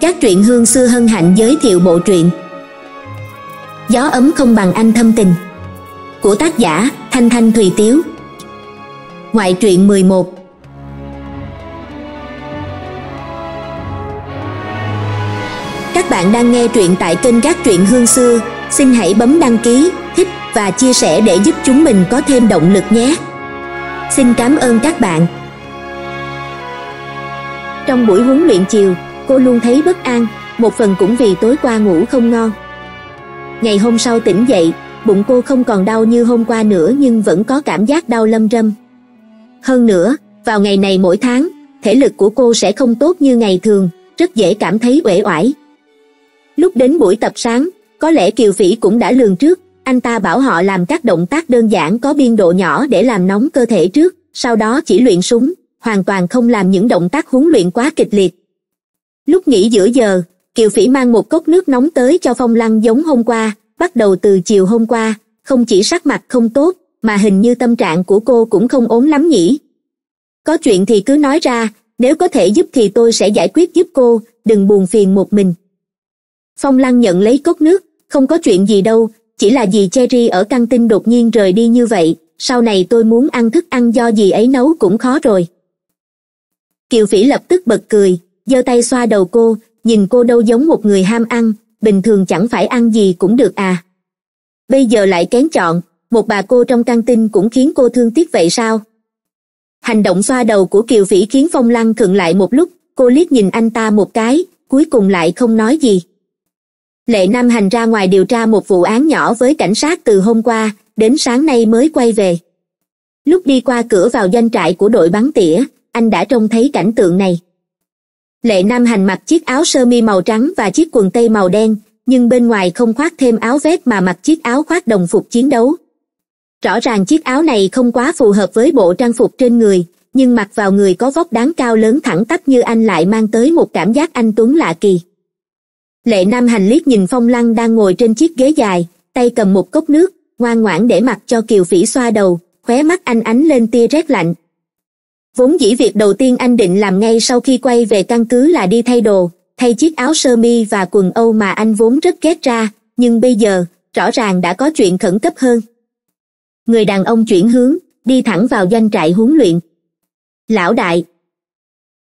các truyện hương xưa hân hạnh giới thiệu bộ truyện Gió ấm không bằng anh thâm tình của tác giả Thanh Thanh Thùy Tiếu Ngoại truyện 11 Các bạn đang nghe truyện tại kênh các truyện hương xưa xin hãy bấm đăng ký, thích và chia sẻ để giúp chúng mình có thêm động lực nhé. Xin cảm ơn các bạn. Trong buổi huấn luyện chiều, cô luôn thấy bất an một phần cũng vì tối qua ngủ không ngon ngày hôm sau tỉnh dậy bụng cô không còn đau như hôm qua nữa nhưng vẫn có cảm giác đau lâm râm hơn nữa vào ngày này mỗi tháng thể lực của cô sẽ không tốt như ngày thường rất dễ cảm thấy uể oải lúc đến buổi tập sáng có lẽ kiều phỉ cũng đã lường trước anh ta bảo họ làm các động tác đơn giản có biên độ nhỏ để làm nóng cơ thể trước sau đó chỉ luyện súng hoàn toàn không làm những động tác huấn luyện quá kịch liệt lúc nghỉ giữa giờ kiều phỉ mang một cốc nước nóng tới cho phong lăng giống hôm qua bắt đầu từ chiều hôm qua không chỉ sắc mặt không tốt mà hình như tâm trạng của cô cũng không ốm lắm nhỉ có chuyện thì cứ nói ra nếu có thể giúp thì tôi sẽ giải quyết giúp cô đừng buồn phiền một mình phong lăng nhận lấy cốc nước không có chuyện gì đâu chỉ là dì cherry ở căn tin đột nhiên rời đi như vậy sau này tôi muốn ăn thức ăn do gì ấy nấu cũng khó rồi kiều phỉ lập tức bật cười giơ tay xoa đầu cô nhìn cô đâu giống một người ham ăn bình thường chẳng phải ăn gì cũng được à bây giờ lại kén chọn một bà cô trong căng tin cũng khiến cô thương tiếc vậy sao hành động xoa đầu của kiều phỉ khiến phong lăng khựng lại một lúc cô liếc nhìn anh ta một cái cuối cùng lại không nói gì lệ nam hành ra ngoài điều tra một vụ án nhỏ với cảnh sát từ hôm qua đến sáng nay mới quay về lúc đi qua cửa vào doanh trại của đội bắn tỉa anh đã trông thấy cảnh tượng này lệ nam hành mặc chiếc áo sơ mi màu trắng và chiếc quần tây màu đen nhưng bên ngoài không khoác thêm áo vét mà mặc chiếc áo khoác đồng phục chiến đấu rõ ràng chiếc áo này không quá phù hợp với bộ trang phục trên người nhưng mặc vào người có vóc đáng cao lớn thẳng tắp như anh lại mang tới một cảm giác anh tuấn lạ kỳ lệ nam hành liếc nhìn phong lăng đang ngồi trên chiếc ghế dài tay cầm một cốc nước ngoan ngoãn để mặc cho kiều phỉ xoa đầu khóe mắt anh ánh lên tia rét lạnh vốn dĩ việc đầu tiên anh định làm ngay sau khi quay về căn cứ là đi thay đồ thay chiếc áo sơ mi và quần âu mà anh vốn rất ghét ra nhưng bây giờ rõ ràng đã có chuyện khẩn cấp hơn người đàn ông chuyển hướng đi thẳng vào doanh trại huấn luyện lão đại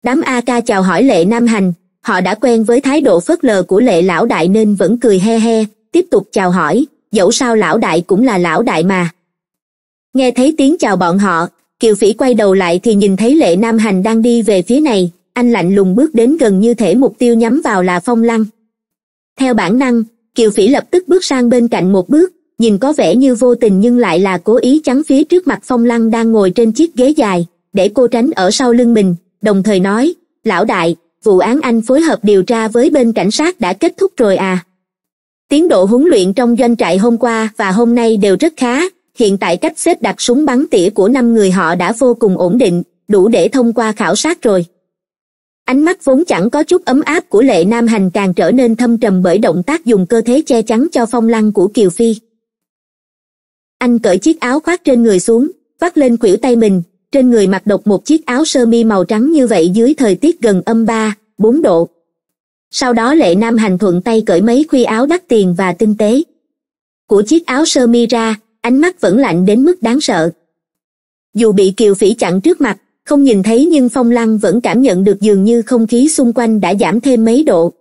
đám a ca chào hỏi lệ nam hành họ đã quen với thái độ phớt lờ của lệ lão đại nên vẫn cười he he tiếp tục chào hỏi dẫu sao lão đại cũng là lão đại mà nghe thấy tiếng chào bọn họ kiều phỉ quay đầu lại thì nhìn thấy lệ nam hành đang đi về phía này anh lạnh lùng bước đến gần như thể mục tiêu nhắm vào là phong lăng theo bản năng kiều phỉ lập tức bước sang bên cạnh một bước nhìn có vẻ như vô tình nhưng lại là cố ý chắn phía trước mặt phong lăng đang ngồi trên chiếc ghế dài để cô tránh ở sau lưng mình đồng thời nói lão đại vụ án anh phối hợp điều tra với bên cảnh sát đã kết thúc rồi à tiến độ huấn luyện trong doanh trại hôm qua và hôm nay đều rất khá hiện tại cách xếp đặt súng bắn tỉa của năm người họ đã vô cùng ổn định đủ để thông qua khảo sát rồi ánh mắt vốn chẳng có chút ấm áp của lệ nam hành càng trở nên thâm trầm bởi động tác dùng cơ thế che chắn cho phong lăng của kiều phi anh cởi chiếc áo khoác trên người xuống vắt lên khuỷu tay mình trên người mặc độc một chiếc áo sơ mi màu trắng như vậy dưới thời tiết gần âm ba bốn độ sau đó lệ nam hành thuận tay cởi mấy khuy áo đắt tiền và tinh tế của chiếc áo sơ mi ra ánh mắt vẫn lạnh đến mức đáng sợ dù bị kiều phỉ chặn trước mặt không nhìn thấy nhưng phong lăng vẫn cảm nhận được dường như không khí xung quanh đã giảm thêm mấy độ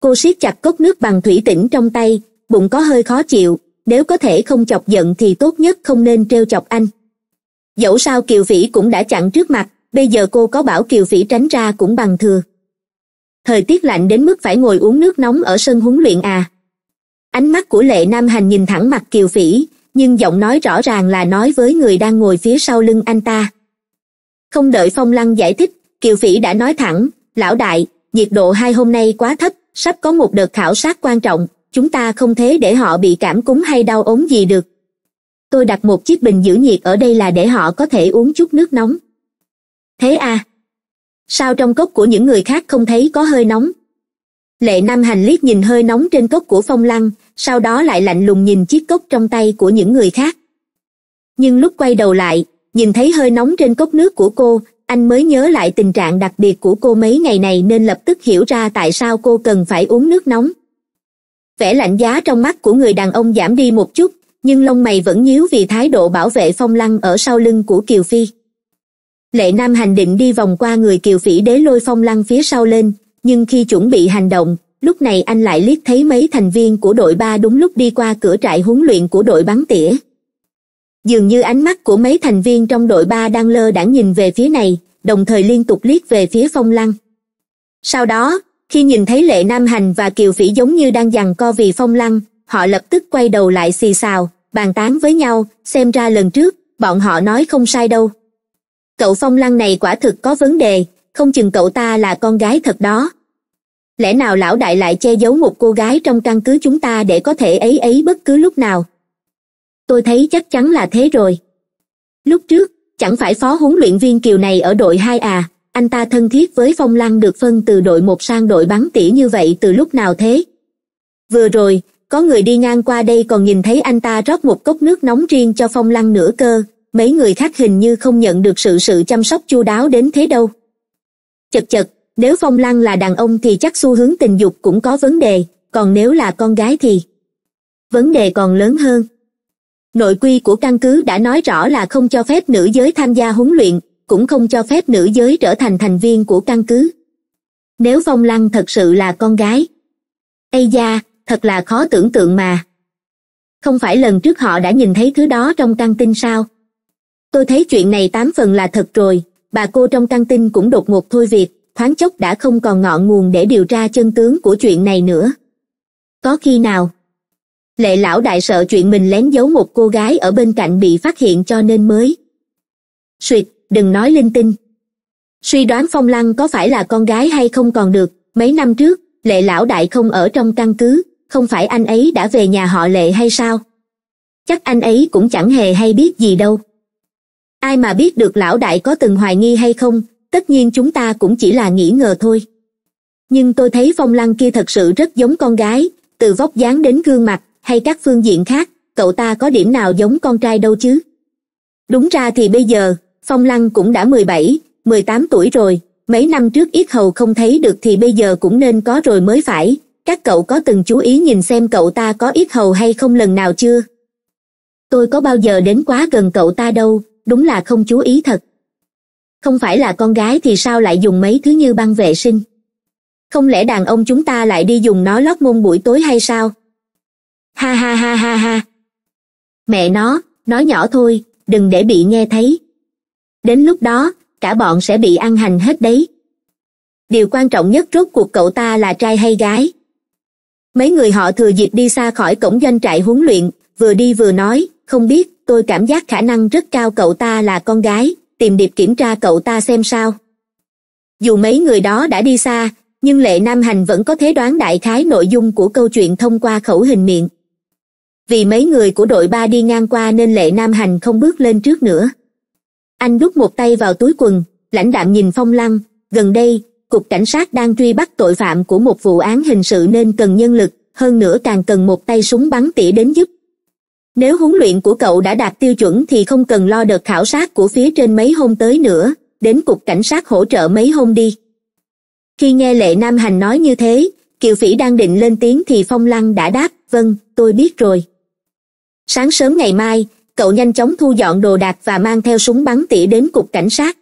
cô siết chặt cốc nước bằng thủy tĩnh trong tay bụng có hơi khó chịu nếu có thể không chọc giận thì tốt nhất không nên treo chọc anh dẫu sao kiều phỉ cũng đã chặn trước mặt bây giờ cô có bảo kiều phỉ tránh ra cũng bằng thừa thời tiết lạnh đến mức phải ngồi uống nước nóng ở sân huấn luyện à ánh mắt của lệ nam hành nhìn thẳng mặt kiều phỉ nhưng giọng nói rõ ràng là nói với người đang ngồi phía sau lưng anh ta không đợi phong lăng giải thích kiều phỉ đã nói thẳng lão đại nhiệt độ hai hôm nay quá thấp sắp có một đợt khảo sát quan trọng chúng ta không thế để họ bị cảm cúm hay đau ốm gì được tôi đặt một chiếc bình giữ nhiệt ở đây là để họ có thể uống chút nước nóng thế à sao trong cốc của những người khác không thấy có hơi nóng lệ nam hành liếc nhìn hơi nóng trên cốc của phong lăng sau đó lại lạnh lùng nhìn chiếc cốc trong tay của những người khác nhưng lúc quay đầu lại nhìn thấy hơi nóng trên cốc nước của cô anh mới nhớ lại tình trạng đặc biệt của cô mấy ngày này nên lập tức hiểu ra tại sao cô cần phải uống nước nóng vẻ lạnh giá trong mắt của người đàn ông giảm đi một chút nhưng lông mày vẫn nhíu vì thái độ bảo vệ phong lăng ở sau lưng của kiều phi lệ nam hành định đi vòng qua người kiều phỉ đế lôi phong lăng phía sau lên nhưng khi chuẩn bị hành động lúc này anh lại liếc thấy mấy thành viên của đội ba đúng lúc đi qua cửa trại huấn luyện của đội bắn tỉa dường như ánh mắt của mấy thành viên trong đội ba đang lơ đãng nhìn về phía này đồng thời liên tục liếc về phía phong lăng sau đó khi nhìn thấy lệ nam hành và kiều phỉ giống như đang giằng co vì phong lăng họ lập tức quay đầu lại xì xào bàn tán với nhau xem ra lần trước bọn họ nói không sai đâu cậu phong lăng này quả thực có vấn đề không chừng cậu ta là con gái thật đó lẽ nào lão đại lại che giấu một cô gái trong căn cứ chúng ta để có thể ấy ấy bất cứ lúc nào tôi thấy chắc chắn là thế rồi lúc trước chẳng phải phó huấn luyện viên kiều này ở đội hai à anh ta thân thiết với phong lăng được phân từ đội một sang đội bắn tỉa như vậy từ lúc nào thế vừa rồi có người đi ngang qua đây còn nhìn thấy anh ta rót một cốc nước nóng riêng cho phong lăng nửa cơ mấy người khác hình như không nhận được sự sự chăm sóc chu đáo đến thế đâu chật chật nếu phong lăng là đàn ông thì chắc xu hướng tình dục cũng có vấn đề còn nếu là con gái thì vấn đề còn lớn hơn nội quy của căn cứ đã nói rõ là không cho phép nữ giới tham gia huấn luyện cũng không cho phép nữ giới trở thành thành viên của căn cứ nếu phong lăng thật sự là con gái ây da thật là khó tưởng tượng mà không phải lần trước họ đã nhìn thấy thứ đó trong căn tin sao tôi thấy chuyện này tám phần là thật rồi bà cô trong căn tin cũng đột ngột thôi việc thoáng chốc đã không còn ngọn nguồn để điều tra chân tướng của chuyện này nữa có khi nào lệ lão đại sợ chuyện mình lén giấu một cô gái ở bên cạnh bị phát hiện cho nên mới suyệt đừng nói linh tinh suy đoán phong lăng có phải là con gái hay không còn được mấy năm trước lệ lão đại không ở trong căn cứ không phải anh ấy đã về nhà họ lệ hay sao chắc anh ấy cũng chẳng hề hay biết gì đâu ai mà biết được lão đại có từng hoài nghi hay không tất nhiên chúng ta cũng chỉ là nghĩ ngờ thôi nhưng tôi thấy phong lăng kia thật sự rất giống con gái từ vóc dáng đến gương mặt hay các phương diện khác cậu ta có điểm nào giống con trai đâu chứ đúng ra thì bây giờ phong lăng cũng đã mười bảy mười tám tuổi rồi mấy năm trước ít hầu không thấy được thì bây giờ cũng nên có rồi mới phải các cậu có từng chú ý nhìn xem cậu ta có ít hầu hay không lần nào chưa tôi có bao giờ đến quá gần cậu ta đâu đúng là không chú ý thật không phải là con gái thì sao lại dùng mấy thứ như băng vệ sinh không lẽ đàn ông chúng ta lại đi dùng nó lót môn buổi tối hay sao ha ha ha ha ha mẹ nó nói nhỏ thôi đừng để bị nghe thấy đến lúc đó cả bọn sẽ bị ăn hành hết đấy điều quan trọng nhất rốt cuộc cậu ta là trai hay gái mấy người họ thừa dịp đi xa khỏi cổng doanh trại huấn luyện vừa đi vừa nói không biết tôi cảm giác khả năng rất cao cậu ta là con gái tìm điệp kiểm tra cậu ta xem sao dù mấy người đó đã đi xa nhưng lệ nam hành vẫn có thể đoán đại khái nội dung của câu chuyện thông qua khẩu hình miệng vì mấy người của đội ba đi ngang qua nên lệ nam hành không bước lên trước nữa anh đút một tay vào túi quần lãnh đạm nhìn phong lăng gần đây cục cảnh sát đang truy bắt tội phạm của một vụ án hình sự nên cần nhân lực hơn nữa càng cần một tay súng bắn tỉa đến giúp nếu huấn luyện của cậu đã đạt tiêu chuẩn thì không cần lo đợt khảo sát của phía trên mấy hôm tới nữa đến cục cảnh sát hỗ trợ mấy hôm đi khi nghe lệ nam hành nói như thế kiều phỉ đang định lên tiếng thì phong lăng đã đáp vâng tôi biết rồi sáng sớm ngày mai cậu nhanh chóng thu dọn đồ đạc và mang theo súng bắn tỉa đến cục cảnh sát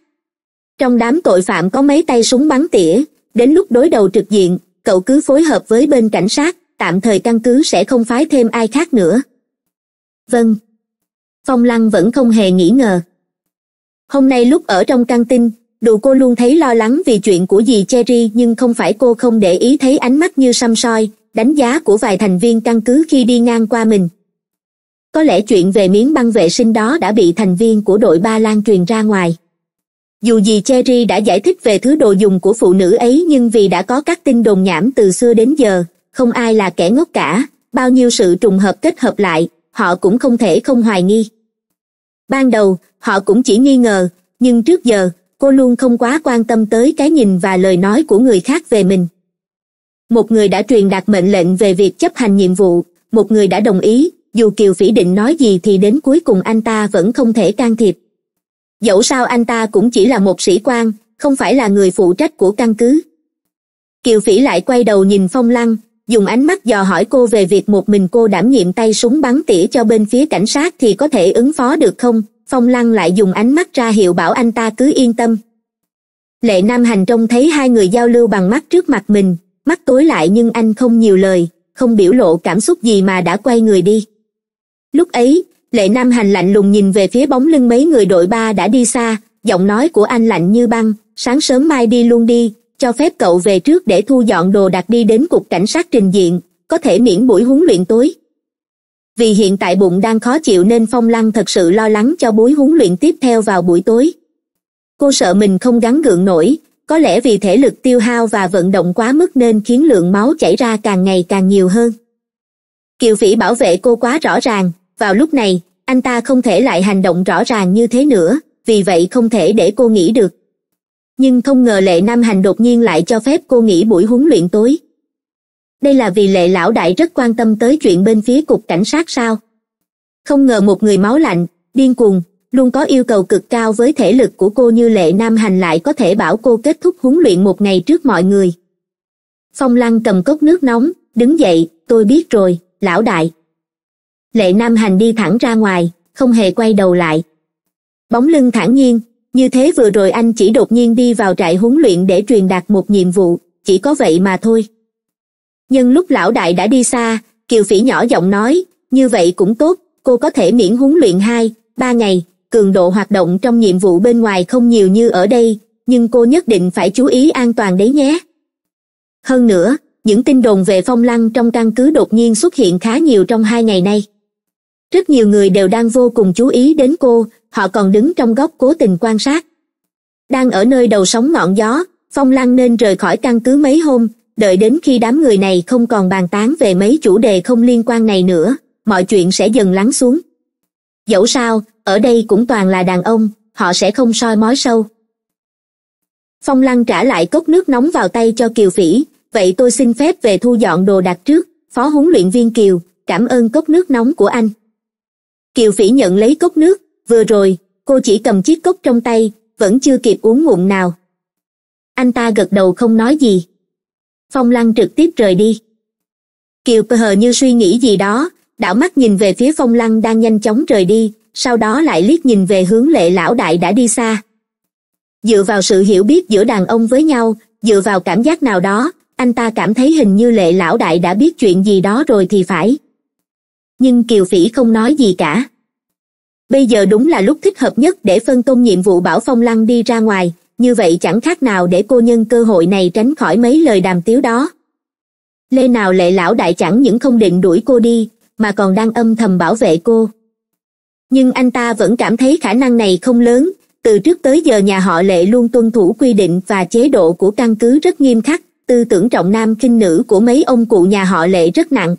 trong đám tội phạm có mấy tay súng bắn tỉa đến lúc đối đầu trực diện cậu cứ phối hợp với bên cảnh sát tạm thời căn cứ sẽ không phái thêm ai khác nữa vâng phong lăng vẫn không hề nghĩ ngờ hôm nay lúc ở trong căng tin đồ cô luôn thấy lo lắng vì chuyện của dì cherry nhưng không phải cô không để ý thấy ánh mắt như xăm soi đánh giá của vài thành viên căn cứ khi đi ngang qua mình có lẽ chuyện về miếng băng vệ sinh đó đã bị thành viên của đội ba lan truyền ra ngoài dù dì cherry đã giải thích về thứ đồ dùng của phụ nữ ấy nhưng vì đã có các tin đồn nhảm từ xưa đến giờ không ai là kẻ ngốc cả bao nhiêu sự trùng hợp kết hợp lại họ cũng không thể không hoài nghi ban đầu họ cũng chỉ nghi ngờ nhưng trước giờ cô luôn không quá quan tâm tới cái nhìn và lời nói của người khác về mình một người đã truyền đạt mệnh lệnh về việc chấp hành nhiệm vụ một người đã đồng ý dù kiều phỉ định nói gì thì đến cuối cùng anh ta vẫn không thể can thiệp dẫu sao anh ta cũng chỉ là một sĩ quan không phải là người phụ trách của căn cứ kiều phỉ lại quay đầu nhìn phong lăng dùng ánh mắt dò hỏi cô về việc một mình cô đảm nhiệm tay súng bắn tỉa cho bên phía cảnh sát thì có thể ứng phó được không phong lăng lại dùng ánh mắt ra hiệu bảo anh ta cứ yên tâm lệ nam hành trông thấy hai người giao lưu bằng mắt trước mặt mình mắt tối lại nhưng anh không nhiều lời không biểu lộ cảm xúc gì mà đã quay người đi lúc ấy lệ nam hành lạnh lùng nhìn về phía bóng lưng mấy người đội ba đã đi xa giọng nói của anh lạnh như băng sáng sớm mai đi luôn đi cho phép cậu về trước để thu dọn đồ đặt đi đến cục cảnh sát trình diện có thể miễn buổi huấn luyện tối vì hiện tại bụng đang khó chịu nên phong lăng thật sự lo lắng cho buổi huấn luyện tiếp theo vào buổi tối cô sợ mình không gắn gượng nổi có lẽ vì thể lực tiêu hao và vận động quá mức nên khiến lượng máu chảy ra càng ngày càng nhiều hơn kiều phỉ bảo vệ cô quá rõ ràng vào lúc này anh ta không thể lại hành động rõ ràng như thế nữa vì vậy không thể để cô nghĩ được nhưng không ngờ lệ nam hành đột nhiên lại cho phép cô nghỉ buổi huấn luyện tối đây là vì lệ lão đại rất quan tâm tới chuyện bên phía cục cảnh sát sao không ngờ một người máu lạnh điên cuồng luôn có yêu cầu cực cao với thể lực của cô như lệ nam hành lại có thể bảo cô kết thúc huấn luyện một ngày trước mọi người phong lăng cầm cốc nước nóng đứng dậy tôi biết rồi lão đại lệ nam hành đi thẳng ra ngoài không hề quay đầu lại bóng lưng thản nhiên như thế vừa rồi anh chỉ đột nhiên đi vào trại huấn luyện để truyền đạt một nhiệm vụ chỉ có vậy mà thôi nhưng lúc lão đại đã đi xa kiều phỉ nhỏ giọng nói như vậy cũng tốt cô có thể miễn huấn luyện hai ba ngày cường độ hoạt động trong nhiệm vụ bên ngoài không nhiều như ở đây nhưng cô nhất định phải chú ý an toàn đấy nhé hơn nữa những tin đồn về phong lăng trong căn cứ đột nhiên xuất hiện khá nhiều trong hai ngày nay rất nhiều người đều đang vô cùng chú ý đến cô họ còn đứng trong góc cố tình quan sát đang ở nơi đầu sóng ngọn gió phong lan nên rời khỏi căn cứ mấy hôm đợi đến khi đám người này không còn bàn tán về mấy chủ đề không liên quan này nữa mọi chuyện sẽ dần lắng xuống dẫu sao ở đây cũng toàn là đàn ông họ sẽ không soi mói sâu phong lan trả lại cốc nước nóng vào tay cho kiều phỉ vậy tôi xin phép về thu dọn đồ đạc trước phó huấn luyện viên kiều cảm ơn cốc nước nóng của anh kiều phỉ nhận lấy cốc nước vừa rồi cô chỉ cầm chiếc cốc trong tay vẫn chưa kịp uống ngụm nào anh ta gật đầu không nói gì phong lăng trực tiếp rời đi kiều cơ hờ như suy nghĩ gì đó đảo mắt nhìn về phía phong lăng đang nhanh chóng rời đi sau đó lại liếc nhìn về hướng lệ lão đại đã đi xa dựa vào sự hiểu biết giữa đàn ông với nhau dựa vào cảm giác nào đó anh ta cảm thấy hình như lệ lão đại đã biết chuyện gì đó rồi thì phải nhưng kiều phỉ không nói gì cả bây giờ đúng là lúc thích hợp nhất để phân công nhiệm vụ bảo phong lăng đi ra ngoài như vậy chẳng khác nào để cô nhân cơ hội này tránh khỏi mấy lời đàm tiếu đó lê nào lệ lão đại chẳng những không định đuổi cô đi mà còn đang âm thầm bảo vệ cô nhưng anh ta vẫn cảm thấy khả năng này không lớn từ trước tới giờ nhà họ lệ luôn tuân thủ quy định và chế độ của căn cứ rất nghiêm khắc tư tưởng trọng nam kinh nữ của mấy ông cụ nhà họ lệ rất nặng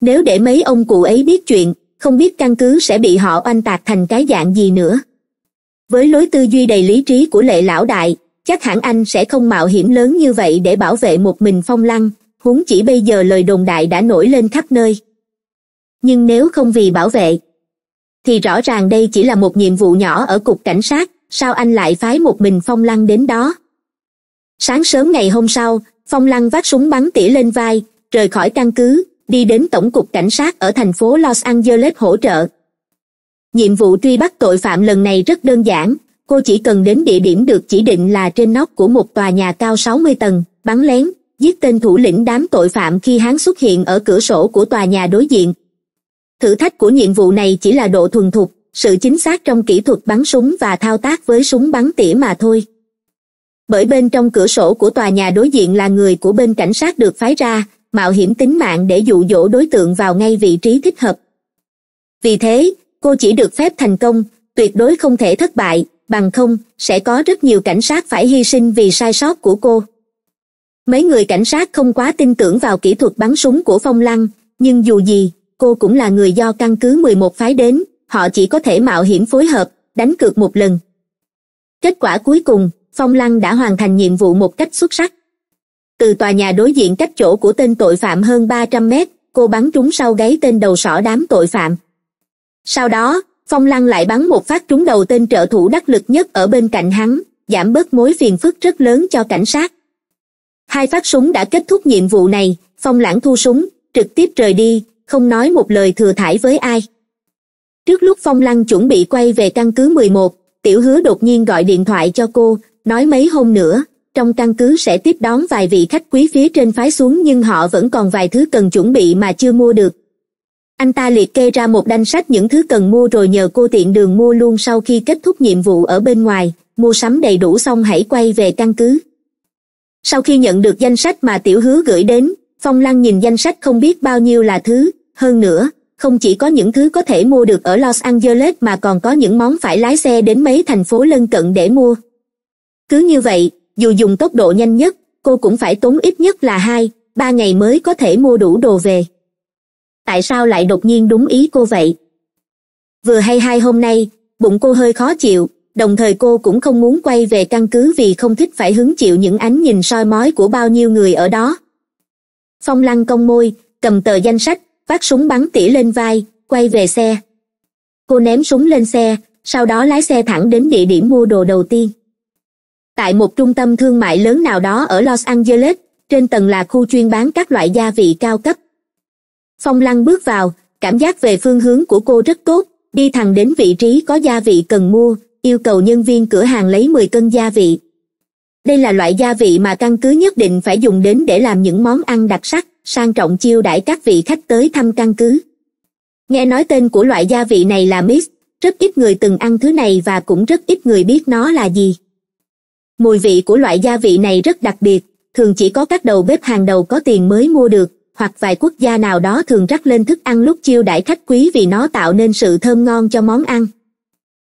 nếu để mấy ông cụ ấy biết chuyện không biết căn cứ sẽ bị họ oanh tạc thành cái dạng gì nữa với lối tư duy đầy lý trí của lệ lão đại chắc hẳn anh sẽ không mạo hiểm lớn như vậy để bảo vệ một mình phong lăng huống chỉ bây giờ lời đồn đại đã nổi lên khắp nơi nhưng nếu không vì bảo vệ thì rõ ràng đây chỉ là một nhiệm vụ nhỏ ở cục cảnh sát sao anh lại phái một mình phong lăng đến đó sáng sớm ngày hôm sau phong lăng vác súng bắn tỉa lên vai rời khỏi căn cứ đi đến tổng cục cảnh sát ở thành phố los angeles hỗ trợ nhiệm vụ truy bắt tội phạm lần này rất đơn giản cô chỉ cần đến địa điểm được chỉ định là trên nóc của một tòa nhà cao sáu mươi tầng bắn lén giết tên thủ lĩnh đám tội phạm khi hắn xuất hiện ở cửa sổ của tòa nhà đối diện thử thách của nhiệm vụ này chỉ là độ thuần thục sự chính xác trong kỹ thuật bắn súng và thao tác với súng bắn tỉa mà thôi bởi bên trong cửa sổ của tòa nhà đối diện là người của bên cảnh sát được phái ra mạo hiểm tính mạng để dụ dỗ đối tượng vào ngay vị trí thích hợp vì thế cô chỉ được phép thành công tuyệt đối không thể thất bại bằng không sẽ có rất nhiều cảnh sát phải hy sinh vì sai sót của cô mấy người cảnh sát không quá tin tưởng vào kỹ thuật bắn súng của phong lăng nhưng dù gì cô cũng là người do căn cứ 11 phái đến họ chỉ có thể mạo hiểm phối hợp đánh cược một lần kết quả cuối cùng phong lăng đã hoàn thành nhiệm vụ một cách xuất sắc từ tòa nhà đối diện cách chỗ của tên tội phạm hơn ba trăm mét, cô bắn trúng sau gáy tên đầu sỏ đám tội phạm. Sau đó, Phong Lăng lại bắn một phát trúng đầu tên trợ thủ đắc lực nhất ở bên cạnh hắn, giảm bớt mối phiền phức rất lớn cho cảnh sát. Hai phát súng đã kết thúc nhiệm vụ này, Phong Lãng thu súng, trực tiếp rời đi, không nói một lời thừa thải với ai. Trước lúc Phong Lăng chuẩn bị quay về căn cứ mười một, Tiểu Hứa đột nhiên gọi điện thoại cho cô, nói mấy hôm nữa, trong căn cứ sẽ tiếp đón vài vị khách quý phía trên phái xuống nhưng họ vẫn còn vài thứ cần chuẩn bị mà chưa mua được anh ta liệt kê ra một danh sách những thứ cần mua rồi nhờ cô tiện đường mua luôn sau khi kết thúc nhiệm vụ ở bên ngoài mua sắm đầy đủ xong hãy quay về căn cứ sau khi nhận được danh sách mà tiểu hứa gửi đến phong lăng nhìn danh sách không biết bao nhiêu là thứ hơn nữa không chỉ có những thứ có thể mua được ở los angeles mà còn có những món phải lái xe đến mấy thành phố lân cận để mua cứ như vậy dù dùng tốc độ nhanh nhất cô cũng phải tốn ít nhất là hai ba ngày mới có thể mua đủ đồ về tại sao lại đột nhiên đúng ý cô vậy vừa hay hai hôm nay bụng cô hơi khó chịu đồng thời cô cũng không muốn quay về căn cứ vì không thích phải hứng chịu những ánh nhìn soi mói của bao nhiêu người ở đó phong lăng cong môi cầm tờ danh sách vác súng bắn tỉa lên vai quay về xe cô ném súng lên xe sau đó lái xe thẳng đến địa điểm mua đồ đầu tiên tại một trung tâm thương mại lớn nào đó ở los angeles trên tầng là khu chuyên bán các loại gia vị cao cấp phong lăng bước vào cảm giác về phương hướng của cô rất tốt đi thẳng đến vị trí có gia vị cần mua yêu cầu nhân viên cửa hàng lấy 10 cân gia vị đây là loại gia vị mà căn cứ nhất định phải dùng đến để làm những món ăn đặc sắc sang trọng chiêu đãi các vị khách tới thăm căn cứ nghe nói tên của loại gia vị này là mix rất ít người từng ăn thứ này và cũng rất ít người biết nó là gì mùi vị của loại gia vị này rất đặc biệt thường chỉ có các đầu bếp hàng đầu có tiền mới mua được hoặc vài quốc gia nào đó thường rắc lên thức ăn lúc chiêu đãi khách quý vì nó tạo nên sự thơm ngon cho món ăn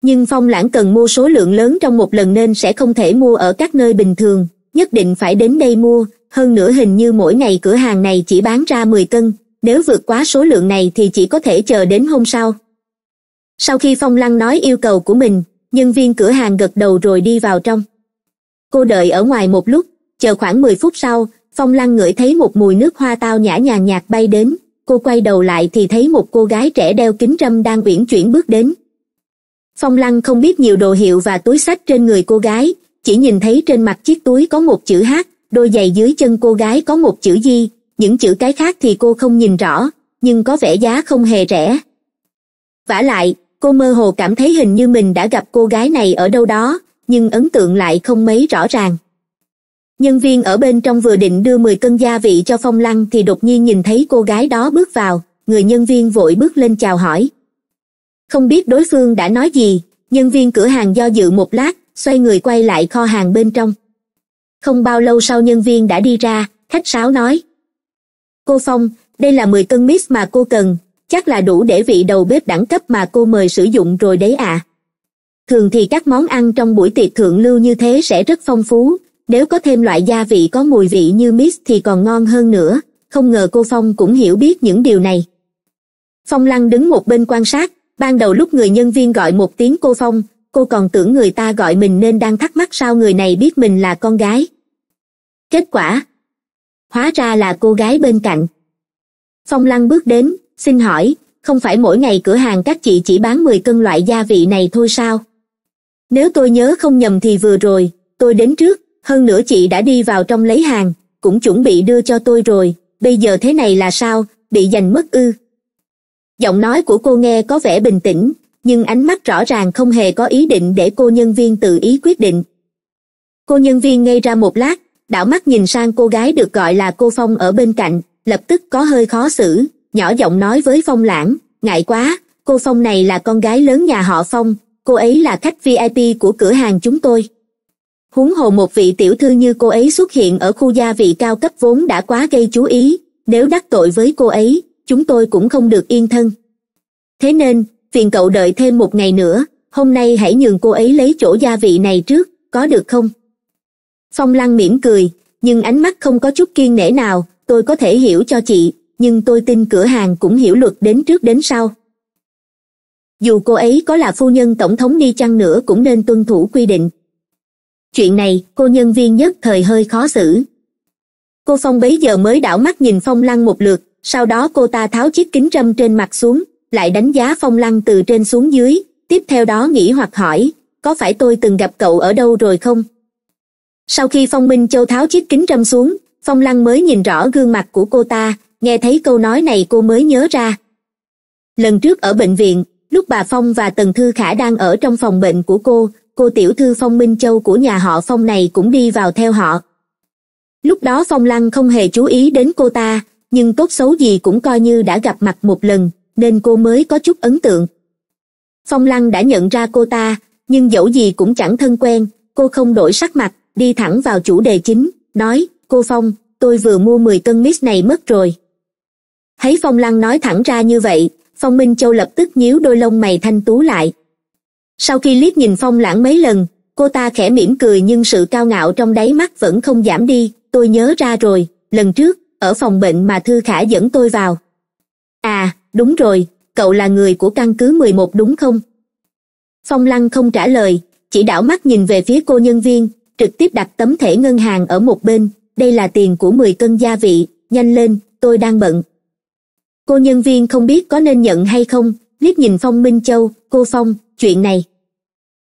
nhưng phong lãng cần mua số lượng lớn trong một lần nên sẽ không thể mua ở các nơi bình thường nhất định phải đến đây mua hơn nữa hình như mỗi ngày cửa hàng này chỉ bán ra mười cân nếu vượt quá số lượng này thì chỉ có thể chờ đến hôm sau sau khi phong lăng nói yêu cầu của mình nhân viên cửa hàng gật đầu rồi đi vào trong cô đợi ở ngoài một lúc chờ khoảng mười phút sau phong lăng ngửi thấy một mùi nước hoa tao nhã nhàn nhạt bay đến cô quay đầu lại thì thấy một cô gái trẻ đeo kính râm đang uyển chuyển bước đến phong lăng không biết nhiều đồ hiệu và túi sách trên người cô gái chỉ nhìn thấy trên mặt chiếc túi có một chữ h đôi giày dưới chân cô gái có một chữ di những chữ cái khác thì cô không nhìn rõ nhưng có vẻ giá không hề rẻ vả lại cô mơ hồ cảm thấy hình như mình đã gặp cô gái này ở đâu đó nhưng ấn tượng lại không mấy rõ ràng nhân viên ở bên trong vừa định đưa mười cân gia vị cho phong lăng thì đột nhiên nhìn thấy cô gái đó bước vào người nhân viên vội bước lên chào hỏi không biết đối phương đã nói gì nhân viên cửa hàng do dự một lát xoay người quay lại kho hàng bên trong không bao lâu sau nhân viên đã đi ra khách sáo nói cô phong đây là mười cân mít mà cô cần chắc là đủ để vị đầu bếp đẳng cấp mà cô mời sử dụng rồi đấy ạ à thường thì các món ăn trong buổi tiệc thượng lưu như thế sẽ rất phong phú nếu có thêm loại gia vị có mùi vị như mix thì còn ngon hơn nữa không ngờ cô phong cũng hiểu biết những điều này phong lăng đứng một bên quan sát ban đầu lúc người nhân viên gọi một tiếng cô phong cô còn tưởng người ta gọi mình nên đang thắc mắc sao người này biết mình là con gái kết quả hóa ra là cô gái bên cạnh phong lăng bước đến xin hỏi không phải mỗi ngày cửa hàng các chị chỉ bán mười cân loại gia vị này thôi sao nếu tôi nhớ không nhầm thì vừa rồi tôi đến trước hơn nữa chị đã đi vào trong lấy hàng cũng chuẩn bị đưa cho tôi rồi bây giờ thế này là sao bị giành mất ư giọng nói của cô nghe có vẻ bình tĩnh nhưng ánh mắt rõ ràng không hề có ý định để cô nhân viên tự ý quyết định cô nhân viên ngay ra một lát đảo mắt nhìn sang cô gái được gọi là cô phong ở bên cạnh lập tức có hơi khó xử nhỏ giọng nói với phong lãng ngại quá cô phong này là con gái lớn nhà họ phong cô ấy là khách vip của cửa hàng chúng tôi huống hồ một vị tiểu thư như cô ấy xuất hiện ở khu gia vị cao cấp vốn đã quá gây chú ý nếu đắc tội với cô ấy chúng tôi cũng không được yên thân thế nên phiền cậu đợi thêm một ngày nữa hôm nay hãy nhường cô ấy lấy chỗ gia vị này trước có được không phong lăng mỉm cười nhưng ánh mắt không có chút kiên nể nào tôi có thể hiểu cho chị nhưng tôi tin cửa hàng cũng hiểu luật đến trước đến sau dù cô ấy có là phu nhân tổng thống đi chăng nữa cũng nên tuân thủ quy định chuyện này cô nhân viên nhất thời hơi khó xử cô phong bấy giờ mới đảo mắt nhìn phong lăng một lượt sau đó cô ta tháo chiếc kính râm trên mặt xuống lại đánh giá phong lăng từ trên xuống dưới tiếp theo đó nghĩ hoặc hỏi có phải tôi từng gặp cậu ở đâu rồi không sau khi phong minh châu tháo chiếc kính râm xuống phong lăng mới nhìn rõ gương mặt của cô ta nghe thấy câu nói này cô mới nhớ ra lần trước ở bệnh viện lúc bà phong và tần thư khả đang ở trong phòng bệnh của cô cô tiểu thư phong minh châu của nhà họ phong này cũng đi vào theo họ lúc đó phong lăng không hề chú ý đến cô ta nhưng tốt xấu gì cũng coi như đã gặp mặt một lần nên cô mới có chút ấn tượng phong lăng đã nhận ra cô ta nhưng dẫu gì cũng chẳng thân quen cô không đổi sắc mặt đi thẳng vào chủ đề chính nói cô phong tôi vừa mua mười cân mít này mất rồi thấy phong lăng nói thẳng ra như vậy phong minh châu lập tức nhíu đôi lông mày thanh tú lại sau khi liếc nhìn phong lãng mấy lần cô ta khẽ mỉm cười nhưng sự cao ngạo trong đáy mắt vẫn không giảm đi tôi nhớ ra rồi lần trước ở phòng bệnh mà thư khả dẫn tôi vào à đúng rồi cậu là người của căn cứ mười một đúng không phong lăng không trả lời chỉ đảo mắt nhìn về phía cô nhân viên trực tiếp đặt tấm thẻ ngân hàng ở một bên đây là tiền của mười cân gia vị nhanh lên tôi đang bận cô nhân viên không biết có nên nhận hay không liếc nhìn phong minh châu cô phong chuyện này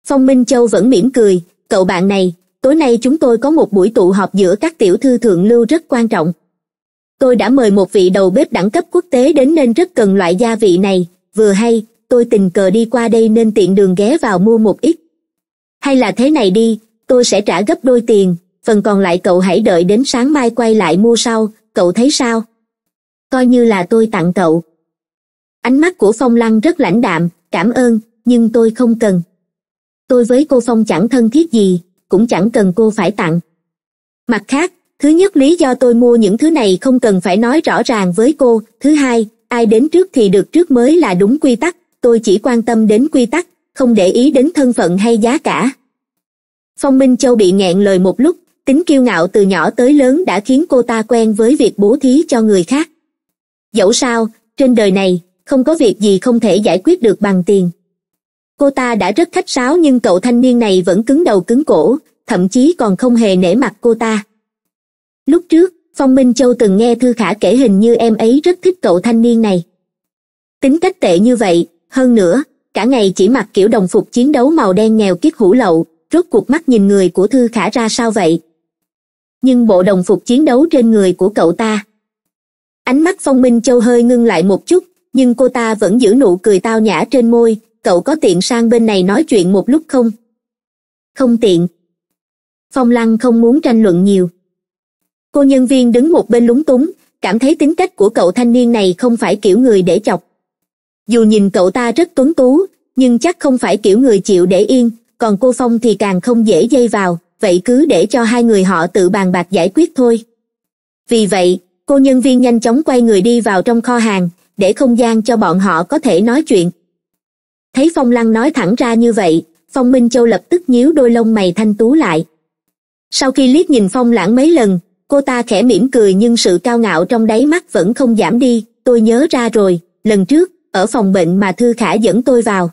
phong minh châu vẫn mỉm cười cậu bạn này tối nay chúng tôi có một buổi tụ họp giữa các tiểu thư thượng lưu rất quan trọng tôi đã mời một vị đầu bếp đẳng cấp quốc tế đến nên rất cần loại gia vị này vừa hay tôi tình cờ đi qua đây nên tiện đường ghé vào mua một ít hay là thế này đi tôi sẽ trả gấp đôi tiền phần còn lại cậu hãy đợi đến sáng mai quay lại mua sau cậu thấy sao coi như là tôi tặng cậu ánh mắt của phong lăng rất lãnh đạm cảm ơn nhưng tôi không cần tôi với cô phong chẳng thân thiết gì cũng chẳng cần cô phải tặng mặt khác thứ nhất lý do tôi mua những thứ này không cần phải nói rõ ràng với cô thứ hai ai đến trước thì được trước mới là đúng quy tắc tôi chỉ quan tâm đến quy tắc không để ý đến thân phận hay giá cả phong minh châu bị nghẹn lời một lúc tính kiêu ngạo từ nhỏ tới lớn đã khiến cô ta quen với việc bố thí cho người khác dẫu sao trên đời này không có việc gì không thể giải quyết được bằng tiền cô ta đã rất khách sáo nhưng cậu thanh niên này vẫn cứng đầu cứng cổ thậm chí còn không hề nể mặt cô ta lúc trước phong minh châu từng nghe thư khả kể hình như em ấy rất thích cậu thanh niên này tính cách tệ như vậy hơn nữa cả ngày chỉ mặc kiểu đồng phục chiến đấu màu đen nghèo kiết hủ lậu rốt cuộc mắt nhìn người của thư khả ra sao vậy nhưng bộ đồng phục chiến đấu trên người của cậu ta ánh mắt phong minh châu hơi ngưng lại một chút nhưng cô ta vẫn giữ nụ cười tao nhã trên môi cậu có tiện sang bên này nói chuyện một lúc không không tiện phong lăng không muốn tranh luận nhiều cô nhân viên đứng một bên lúng túng cảm thấy tính cách của cậu thanh niên này không phải kiểu người để chọc dù nhìn cậu ta rất tuấn tú nhưng chắc không phải kiểu người chịu để yên còn cô phong thì càng không dễ dây vào vậy cứ để cho hai người họ tự bàn bạc giải quyết thôi vì vậy cô nhân viên nhanh chóng quay người đi vào trong kho hàng để không gian cho bọn họ có thể nói chuyện thấy phong lăng nói thẳng ra như vậy phong minh châu lập tức nhíu đôi lông mày thanh tú lại sau khi liếc nhìn phong lãng mấy lần cô ta khẽ mỉm cười nhưng sự cao ngạo trong đáy mắt vẫn không giảm đi tôi nhớ ra rồi lần trước ở phòng bệnh mà thư khả dẫn tôi vào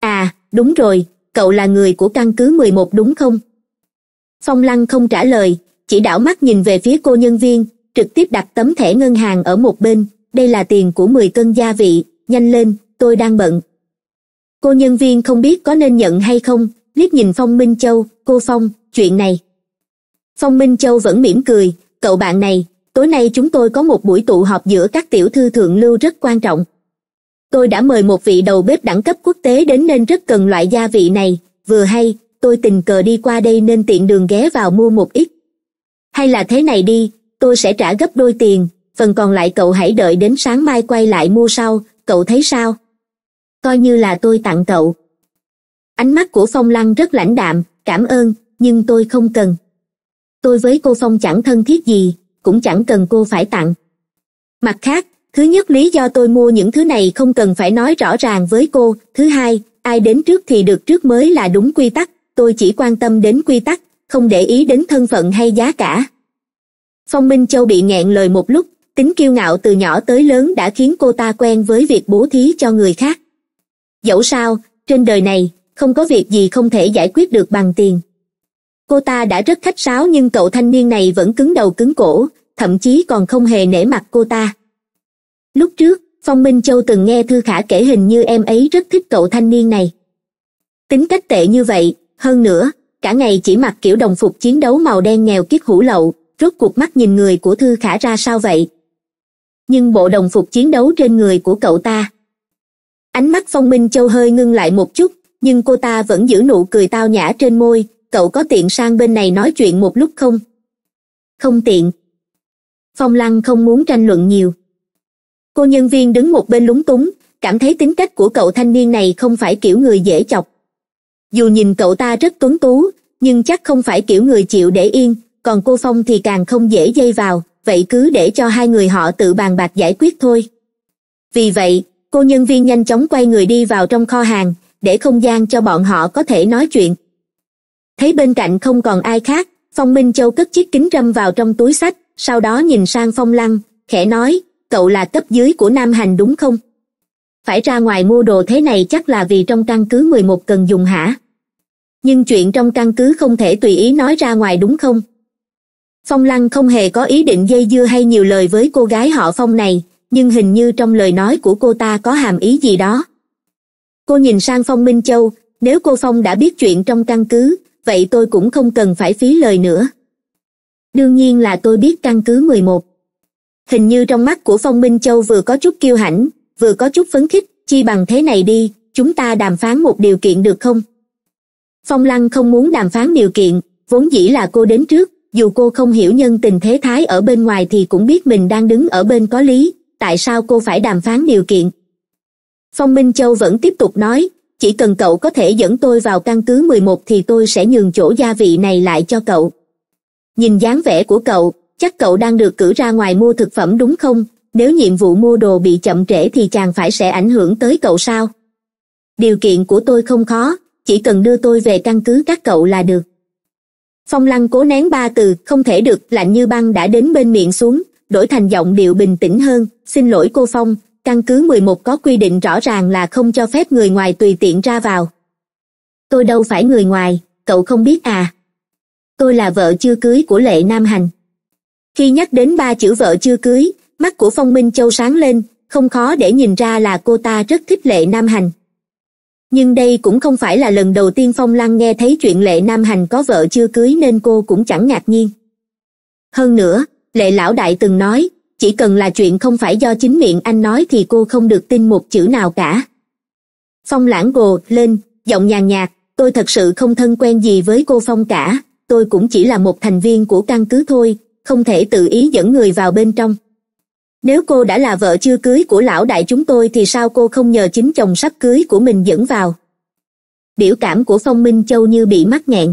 à đúng rồi cậu là người của căn cứ mười một đúng không phong lăng không trả lời chỉ đảo mắt nhìn về phía cô nhân viên trực tiếp đặt tấm thẻ ngân hàng ở một bên đây là tiền của mười cân gia vị nhanh lên tôi đang bận cô nhân viên không biết có nên nhận hay không liếc nhìn phong minh châu cô phong chuyện này phong minh châu vẫn mỉm cười cậu bạn này tối nay chúng tôi có một buổi tụ họp giữa các tiểu thư thượng lưu rất quan trọng tôi đã mời một vị đầu bếp đẳng cấp quốc tế đến nên rất cần loại gia vị này vừa hay tôi tình cờ đi qua đây nên tiện đường ghé vào mua một ít hay là thế này đi tôi sẽ trả gấp đôi tiền phần còn lại cậu hãy đợi đến sáng mai quay lại mua sau cậu thấy sao coi như là tôi tặng cậu ánh mắt của phong lăng rất lãnh đạm cảm ơn nhưng tôi không cần tôi với cô phong chẳng thân thiết gì cũng chẳng cần cô phải tặng mặt khác thứ nhất lý do tôi mua những thứ này không cần phải nói rõ ràng với cô thứ hai ai đến trước thì được trước mới là đúng quy tắc tôi chỉ quan tâm đến quy tắc không để ý đến thân phận hay giá cả phong minh châu bị nghẹn lời một lúc tính kiêu ngạo từ nhỏ tới lớn đã khiến cô ta quen với việc bố thí cho người khác dẫu sao trên đời này không có việc gì không thể giải quyết được bằng tiền cô ta đã rất khách sáo nhưng cậu thanh niên này vẫn cứng đầu cứng cổ thậm chí còn không hề nể mặt cô ta lúc trước phong minh châu từng nghe thư khả kể hình như em ấy rất thích cậu thanh niên này tính cách tệ như vậy hơn nữa cả ngày chỉ mặc kiểu đồng phục chiến đấu màu đen nghèo kiết hủ lậu rốt cuộc mắt nhìn người của thư khả ra sao vậy nhưng bộ đồng phục chiến đấu trên người của cậu ta ánh mắt phong minh châu hơi ngưng lại một chút nhưng cô ta vẫn giữ nụ cười tao nhã trên môi cậu có tiện sang bên này nói chuyện một lúc không không tiện phong lăng không muốn tranh luận nhiều cô nhân viên đứng một bên lúng túng cảm thấy tính cách của cậu thanh niên này không phải kiểu người dễ chọc dù nhìn cậu ta rất tuấn tú nhưng chắc không phải kiểu người chịu để yên còn cô phong thì càng không dễ dây vào vậy cứ để cho hai người họ tự bàn bạc giải quyết thôi vì vậy cô nhân viên nhanh chóng quay người đi vào trong kho hàng để không gian cho bọn họ có thể nói chuyện thấy bên cạnh không còn ai khác phong minh châu cất chiếc kính râm vào trong túi sách sau đó nhìn sang phong lăng khẽ nói cậu là cấp dưới của nam hành đúng không phải ra ngoài mua đồ thế này chắc là vì trong căn cứ mười một cần dùng hả nhưng chuyện trong căn cứ không thể tùy ý nói ra ngoài đúng không phong lăng không hề có ý định dây dưa hay nhiều lời với cô gái họ phong này nhưng hình như trong lời nói của cô ta có hàm ý gì đó cô nhìn sang phong minh châu nếu cô phong đã biết chuyện trong căn cứ vậy tôi cũng không cần phải phí lời nữa đương nhiên là tôi biết căn cứ mười một hình như trong mắt của phong minh châu vừa có chút kiêu hãnh vừa có chút phấn khích chi bằng thế này đi chúng ta đàm phán một điều kiện được không phong lăng không muốn đàm phán điều kiện vốn dĩ là cô đến trước dù cô không hiểu nhân tình thế thái ở bên ngoài thì cũng biết mình đang đứng ở bên có lý tại sao cô phải đàm phán điều kiện phong minh châu vẫn tiếp tục nói chỉ cần cậu có thể dẫn tôi vào căn cứ mười một thì tôi sẽ nhường chỗ gia vị này lại cho cậu nhìn dáng vẻ của cậu chắc cậu đang được cử ra ngoài mua thực phẩm đúng không nếu nhiệm vụ mua đồ bị chậm trễ thì chàng phải sẽ ảnh hưởng tới cậu sao điều kiện của tôi không khó chỉ cần đưa tôi về căn cứ các cậu là được phong lăng cố nén ba từ không thể được lạnh như băng đã đến bên miệng xuống đổi thành giọng điệu bình tĩnh hơn xin lỗi cô phong căn cứ mười một có quy định rõ ràng là không cho phép người ngoài tùy tiện ra vào tôi đâu phải người ngoài cậu không biết à tôi là vợ chưa cưới của lệ nam hành khi nhắc đến ba chữ vợ chưa cưới mắt của phong minh châu sáng lên không khó để nhìn ra là cô ta rất thích lệ nam hành nhưng đây cũng không phải là lần đầu tiên phong Lan nghe thấy chuyện lệ nam hành có vợ chưa cưới nên cô cũng chẳng ngạc nhiên hơn nữa lệ lão đại từng nói chỉ cần là chuyện không phải do chính miệng anh nói thì cô không được tin một chữ nào cả phong lãng gồ lên giọng nhàn nhạt tôi thật sự không thân quen gì với cô phong cả tôi cũng chỉ là một thành viên của căn cứ thôi không thể tự ý dẫn người vào bên trong nếu cô đã là vợ chưa cưới của lão đại chúng tôi thì sao cô không nhờ chính chồng sắp cưới của mình dẫn vào biểu cảm của phong minh châu như bị mắc nghẹn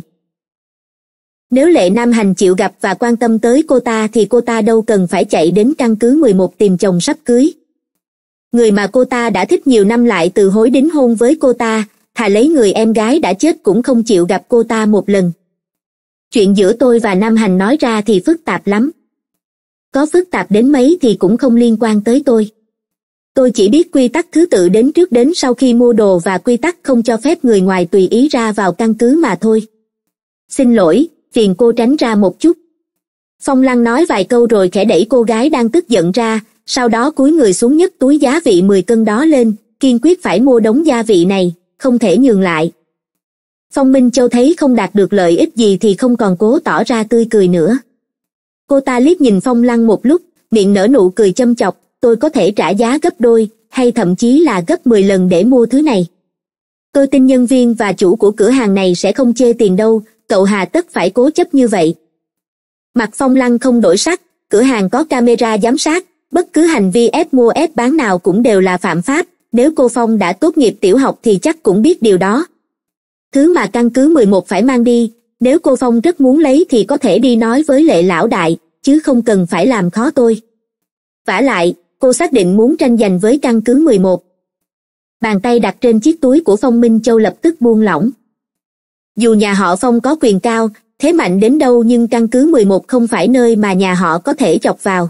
nếu lệ nam hành chịu gặp và quan tâm tới cô ta thì cô ta đâu cần phải chạy đến căn cứ mười một tìm chồng sắp cưới người mà cô ta đã thích nhiều năm lại từ hối đính hôn với cô ta thà lấy người em gái đã chết cũng không chịu gặp cô ta một lần chuyện giữa tôi và nam hành nói ra thì phức tạp lắm có phức tạp đến mấy thì cũng không liên quan tới tôi tôi chỉ biết quy tắc thứ tự đến trước đến sau khi mua đồ và quy tắc không cho phép người ngoài tùy ý ra vào căn cứ mà thôi xin lỗi phiền cô tránh ra một chút phong lăng nói vài câu rồi khẽ đẩy cô gái đang tức giận ra sau đó cúi người xuống nhấc túi giá vị mười cân đó lên kiên quyết phải mua đống gia vị này không thể nhường lại phong minh châu thấy không đạt được lợi ích gì thì không còn cố tỏ ra tươi cười nữa cô ta liếc nhìn phong lăng một lúc miệng nở nụ cười châm chọc tôi có thể trả giá gấp đôi hay thậm chí là gấp mười lần để mua thứ này tôi tin nhân viên và chủ của cửa hàng này sẽ không chê tiền đâu cậu hà tất phải cố chấp như vậy mặt phong lăng không đổi sắc cửa hàng có camera giám sát bất cứ hành vi ép mua ép bán nào cũng đều là phạm pháp nếu cô phong đã tốt nghiệp tiểu học thì chắc cũng biết điều đó thứ mà căn cứ mười một phải mang đi nếu cô phong rất muốn lấy thì có thể đi nói với lệ lão đại chứ không cần phải làm khó tôi vả lại cô xác định muốn tranh giành với căn cứ mười một. bàn tay đặt trên chiếc túi của phong minh châu lập tức buông lỏng dù nhà họ phong có quyền cao thế mạnh đến đâu nhưng căn cứ mười một không phải nơi mà nhà họ có thể chọc vào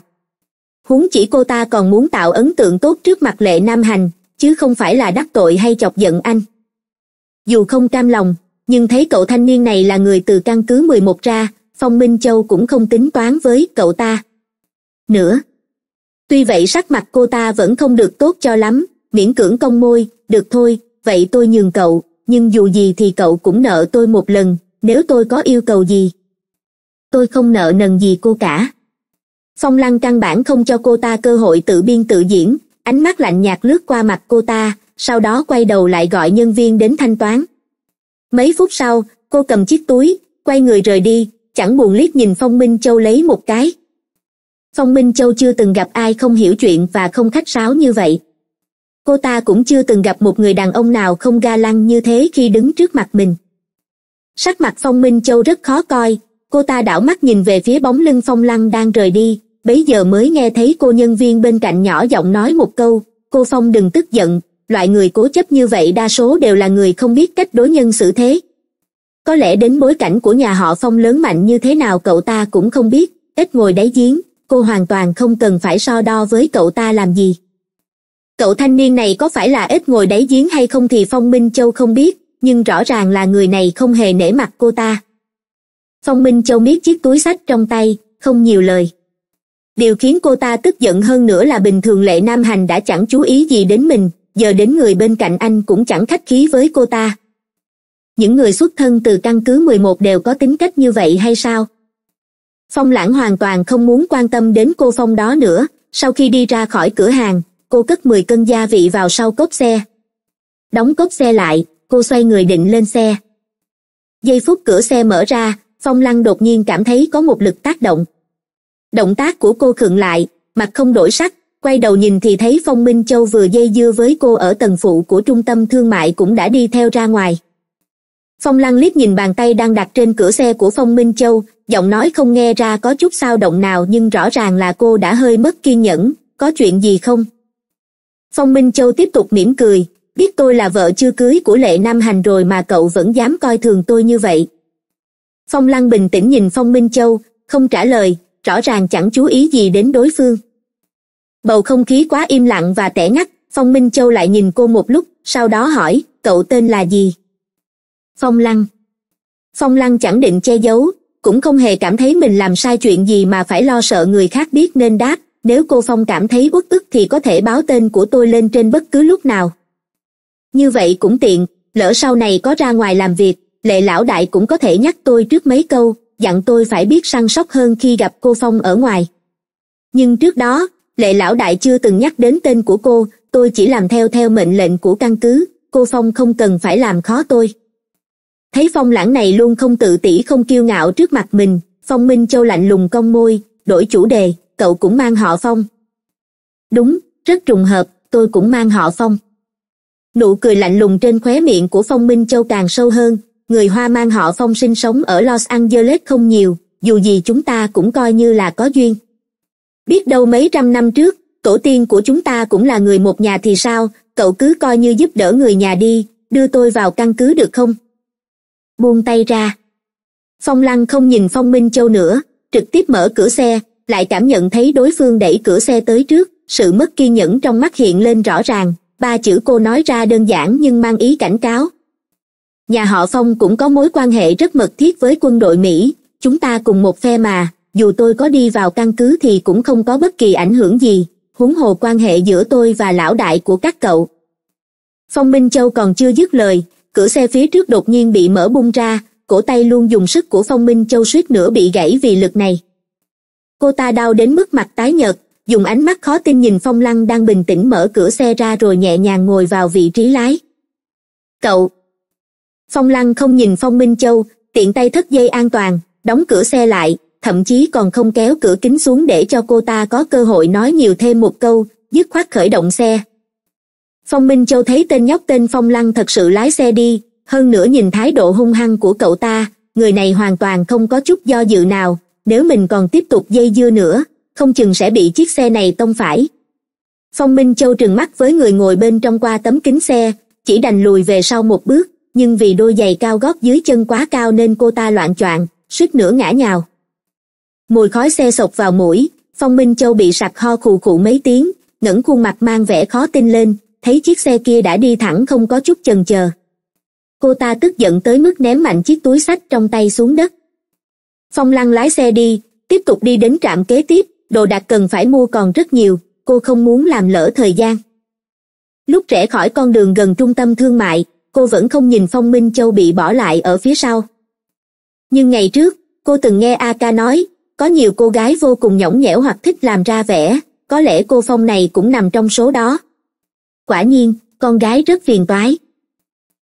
huống chỉ cô ta còn muốn tạo ấn tượng tốt trước mặt lệ nam hành chứ không phải là đắc tội hay chọc giận anh dù không cam lòng nhưng thấy cậu thanh niên này là người từ căn cứ mười một ra phong minh châu cũng không tính toán với cậu ta nữa tuy vậy sắc mặt cô ta vẫn không được tốt cho lắm miễn cưỡng cong môi được thôi vậy tôi nhường cậu nhưng dù gì thì cậu cũng nợ tôi một lần nếu tôi có yêu cầu gì tôi không nợ nần gì cô cả phong lăng căn bản không cho cô ta cơ hội tự biên tự diễn ánh mắt lạnh nhạt lướt qua mặt cô ta sau đó quay đầu lại gọi nhân viên đến thanh toán mấy phút sau cô cầm chiếc túi quay người rời đi chẳng buồn liếc nhìn phong minh châu lấy một cái phong minh châu chưa từng gặp ai không hiểu chuyện và không khách sáo như vậy cô ta cũng chưa từng gặp một người đàn ông nào không ga lăng như thế khi đứng trước mặt mình sắc mặt phong minh châu rất khó coi cô ta đảo mắt nhìn về phía bóng lưng phong lăng đang rời đi bấy giờ mới nghe thấy cô nhân viên bên cạnh nhỏ giọng nói một câu cô phong đừng tức giận loại người cố chấp như vậy đa số đều là người không biết cách đối nhân xử thế có lẽ đến bối cảnh của nhà họ phong lớn mạnh như thế nào cậu ta cũng không biết ít ngồi đáy giếng cô hoàn toàn không cần phải so đo với cậu ta làm gì cậu thanh niên này có phải là ít ngồi đáy giếng hay không thì phong minh châu không biết nhưng rõ ràng là người này không hề nể mặt cô ta phong minh châu miết chiếc túi sách trong tay không nhiều lời điều khiến cô ta tức giận hơn nữa là bình thường lệ nam hành đã chẳng chú ý gì đến mình giờ đến người bên cạnh anh cũng chẳng khách khí với cô ta những người xuất thân từ căn cứ mười một đều có tính cách như vậy hay sao phong lãng hoàn toàn không muốn quan tâm đến cô phong đó nữa sau khi đi ra khỏi cửa hàng cô cất mười cân gia vị vào sau cốp xe đóng cốp xe lại cô xoay người định lên xe giây phút cửa xe mở ra phong lăng đột nhiên cảm thấy có một lực tác động động tác của cô khựng lại mặt không đổi sắc quay đầu nhìn thì thấy phong minh châu vừa dây dưa với cô ở tầng phụ của trung tâm thương mại cũng đã đi theo ra ngoài phong lăng liếc nhìn bàn tay đang đặt trên cửa xe của phong minh châu giọng nói không nghe ra có chút sao động nào nhưng rõ ràng là cô đã hơi mất kiên nhẫn có chuyện gì không phong minh châu tiếp tục mỉm cười biết tôi là vợ chưa cưới của lệ nam hành rồi mà cậu vẫn dám coi thường tôi như vậy phong lăng bình tĩnh nhìn phong minh châu không trả lời rõ ràng chẳng chú ý gì đến đối phương bầu không khí quá im lặng và tẻ ngắt phong minh châu lại nhìn cô một lúc sau đó hỏi cậu tên là gì phong lăng phong lăng chẳng định che giấu cũng không hề cảm thấy mình làm sai chuyện gì mà phải lo sợ người khác biết nên đáp nếu cô phong cảm thấy uất ức thì có thể báo tên của tôi lên trên bất cứ lúc nào như vậy cũng tiện lỡ sau này có ra ngoài làm việc lệ lão đại cũng có thể nhắc tôi trước mấy câu dặn tôi phải biết săn sóc hơn khi gặp cô phong ở ngoài nhưng trước đó lệ lão đại chưa từng nhắc đến tên của cô tôi chỉ làm theo theo mệnh lệnh của căn cứ cô phong không cần phải làm khó tôi thấy phong lãng này luôn không tự tỉ không kiêu ngạo trước mặt mình phong minh châu lạnh lùng cong môi đổi chủ đề cậu cũng mang họ phong đúng rất trùng hợp tôi cũng mang họ phong nụ cười lạnh lùng trên khóe miệng của phong minh châu càng sâu hơn người hoa mang họ phong sinh sống ở los angeles không nhiều dù gì chúng ta cũng coi như là có duyên biết đâu mấy trăm năm trước tổ tiên của chúng ta cũng là người một nhà thì sao cậu cứ coi như giúp đỡ người nhà đi đưa tôi vào căn cứ được không buông tay ra phong lăng không nhìn phong minh châu nữa trực tiếp mở cửa xe lại cảm nhận thấy đối phương đẩy cửa xe tới trước sự mất kiên nhẫn trong mắt hiện lên rõ ràng ba chữ cô nói ra đơn giản nhưng mang ý cảnh cáo nhà họ phong cũng có mối quan hệ rất mật thiết với quân đội mỹ chúng ta cùng một phe mà dù tôi có đi vào căn cứ thì cũng không có bất kỳ ảnh hưởng gì huống hồ quan hệ giữa tôi và lão đại của các cậu phong minh châu còn chưa dứt lời cửa xe phía trước đột nhiên bị mở bung ra cổ tay luôn dùng sức của phong minh châu suýt nữa bị gãy vì lực này cô ta đau đến mức mặt tái nhợt dùng ánh mắt khó tin nhìn phong lăng đang bình tĩnh mở cửa xe ra rồi nhẹ nhàng ngồi vào vị trí lái cậu phong lăng không nhìn phong minh châu tiện tay thất dây an toàn đóng cửa xe lại thậm chí còn không kéo cửa kính xuống để cho cô ta có cơ hội nói nhiều thêm một câu dứt khoát khởi động xe phong minh châu thấy tên nhóc tên phong lăng thật sự lái xe đi hơn nữa nhìn thái độ hung hăng của cậu ta người này hoàn toàn không có chút do dự nào nếu mình còn tiếp tục dây dưa nữa không chừng sẽ bị chiếc xe này tông phải phong minh châu trừng mắt với người ngồi bên trong qua tấm kính xe chỉ đành lùi về sau một bước nhưng vì đôi giày cao gót dưới chân quá cao nên cô ta loạn choạng suýt nữa ngã nhào mùi khói xe sộc vào mũi phong minh châu bị sặc ho khù khụ mấy tiếng ngẩng khuôn mặt mang vẻ khó tin lên thấy chiếc xe kia đã đi thẳng không có chút chần chờ cô ta tức giận tới mức ném mạnh chiếc túi sách trong tay xuống đất phong lăng lái xe đi tiếp tục đi đến trạm kế tiếp đồ đạc cần phải mua còn rất nhiều cô không muốn làm lỡ thời gian lúc rẽ khỏi con đường gần trung tâm thương mại cô vẫn không nhìn phong minh châu bị bỏ lại ở phía sau nhưng ngày trước cô từng nghe a ca nói có nhiều cô gái vô cùng nhõng nhẽo hoặc thích làm ra vẻ có lẽ cô phong này cũng nằm trong số đó quả nhiên con gái rất phiền toái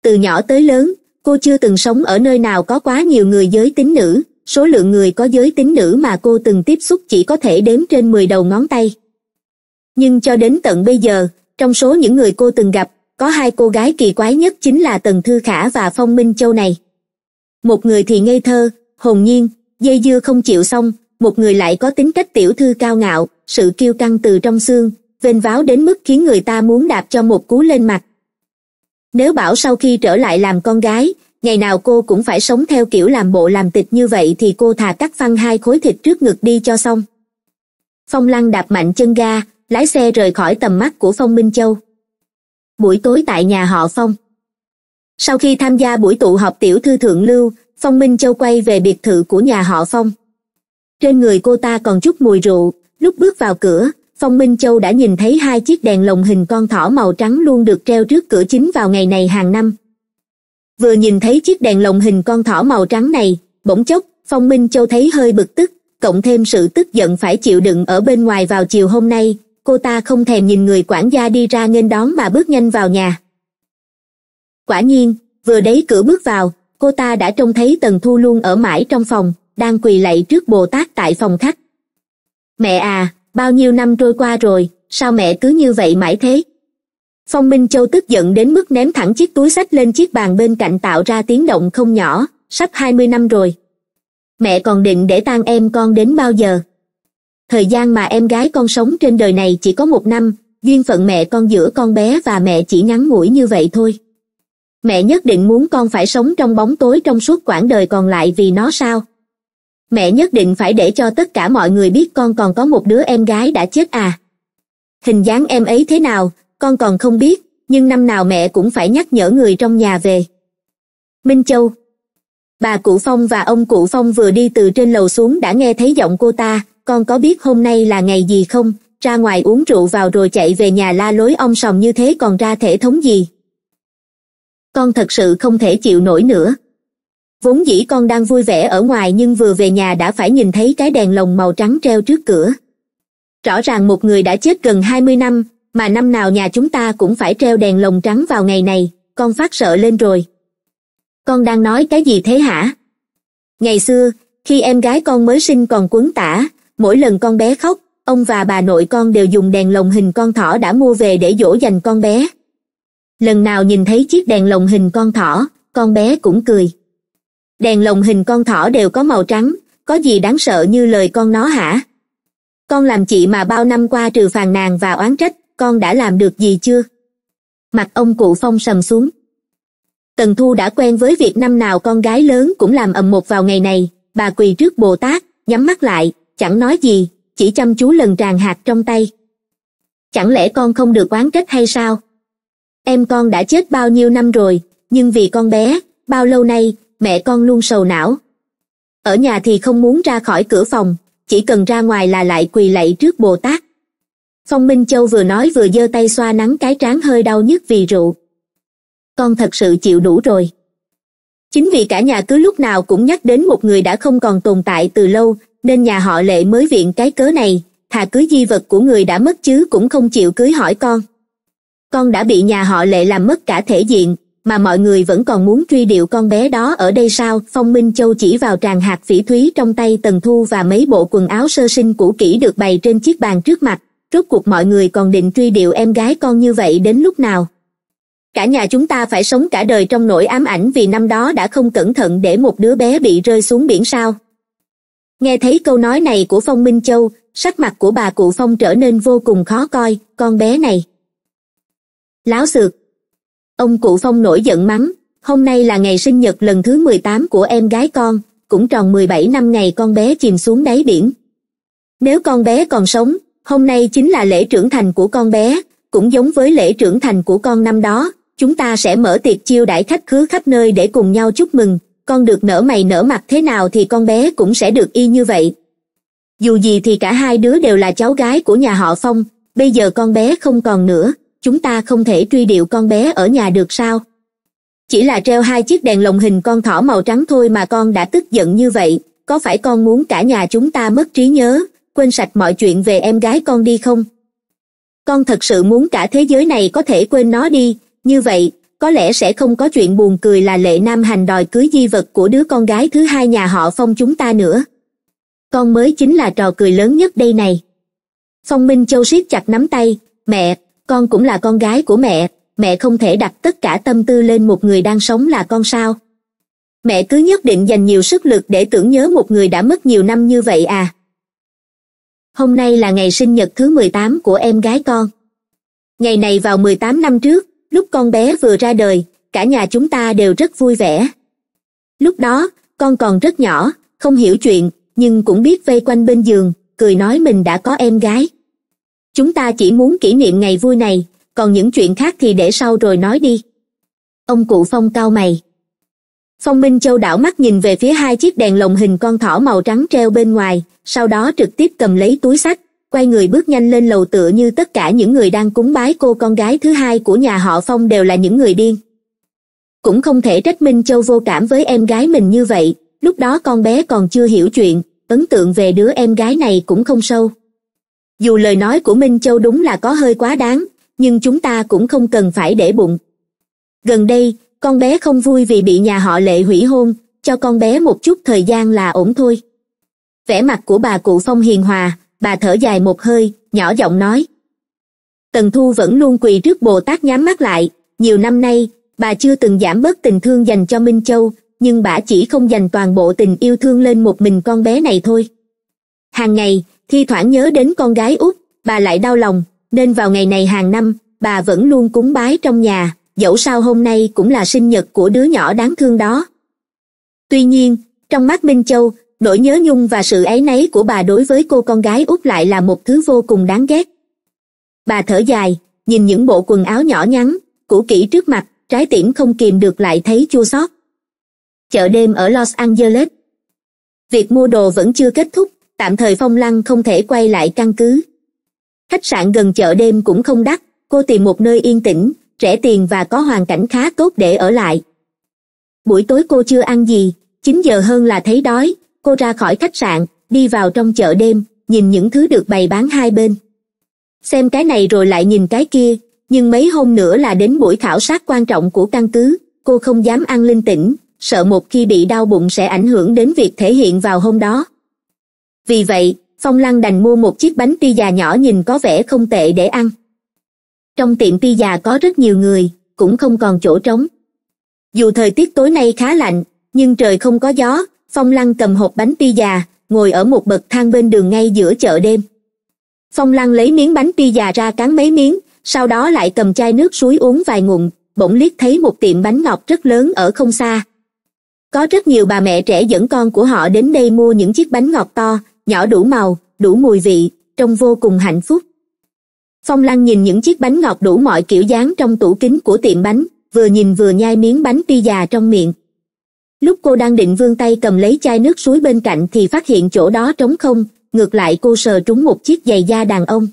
từ nhỏ tới lớn cô chưa từng sống ở nơi nào có quá nhiều người giới tính nữ số lượng người có giới tính nữ mà cô từng tiếp xúc chỉ có thể đếm trên mười đầu ngón tay nhưng cho đến tận bây giờ trong số những người cô từng gặp có hai cô gái kỳ quái nhất chính là tần thư khả và phong minh châu này một người thì ngây thơ hồn nhiên dây dưa không chịu xong một người lại có tính cách tiểu thư cao ngạo sự kiêu căng từ trong xương vênh váo đến mức khiến người ta muốn đạp cho một cú lên mặt nếu bảo sau khi trở lại làm con gái ngày nào cô cũng phải sống theo kiểu làm bộ làm tịch như vậy thì cô thà cắt phăng hai khối thịt trước ngực đi cho xong phong lăng đạp mạnh chân ga lái xe rời khỏi tầm mắt của phong minh châu buổi tối tại nhà họ phong sau khi tham gia buổi tụ họp tiểu thư thượng lưu phong minh châu quay về biệt thự của nhà họ phong trên người cô ta còn chút mùi rượu lúc bước vào cửa phong minh châu đã nhìn thấy hai chiếc đèn lồng hình con thỏ màu trắng luôn được treo trước cửa chính vào ngày này hàng năm vừa nhìn thấy chiếc đèn lồng hình con thỏ màu trắng này bỗng chốc phong minh châu thấy hơi bực tức cộng thêm sự tức giận phải chịu đựng ở bên ngoài vào chiều hôm nay cô ta không thèm nhìn người quản gia đi ra nghênh đón mà bước nhanh vào nhà quả nhiên vừa đấy cửa bước vào cô ta đã trông thấy tần thu luôn ở mãi trong phòng đang quỳ lạy trước bồ tát tại phòng khách mẹ à bao nhiêu năm trôi qua rồi sao mẹ cứ như vậy mãi thế phong minh châu tức giận đến mức ném thẳng chiếc túi sách lên chiếc bàn bên cạnh tạo ra tiếng động không nhỏ sắp hai mươi năm rồi mẹ còn định để tang em con đến bao giờ thời gian mà em gái con sống trên đời này chỉ có một năm duyên phận mẹ con giữa con bé và mẹ chỉ ngắn ngủi như vậy thôi mẹ nhất định muốn con phải sống trong bóng tối trong suốt quãng đời còn lại vì nó sao mẹ nhất định phải để cho tất cả mọi người biết con còn có một đứa em gái đã chết à hình dáng em ấy thế nào con còn không biết nhưng năm nào mẹ cũng phải nhắc nhở người trong nhà về minh châu bà cụ phong và ông cụ phong vừa đi từ trên lầu xuống đã nghe thấy giọng cô ta con có biết hôm nay là ngày gì không ra ngoài uống rượu vào rồi chạy về nhà la lối ông sòng như thế còn ra thể thống gì con thật sự không thể chịu nổi nữa vốn dĩ con đang vui vẻ ở ngoài nhưng vừa về nhà đã phải nhìn thấy cái đèn lồng màu trắng treo trước cửa rõ ràng một người đã chết gần hai mươi năm mà năm nào nhà chúng ta cũng phải treo đèn lồng trắng vào ngày này con phát sợ lên rồi con đang nói cái gì thế hả ngày xưa khi em gái con mới sinh còn quấn tả mỗi lần con bé khóc ông và bà nội con đều dùng đèn lồng hình con thỏ đã mua về để dỗ dành con bé lần nào nhìn thấy chiếc đèn lồng hình con thỏ con bé cũng cười đèn lồng hình con thỏ đều có màu trắng có gì đáng sợ như lời con nó hả con làm chị mà bao năm qua trừ phàn nàn và oán trách con đã làm được gì chưa mặt ông cụ phong sầm xuống tần thu đã quen với việc năm nào con gái lớn cũng làm ầm một vào ngày này bà quỳ trước bồ tát nhắm mắt lại chẳng nói gì chỉ chăm chú lần tràn hạt trong tay chẳng lẽ con không được oán trách hay sao em con đã chết bao nhiêu năm rồi nhưng vì con bé bao lâu nay mẹ con luôn sầu não ở nhà thì không muốn ra khỏi cửa phòng chỉ cần ra ngoài là lại quỳ lạy trước bồ tát phong minh châu vừa nói vừa giơ tay xoa nắng cái trán hơi đau nhức vì rượu con thật sự chịu đủ rồi chính vì cả nhà cứ lúc nào cũng nhắc đến một người đã không còn tồn tại từ lâu nên nhà họ lệ mới viện cái cớ này thà cưới di vật của người đã mất chứ cũng không chịu cưới hỏi con con đã bị nhà họ lệ làm mất cả thể diện mà mọi người vẫn còn muốn truy điệu con bé đó ở đây sao phong minh châu chỉ vào tràng hạt phỉ thúy trong tay tần thu và mấy bộ quần áo sơ sinh cũ kỹ được bày trên chiếc bàn trước mặt rốt cuộc mọi người còn định truy điệu em gái con như vậy đến lúc nào cả nhà chúng ta phải sống cả đời trong nỗi ám ảnh vì năm đó đã không cẩn thận để một đứa bé bị rơi xuống biển sao nghe thấy câu nói này của phong minh châu sắc mặt của bà cụ phong trở nên vô cùng khó coi con bé này láo xược ông cụ phong nổi giận mắng hôm nay là ngày sinh nhật lần thứ mười tám của em gái con cũng tròn mười bảy năm ngày con bé chìm xuống đáy biển nếu con bé còn sống hôm nay chính là lễ trưởng thành của con bé cũng giống với lễ trưởng thành của con năm đó chúng ta sẽ mở tiệc chiêu đãi khách khứa khắp nơi để cùng nhau chúc mừng con được nở mày nở mặt thế nào thì con bé cũng sẽ được y như vậy dù gì thì cả hai đứa đều là cháu gái của nhà họ phong bây giờ con bé không còn nữa chúng ta không thể truy điệu con bé ở nhà được sao chỉ là treo hai chiếc đèn lồng hình con thỏ màu trắng thôi mà con đã tức giận như vậy có phải con muốn cả nhà chúng ta mất trí nhớ quên sạch mọi chuyện về em gái con đi không con thật sự muốn cả thế giới này có thể quên nó đi như vậy có lẽ sẽ không có chuyện buồn cười là lệ nam hành đòi cưới di vật của đứa con gái thứ hai nhà họ phong chúng ta nữa con mới chính là trò cười lớn nhất đây này phong minh châu siết chặt nắm tay mẹ con cũng là con gái của mẹ mẹ không thể đặt tất cả tâm tư lên một người đang sống là con sao mẹ cứ nhất định dành nhiều sức lực để tưởng nhớ một người đã mất nhiều năm như vậy à hôm nay là ngày sinh nhật thứ mười tám của em gái con ngày này vào mười tám năm trước lúc con bé vừa ra đời cả nhà chúng ta đều rất vui vẻ lúc đó con còn rất nhỏ không hiểu chuyện nhưng cũng biết vây quanh bên giường cười nói mình đã có em gái chúng ta chỉ muốn kỷ niệm ngày vui này còn những chuyện khác thì để sau rồi nói đi ông cụ phong cao mày phong minh châu đảo mắt nhìn về phía hai chiếc đèn lồng hình con thỏ màu trắng treo bên ngoài sau đó trực tiếp cầm lấy túi sách quay người bước nhanh lên lầu tựa như tất cả những người đang cúng bái cô con gái thứ hai của nhà họ phong đều là những người điên cũng không thể trách minh châu vô cảm với em gái mình như vậy lúc đó con bé còn chưa hiểu chuyện ấn tượng về đứa em gái này cũng không sâu dù lời nói của minh châu đúng là có hơi quá đáng nhưng chúng ta cũng không cần phải để bụng gần đây con bé không vui vì bị nhà họ lệ hủy hôn cho con bé một chút thời gian là ổn thôi vẻ mặt của bà cụ phong hiền hòa bà thở dài một hơi nhỏ giọng nói tần thu vẫn luôn quỳ trước bồ tát nhắm mắt lại nhiều năm nay bà chưa từng giảm bớt tình thương dành cho minh châu nhưng bà chỉ không dành toàn bộ tình yêu thương lên một mình con bé này thôi hàng ngày thi thoảng nhớ đến con gái út bà lại đau lòng nên vào ngày này hàng năm bà vẫn luôn cúng bái trong nhà dẫu sao hôm nay cũng là sinh nhật của đứa nhỏ đáng thương đó tuy nhiên trong mắt minh châu nỗi nhớ nhung và sự áy náy của bà đối với cô con gái út lại là một thứ vô cùng đáng ghét bà thở dài nhìn những bộ quần áo nhỏ nhắn cũ kỹ trước mặt trái tim không kìm được lại thấy chua xót chợ đêm ở los angeles việc mua đồ vẫn chưa kết thúc tạm thời phong lăng không thể quay lại căn cứ khách sạn gần chợ đêm cũng không đắt cô tìm một nơi yên tĩnh rẻ tiền và có hoàn cảnh khá tốt để ở lại buổi tối cô chưa ăn gì chín giờ hơn là thấy đói cô ra khỏi khách sạn đi vào trong chợ đêm nhìn những thứ được bày bán hai bên xem cái này rồi lại nhìn cái kia nhưng mấy hôm nữa là đến buổi khảo sát quan trọng của căn cứ cô không dám ăn linh tĩnh sợ một khi bị đau bụng sẽ ảnh hưởng đến việc thể hiện vào hôm đó vì vậy phong lăng đành mua một chiếc bánh ti già nhỏ nhìn có vẻ không tệ để ăn trong tiệm ti già có rất nhiều người cũng không còn chỗ trống dù thời tiết tối nay khá lạnh nhưng trời không có gió phong lăng cầm hộp bánh ti già ngồi ở một bậc thang bên đường ngay giữa chợ đêm phong lăng lấy miếng bánh ti già ra cắn mấy miếng sau đó lại cầm chai nước suối uống vài ngụm bỗng liếc thấy một tiệm bánh ngọt rất lớn ở không xa có rất nhiều bà mẹ trẻ dẫn con của họ đến đây mua những chiếc bánh ngọt to nhỏ đủ màu, đủ mùi vị, trông vô cùng hạnh phúc. Phong lan nhìn những chiếc bánh ngọt đủ mọi kiểu dáng trong tủ kính của tiệm bánh, vừa nhìn vừa nhai miếng bánh tuy già trong miệng. Lúc cô đang định vươn tay cầm lấy chai nước suối bên cạnh thì phát hiện chỗ đó trống không, ngược lại cô sờ trúng một chiếc giày da đàn ông.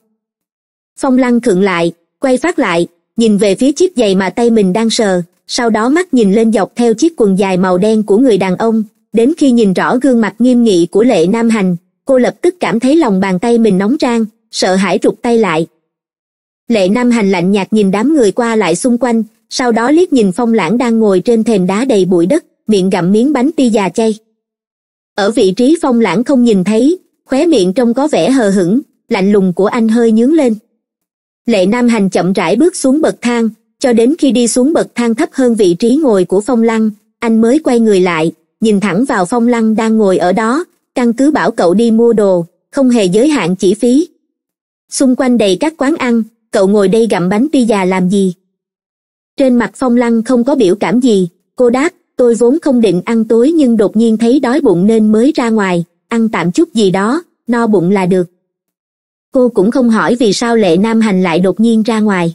Phong lan khựng lại, quay phát lại, nhìn về phía chiếc giày mà tay mình đang sờ, sau đó mắt nhìn lên dọc theo chiếc quần dài màu đen của người đàn ông, đến khi nhìn rõ gương mặt nghiêm nghị của Lệ Nam Hành, cô lập tức cảm thấy lòng bàn tay mình nóng rang sợ hãi rụt tay lại lệ nam hành lạnh nhạt nhìn đám người qua lại xung quanh sau đó liếc nhìn phong lãng đang ngồi trên thềm đá đầy bụi đất miệng gặm miếng bánh ti già chay ở vị trí phong lãng không nhìn thấy khóe miệng trông có vẻ hờ hững lạnh lùng của anh hơi nhướng lên lệ nam hành chậm rãi bước xuống bậc thang cho đến khi đi xuống bậc thang thấp hơn vị trí ngồi của phong lăng anh mới quay người lại nhìn thẳng vào phong lăng đang ngồi ở đó căn cứ bảo cậu đi mua đồ không hề giới hạn chỉ phí xung quanh đầy các quán ăn cậu ngồi đây gặm bánh già làm gì trên mặt phong lăng không có biểu cảm gì cô đáp tôi vốn không định ăn tối nhưng đột nhiên thấy đói bụng nên mới ra ngoài ăn tạm chút gì đó no bụng là được cô cũng không hỏi vì sao lệ nam hành lại đột nhiên ra ngoài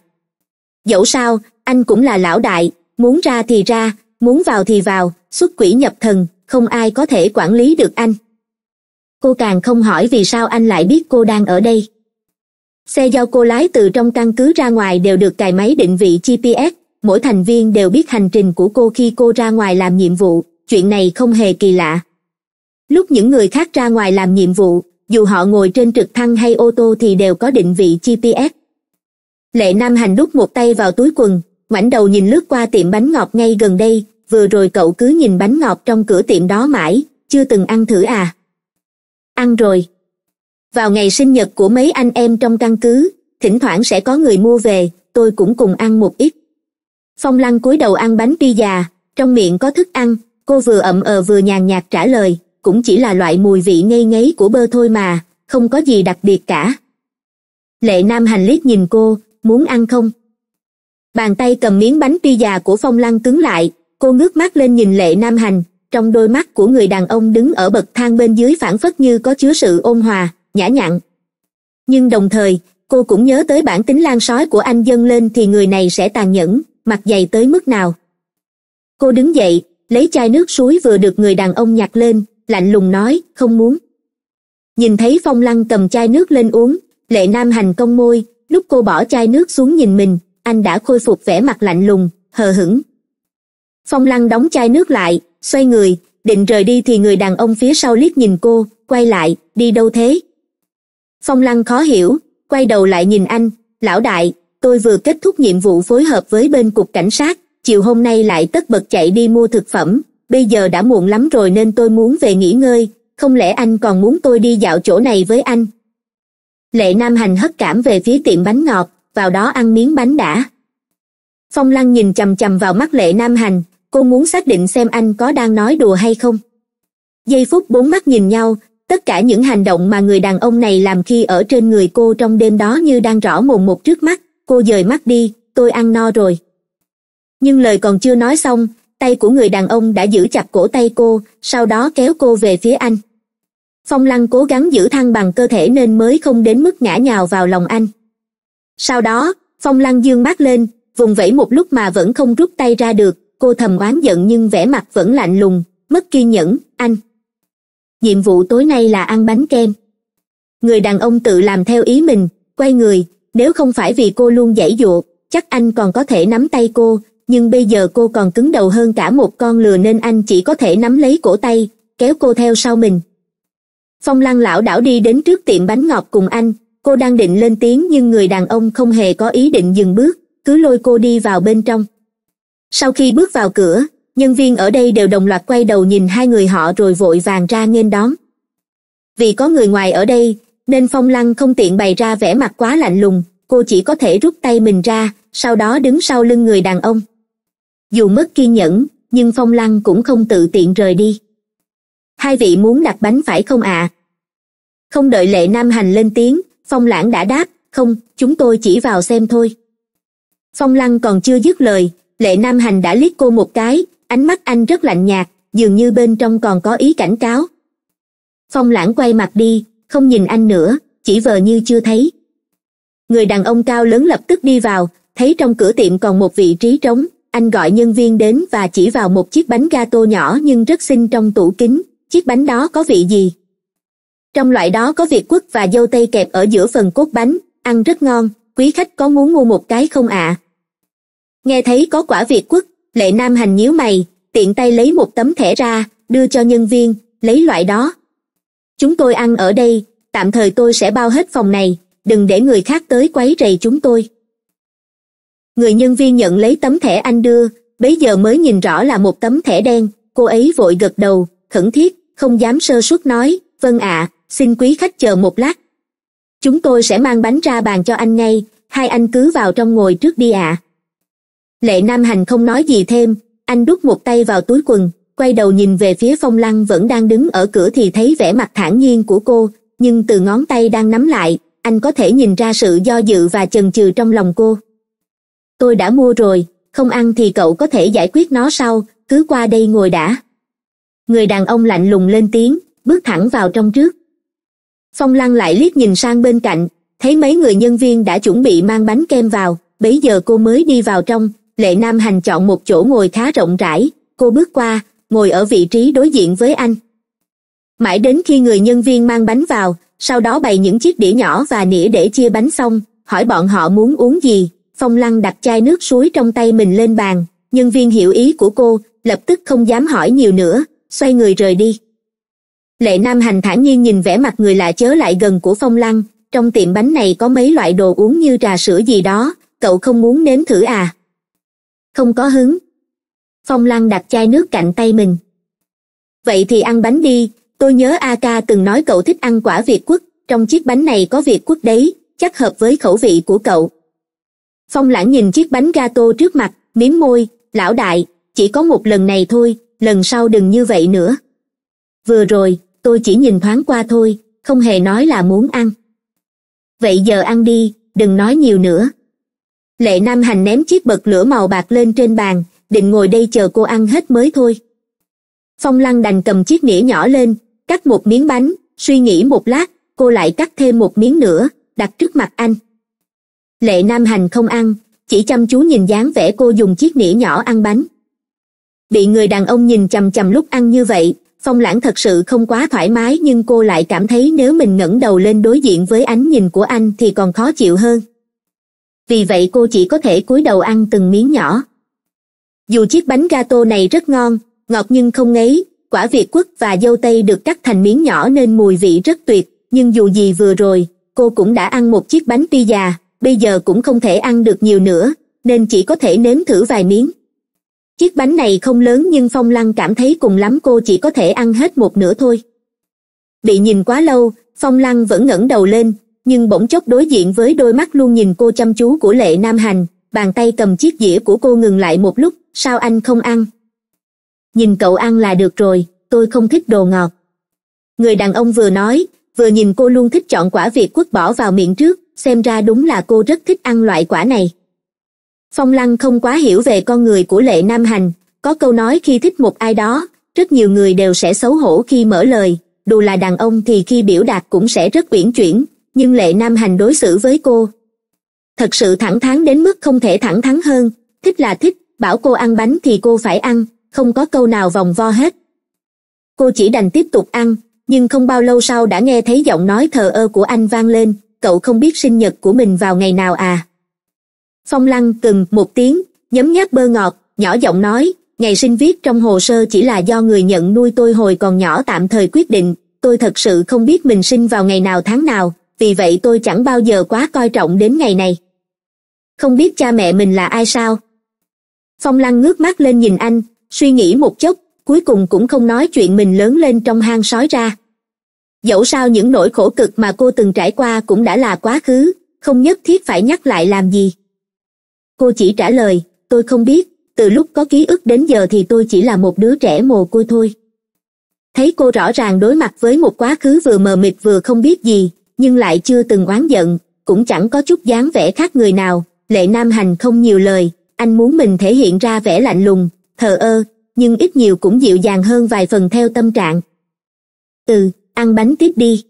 dẫu sao anh cũng là lão đại muốn ra thì ra muốn vào thì vào xuất quỷ nhập thần không ai có thể quản lý được anh cô càng không hỏi vì sao anh lại biết cô đang ở đây xe do cô lái từ trong căn cứ ra ngoài đều được cài máy định vị gps mỗi thành viên đều biết hành trình của cô khi cô ra ngoài làm nhiệm vụ chuyện này không hề kỳ lạ lúc những người khác ra ngoài làm nhiệm vụ dù họ ngồi trên trực thăng hay ô tô thì đều có định vị gps lệ nam hành đút một tay vào túi quần ngoảnh đầu nhìn lướt qua tiệm bánh ngọt ngay gần đây vừa rồi cậu cứ nhìn bánh ngọt trong cửa tiệm đó mãi chưa từng ăn thử à ăn rồi vào ngày sinh nhật của mấy anh em trong căn cứ thỉnh thoảng sẽ có người mua về tôi cũng cùng ăn một ít phong lăng cúi đầu ăn bánh pi già trong miệng có thức ăn cô vừa ậm ờ vừa nhàn nhạt trả lời cũng chỉ là loại mùi vị ngây ngáy của bơ thôi mà không có gì đặc biệt cả lệ nam hành liếc nhìn cô muốn ăn không bàn tay cầm miếng bánh pi già của phong lăng cứng lại cô ngước mắt lên nhìn lệ nam hành trong đôi mắt của người đàn ông đứng ở bậc thang bên dưới phản phất như có chứa sự ôn hòa nhã nhặn nhưng đồng thời cô cũng nhớ tới bản tính lan sói của anh dâng lên thì người này sẽ tàn nhẫn mặt dày tới mức nào cô đứng dậy lấy chai nước suối vừa được người đàn ông nhặt lên lạnh lùng nói không muốn nhìn thấy phong lăng cầm chai nước lên uống lệ nam hành cong môi lúc cô bỏ chai nước xuống nhìn mình anh đã khôi phục vẻ mặt lạnh lùng hờ hững phong lăng đóng chai nước lại xoay người định rời đi thì người đàn ông phía sau liếc nhìn cô quay lại đi đâu thế phong lăng khó hiểu quay đầu lại nhìn anh lão đại tôi vừa kết thúc nhiệm vụ phối hợp với bên cục cảnh sát chiều hôm nay lại tất bật chạy đi mua thực phẩm bây giờ đã muộn lắm rồi nên tôi muốn về nghỉ ngơi không lẽ anh còn muốn tôi đi dạo chỗ này với anh lệ nam hành hất cảm về phía tiệm bánh ngọt vào đó ăn miếng bánh đã phong lăng nhìn chằm chằm vào mắt lệ nam hành cô muốn xác định xem anh có đang nói đùa hay không giây phút bốn mắt nhìn nhau tất cả những hành động mà người đàn ông này làm khi ở trên người cô trong đêm đó như đang rõ mồn một trước mắt cô dời mắt đi tôi ăn no rồi nhưng lời còn chưa nói xong tay của người đàn ông đã giữ chặt cổ tay cô sau đó kéo cô về phía anh phong lăng cố gắng giữ thăng bằng cơ thể nên mới không đến mức ngã nhào vào lòng anh sau đó phong lăng dương mắt lên vùng vẫy một lúc mà vẫn không rút tay ra được cô thầm oán giận nhưng vẻ mặt vẫn lạnh lùng mất kiên nhẫn anh nhiệm vụ tối nay là ăn bánh kem người đàn ông tự làm theo ý mình quay người nếu không phải vì cô luôn giãy giụa chắc anh còn có thể nắm tay cô nhưng bây giờ cô còn cứng đầu hơn cả một con lừa nên anh chỉ có thể nắm lấy cổ tay kéo cô theo sau mình phong lăng lão đảo đi đến trước tiệm bánh ngọt cùng anh cô đang định lên tiếng nhưng người đàn ông không hề có ý định dừng bước cứ lôi cô đi vào bên trong sau khi bước vào cửa nhân viên ở đây đều đồng loạt quay đầu nhìn hai người họ rồi vội vàng ra nghênh đón vì có người ngoài ở đây nên phong lăng không tiện bày ra vẻ mặt quá lạnh lùng cô chỉ có thể rút tay mình ra sau đó đứng sau lưng người đàn ông dù mất kiên nhẫn nhưng phong lăng cũng không tự tiện rời đi hai vị muốn đặt bánh phải không ạ à? không đợi lệ nam hành lên tiếng phong lãng đã đáp không chúng tôi chỉ vào xem thôi phong lăng còn chưa dứt lời lệ nam hành đã liếc cô một cái ánh mắt anh rất lạnh nhạt dường như bên trong còn có ý cảnh cáo phong lãng quay mặt đi không nhìn anh nữa chỉ vờ như chưa thấy người đàn ông cao lớn lập tức đi vào thấy trong cửa tiệm còn một vị trí trống anh gọi nhân viên đến và chỉ vào một chiếc bánh ga tô nhỏ nhưng rất xinh trong tủ kính chiếc bánh đó có vị gì trong loại đó có việt quất và dâu tây kẹp ở giữa phần cốt bánh ăn rất ngon quý khách có muốn mua một cái không ạ à? nghe thấy có quả việt quất lệ nam hành nhíu mày tiện tay lấy một tấm thẻ ra đưa cho nhân viên lấy loại đó chúng tôi ăn ở đây tạm thời tôi sẽ bao hết phòng này đừng để người khác tới quấy rầy chúng tôi người nhân viên nhận lấy tấm thẻ anh đưa bấy giờ mới nhìn rõ là một tấm thẻ đen cô ấy vội gật đầu khẩn thiết không dám sơ suất nói vâng ạ xin quý khách chờ một lát chúng tôi sẽ mang bánh ra bàn cho anh ngay hai anh cứ vào trong ngồi trước đi ạ lệ nam hành không nói gì thêm anh đút một tay vào túi quần quay đầu nhìn về phía phong lăng vẫn đang đứng ở cửa thì thấy vẻ mặt thản nhiên của cô nhưng từ ngón tay đang nắm lại anh có thể nhìn ra sự do dự và chần chừ trong lòng cô tôi đã mua rồi không ăn thì cậu có thể giải quyết nó sau cứ qua đây ngồi đã người đàn ông lạnh lùng lên tiếng bước thẳng vào trong trước phong lăng lại liếc nhìn sang bên cạnh thấy mấy người nhân viên đã chuẩn bị mang bánh kem vào bấy giờ cô mới đi vào trong lệ nam hành chọn một chỗ ngồi khá rộng rãi cô bước qua ngồi ở vị trí đối diện với anh mãi đến khi người nhân viên mang bánh vào sau đó bày những chiếc đĩa nhỏ và nĩa để chia bánh xong hỏi bọn họ muốn uống gì phong lăng đặt chai nước suối trong tay mình lên bàn nhân viên hiểu ý của cô lập tức không dám hỏi nhiều nữa xoay người rời đi lệ nam hành thản nhiên nhìn vẻ mặt người lạ chớ lại gần của phong lăng trong tiệm bánh này có mấy loại đồ uống như trà sữa gì đó cậu không muốn nếm thử à không có hứng phong lan đặt chai nước cạnh tay mình vậy thì ăn bánh đi tôi nhớ a ca từng nói cậu thích ăn quả việt quất trong chiếc bánh này có việt quất đấy chắc hợp với khẩu vị của cậu phong lãng nhìn chiếc bánh ga tô trước mặt miếm môi lão đại chỉ có một lần này thôi lần sau đừng như vậy nữa vừa rồi tôi chỉ nhìn thoáng qua thôi không hề nói là muốn ăn vậy giờ ăn đi đừng nói nhiều nữa lệ nam hành ném chiếc bật lửa màu bạc lên trên bàn định ngồi đây chờ cô ăn hết mới thôi phong lăng đành cầm chiếc nĩa nhỏ lên cắt một miếng bánh suy nghĩ một lát cô lại cắt thêm một miếng nữa đặt trước mặt anh lệ nam hành không ăn chỉ chăm chú nhìn dáng vẻ cô dùng chiếc nĩa nhỏ ăn bánh bị người đàn ông nhìn chằm chằm lúc ăn như vậy phong lãng thật sự không quá thoải mái nhưng cô lại cảm thấy nếu mình ngẩng đầu lên đối diện với ánh nhìn của anh thì còn khó chịu hơn vì vậy cô chỉ có thể cúi đầu ăn từng miếng nhỏ dù chiếc bánh gato này rất ngon ngọt nhưng không ngấy quả việt quất và dâu tây được cắt thành miếng nhỏ nên mùi vị rất tuyệt nhưng dù gì vừa rồi cô cũng đã ăn một chiếc bánh pizza bây giờ cũng không thể ăn được nhiều nữa nên chỉ có thể nếm thử vài miếng chiếc bánh này không lớn nhưng phong lăng cảm thấy cùng lắm cô chỉ có thể ăn hết một nửa thôi bị nhìn quá lâu phong lăng vẫn ngẩng đầu lên nhưng bỗng chốc đối diện với đôi mắt luôn nhìn cô chăm chú của lệ nam hành bàn tay cầm chiếc dĩa của cô ngừng lại một lúc sao anh không ăn nhìn cậu ăn là được rồi tôi không thích đồ ngọt người đàn ông vừa nói vừa nhìn cô luôn thích chọn quả việt quất bỏ vào miệng trước xem ra đúng là cô rất thích ăn loại quả này phong lăng không quá hiểu về con người của lệ nam hành có câu nói khi thích một ai đó rất nhiều người đều sẽ xấu hổ khi mở lời dù là đàn ông thì khi biểu đạt cũng sẽ rất uyển chuyển nhưng lệ nam hành đối xử với cô thật sự thẳng thắn đến mức không thể thẳng thắn hơn thích là thích bảo cô ăn bánh thì cô phải ăn không có câu nào vòng vo hết cô chỉ đành tiếp tục ăn nhưng không bao lâu sau đã nghe thấy giọng nói thờ ơ của anh vang lên cậu không biết sinh nhật của mình vào ngày nào à phong lăng cừng một tiếng nhấm nháp bơ ngọt nhỏ giọng nói ngày sinh viết trong hồ sơ chỉ là do người nhận nuôi tôi hồi còn nhỏ tạm thời quyết định tôi thật sự không biết mình sinh vào ngày nào tháng nào vì vậy tôi chẳng bao giờ quá coi trọng đến ngày này không biết cha mẹ mình là ai sao phong lăng ngước mắt lên nhìn anh suy nghĩ một chốc cuối cùng cũng không nói chuyện mình lớn lên trong hang sói ra dẫu sao những nỗi khổ cực mà cô từng trải qua cũng đã là quá khứ không nhất thiết phải nhắc lại làm gì cô chỉ trả lời tôi không biết từ lúc có ký ức đến giờ thì tôi chỉ là một đứa trẻ mồ côi thôi thấy cô rõ ràng đối mặt với một quá khứ vừa mờ mịt vừa không biết gì nhưng lại chưa từng oán giận cũng chẳng có chút dáng vẻ khác người nào lệ nam hành không nhiều lời anh muốn mình thể hiện ra vẻ lạnh lùng thờ ơ nhưng ít nhiều cũng dịu dàng hơn vài phần theo tâm trạng ừ ăn bánh tiếp đi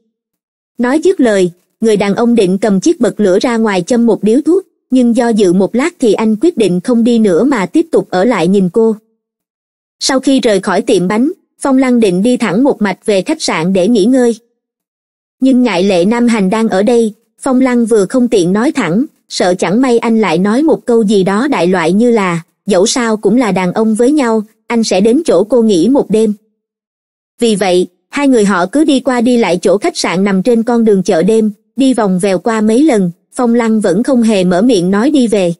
nói dứt lời người đàn ông định cầm chiếc bật lửa ra ngoài châm một điếu thuốc nhưng do dự một lát thì anh quyết định không đi nữa mà tiếp tục ở lại nhìn cô sau khi rời khỏi tiệm bánh phong lăng định đi thẳng một mạch về khách sạn để nghỉ ngơi nhưng ngại lệ nam hành đang ở đây phong lăng vừa không tiện nói thẳng sợ chẳng may anh lại nói một câu gì đó đại loại như là dẫu sao cũng là đàn ông với nhau anh sẽ đến chỗ cô nghỉ một đêm vì vậy hai người họ cứ đi qua đi lại chỗ khách sạn nằm trên con đường chợ đêm đi vòng vèo qua mấy lần phong lăng vẫn không hề mở miệng nói đi về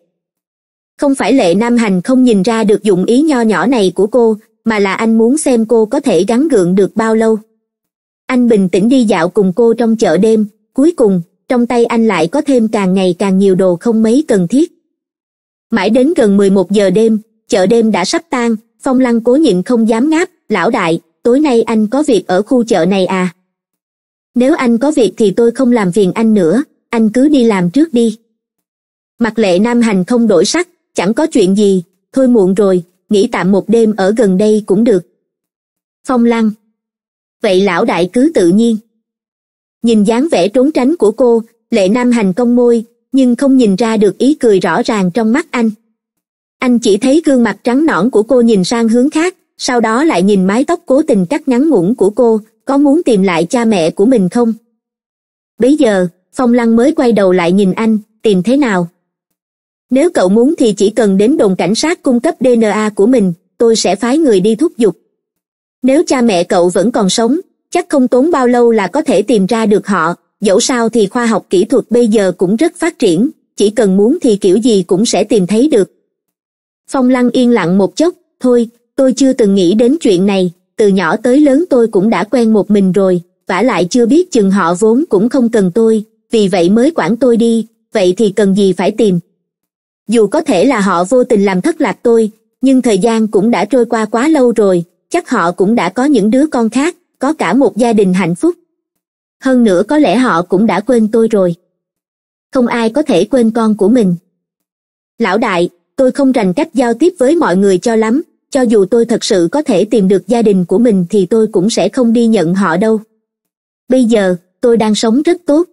không phải lệ nam hành không nhìn ra được dụng ý nho nhỏ này của cô mà là anh muốn xem cô có thể gắn gượng được bao lâu anh bình tĩnh đi dạo cùng cô trong chợ đêm cuối cùng trong tay anh lại có thêm càng ngày càng nhiều đồ không mấy cần thiết mãi đến gần 11 giờ đêm chợ đêm đã sắp tan phong lăng cố nhịn không dám ngáp lão đại tối nay anh có việc ở khu chợ này à nếu anh có việc thì tôi không làm phiền anh nữa anh cứ đi làm trước đi mặt lệ nam hành không đổi sắc chẳng có chuyện gì thôi muộn rồi nghỉ tạm một đêm ở gần đây cũng được phong lăng vậy lão đại cứ tự nhiên nhìn dáng vẻ trốn tránh của cô lệ nam hành cong môi nhưng không nhìn ra được ý cười rõ ràng trong mắt anh anh chỉ thấy gương mặt trắng nõn của cô nhìn sang hướng khác sau đó lại nhìn mái tóc cố tình cắt ngắn ngủn của cô có muốn tìm lại cha mẹ của mình không bây giờ phong lăng mới quay đầu lại nhìn anh tìm thế nào nếu cậu muốn thì chỉ cần đến đồn cảnh sát cung cấp dna của mình tôi sẽ phái người đi thúc giục nếu cha mẹ cậu vẫn còn sống chắc không tốn bao lâu là có thể tìm ra được họ dẫu sao thì khoa học kỹ thuật bây giờ cũng rất phát triển chỉ cần muốn thì kiểu gì cũng sẽ tìm thấy được phong lăng yên lặng một chốc thôi tôi chưa từng nghĩ đến chuyện này từ nhỏ tới lớn tôi cũng đã quen một mình rồi vả lại chưa biết chừng họ vốn cũng không cần tôi vì vậy mới quản tôi đi vậy thì cần gì phải tìm dù có thể là họ vô tình làm thất lạc tôi nhưng thời gian cũng đã trôi qua quá lâu rồi chắc họ cũng đã có những đứa con khác có cả một gia đình hạnh phúc hơn nữa có lẽ họ cũng đã quên tôi rồi không ai có thể quên con của mình lão đại tôi không rành cách giao tiếp với mọi người cho lắm cho dù tôi thật sự có thể tìm được gia đình của mình thì tôi cũng sẽ không đi nhận họ đâu bây giờ tôi đang sống rất tốt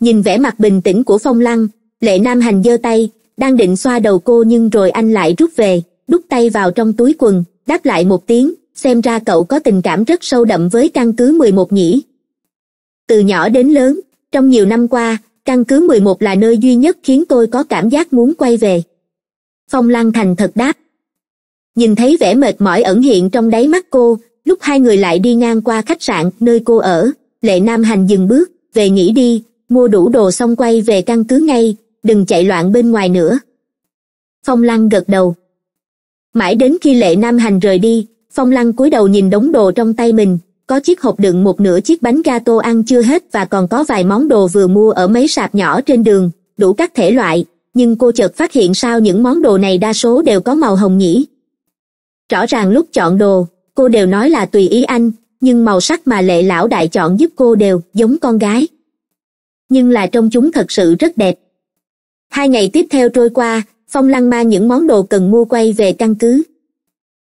nhìn vẻ mặt bình tĩnh của phong lăng lệ nam hành giơ tay đang định xoa đầu cô nhưng rồi anh lại rút về đút tay vào trong túi quần đáp lại một tiếng xem ra cậu có tình cảm rất sâu đậm với căn cứ mười một nhỉ từ nhỏ đến lớn trong nhiều năm qua căn cứ mười một là nơi duy nhất khiến tôi có cảm giác muốn quay về phong lan thành thật đáp nhìn thấy vẻ mệt mỏi ẩn hiện trong đáy mắt cô lúc hai người lại đi ngang qua khách sạn nơi cô ở lệ nam hành dừng bước về nghỉ đi mua đủ đồ xong quay về căn cứ ngay đừng chạy loạn bên ngoài nữa phong lăng gật đầu mãi đến khi lệ nam hành rời đi phong lăng cúi đầu nhìn đống đồ trong tay mình có chiếc hộp đựng một nửa chiếc bánh ga tô ăn chưa hết và còn có vài món đồ vừa mua ở mấy sạp nhỏ trên đường đủ các thể loại nhưng cô chợt phát hiện sao những món đồ này đa số đều có màu hồng nhỉ rõ ràng lúc chọn đồ cô đều nói là tùy ý anh nhưng màu sắc mà lệ lão đại chọn giúp cô đều giống con gái nhưng là trong chúng thật sự rất đẹp hai ngày tiếp theo trôi qua phong lăng mang những món đồ cần mua quay về căn cứ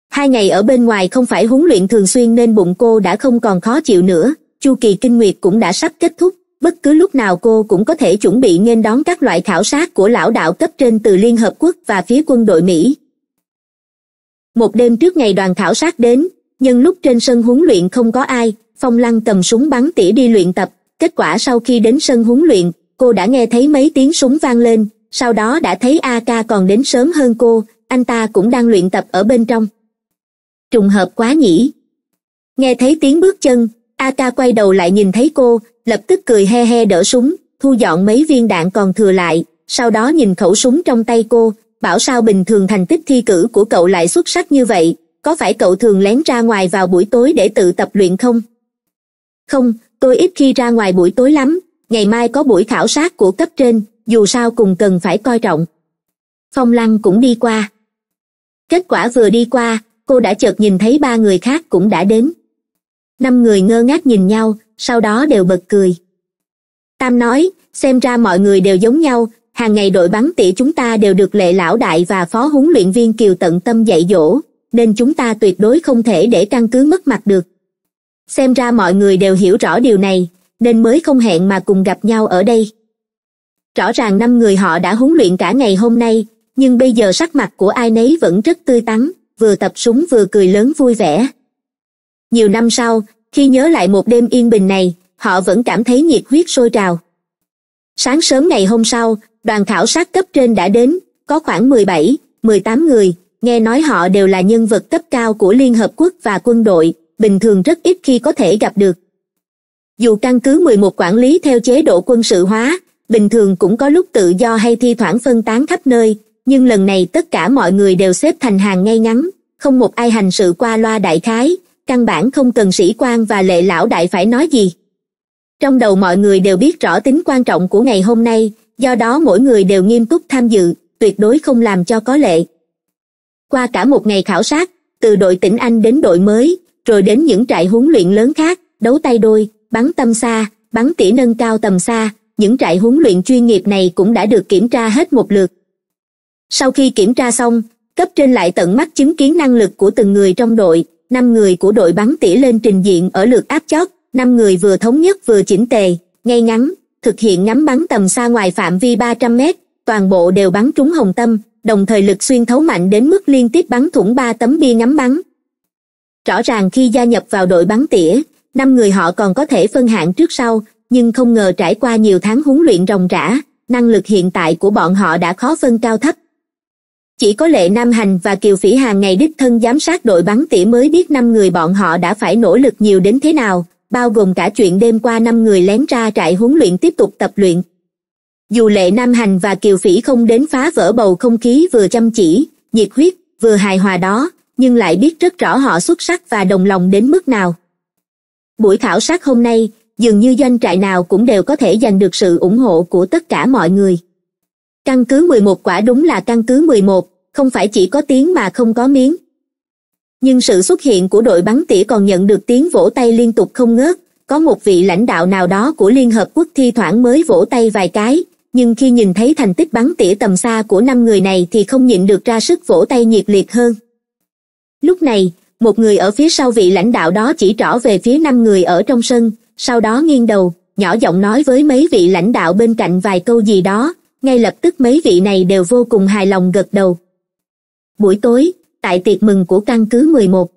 hai ngày ở bên ngoài không phải huấn luyện thường xuyên nên bụng cô đã không còn khó chịu nữa chu kỳ kinh nguyệt cũng đã sắp kết thúc bất cứ lúc nào cô cũng có thể chuẩn bị nghênh đón các loại khảo sát của lão đạo cấp trên từ liên hợp quốc và phía quân đội mỹ một đêm trước ngày đoàn khảo sát đến nhưng lúc trên sân huấn luyện không có ai phong lăng cầm súng bắn tỉa đi luyện tập kết quả sau khi đến sân huấn luyện cô đã nghe thấy mấy tiếng súng vang lên sau đó đã thấy a ca còn đến sớm hơn cô anh ta cũng đang luyện tập ở bên trong trùng hợp quá nhỉ nghe thấy tiếng bước chân a ca quay đầu lại nhìn thấy cô lập tức cười he he đỡ súng thu dọn mấy viên đạn còn thừa lại sau đó nhìn khẩu súng trong tay cô bảo sao bình thường thành tích thi cử của cậu lại xuất sắc như vậy có phải cậu thường lén ra ngoài vào buổi tối để tự tập luyện không không tôi ít khi ra ngoài buổi tối lắm ngày mai có buổi khảo sát của cấp trên dù sao cùng cần phải coi trọng phong lăng cũng đi qua kết quả vừa đi qua cô đã chợt nhìn thấy ba người khác cũng đã đến năm người ngơ ngác nhìn nhau sau đó đều bật cười tam nói xem ra mọi người đều giống nhau hàng ngày đội bắn tỉa chúng ta đều được lệ lão đại và phó huấn luyện viên kiều tận tâm dạy dỗ nên chúng ta tuyệt đối không thể để căn cứ mất mặt được xem ra mọi người đều hiểu rõ điều này nên mới không hẹn mà cùng gặp nhau ở đây rõ ràng năm người họ đã huấn luyện cả ngày hôm nay nhưng bây giờ sắc mặt của ai nấy vẫn rất tươi tắn vừa tập súng vừa cười lớn vui vẻ nhiều năm sau khi nhớ lại một đêm yên bình này họ vẫn cảm thấy nhiệt huyết sôi trào sáng sớm ngày hôm sau đoàn khảo sát cấp trên đã đến có khoảng mười bảy, mười tám người nghe nói họ đều là nhân vật cấp cao của liên hợp quốc và quân đội bình thường rất ít khi có thể gặp được dù căn cứ mười một quản lý theo chế độ quân sự hóa bình thường cũng có lúc tự do hay thi thoảng phân tán khắp nơi nhưng lần này tất cả mọi người đều xếp thành hàng ngay ngắn không một ai hành sự qua loa đại khái căn bản không cần sĩ quan và lệ lão đại phải nói gì trong đầu mọi người đều biết rõ tính quan trọng của ngày hôm nay do đó mỗi người đều nghiêm túc tham dự tuyệt đối không làm cho có lệ qua cả một ngày khảo sát từ đội tỉnh anh đến đội mới rồi đến những trại huấn luyện lớn khác đấu tay đôi bắn tâm xa bắn tỉa nâng cao tầm xa những trại huấn luyện chuyên nghiệp này cũng đã được kiểm tra hết một lượt sau khi kiểm tra xong cấp trên lại tận mắt chứng kiến năng lực của từng người trong đội năm người của đội bắn tỉa lên trình diện ở lượt áp chót năm người vừa thống nhất vừa chỉnh tề ngay ngắn thực hiện ngắm bắn tầm xa ngoài phạm vi ba trăm mét, toàn bộ đều bắn trúng hồng tâm đồng thời lực xuyên thấu mạnh đến mức liên tiếp bắn thủng ba tấm bia ngắm bắn rõ ràng khi gia nhập vào đội bắn tỉa năm người họ còn có thể phân hạng trước sau nhưng không ngờ trải qua nhiều tháng huấn luyện ròng rã năng lực hiện tại của bọn họ đã khó phân cao thấp chỉ có lệ nam hành và kiều phỉ hàng ngày đích thân giám sát đội bắn tỉa mới biết năm người bọn họ đã phải nỗ lực nhiều đến thế nào bao gồm cả chuyện đêm qua năm người lén ra trại huấn luyện tiếp tục tập luyện dù lệ nam hành và kiều phỉ không đến phá vỡ bầu không khí vừa chăm chỉ nhiệt huyết vừa hài hòa đó nhưng lại biết rất rõ họ xuất sắc và đồng lòng đến mức nào buổi khảo sát hôm nay dường như doanh trại nào cũng đều có thể giành được sự ủng hộ của tất cả mọi người căn cứ mười một quả đúng là căn cứ mười một không phải chỉ có tiếng mà không có miếng nhưng sự xuất hiện của đội bắn tỉa còn nhận được tiếng vỗ tay liên tục không ngớt có một vị lãnh đạo nào đó của liên hợp quốc thi thoảng mới vỗ tay vài cái nhưng khi nhìn thấy thành tích bắn tỉa tầm xa của năm người này thì không nhịn được ra sức vỗ tay nhiệt liệt hơn lúc này một người ở phía sau vị lãnh đạo đó chỉ trỏ về phía năm người ở trong sân sau đó nghiêng đầu nhỏ giọng nói với mấy vị lãnh đạo bên cạnh vài câu gì đó ngay lập tức mấy vị này đều vô cùng hài lòng gật đầu buổi tối tại tiệc mừng của căn cứ mười một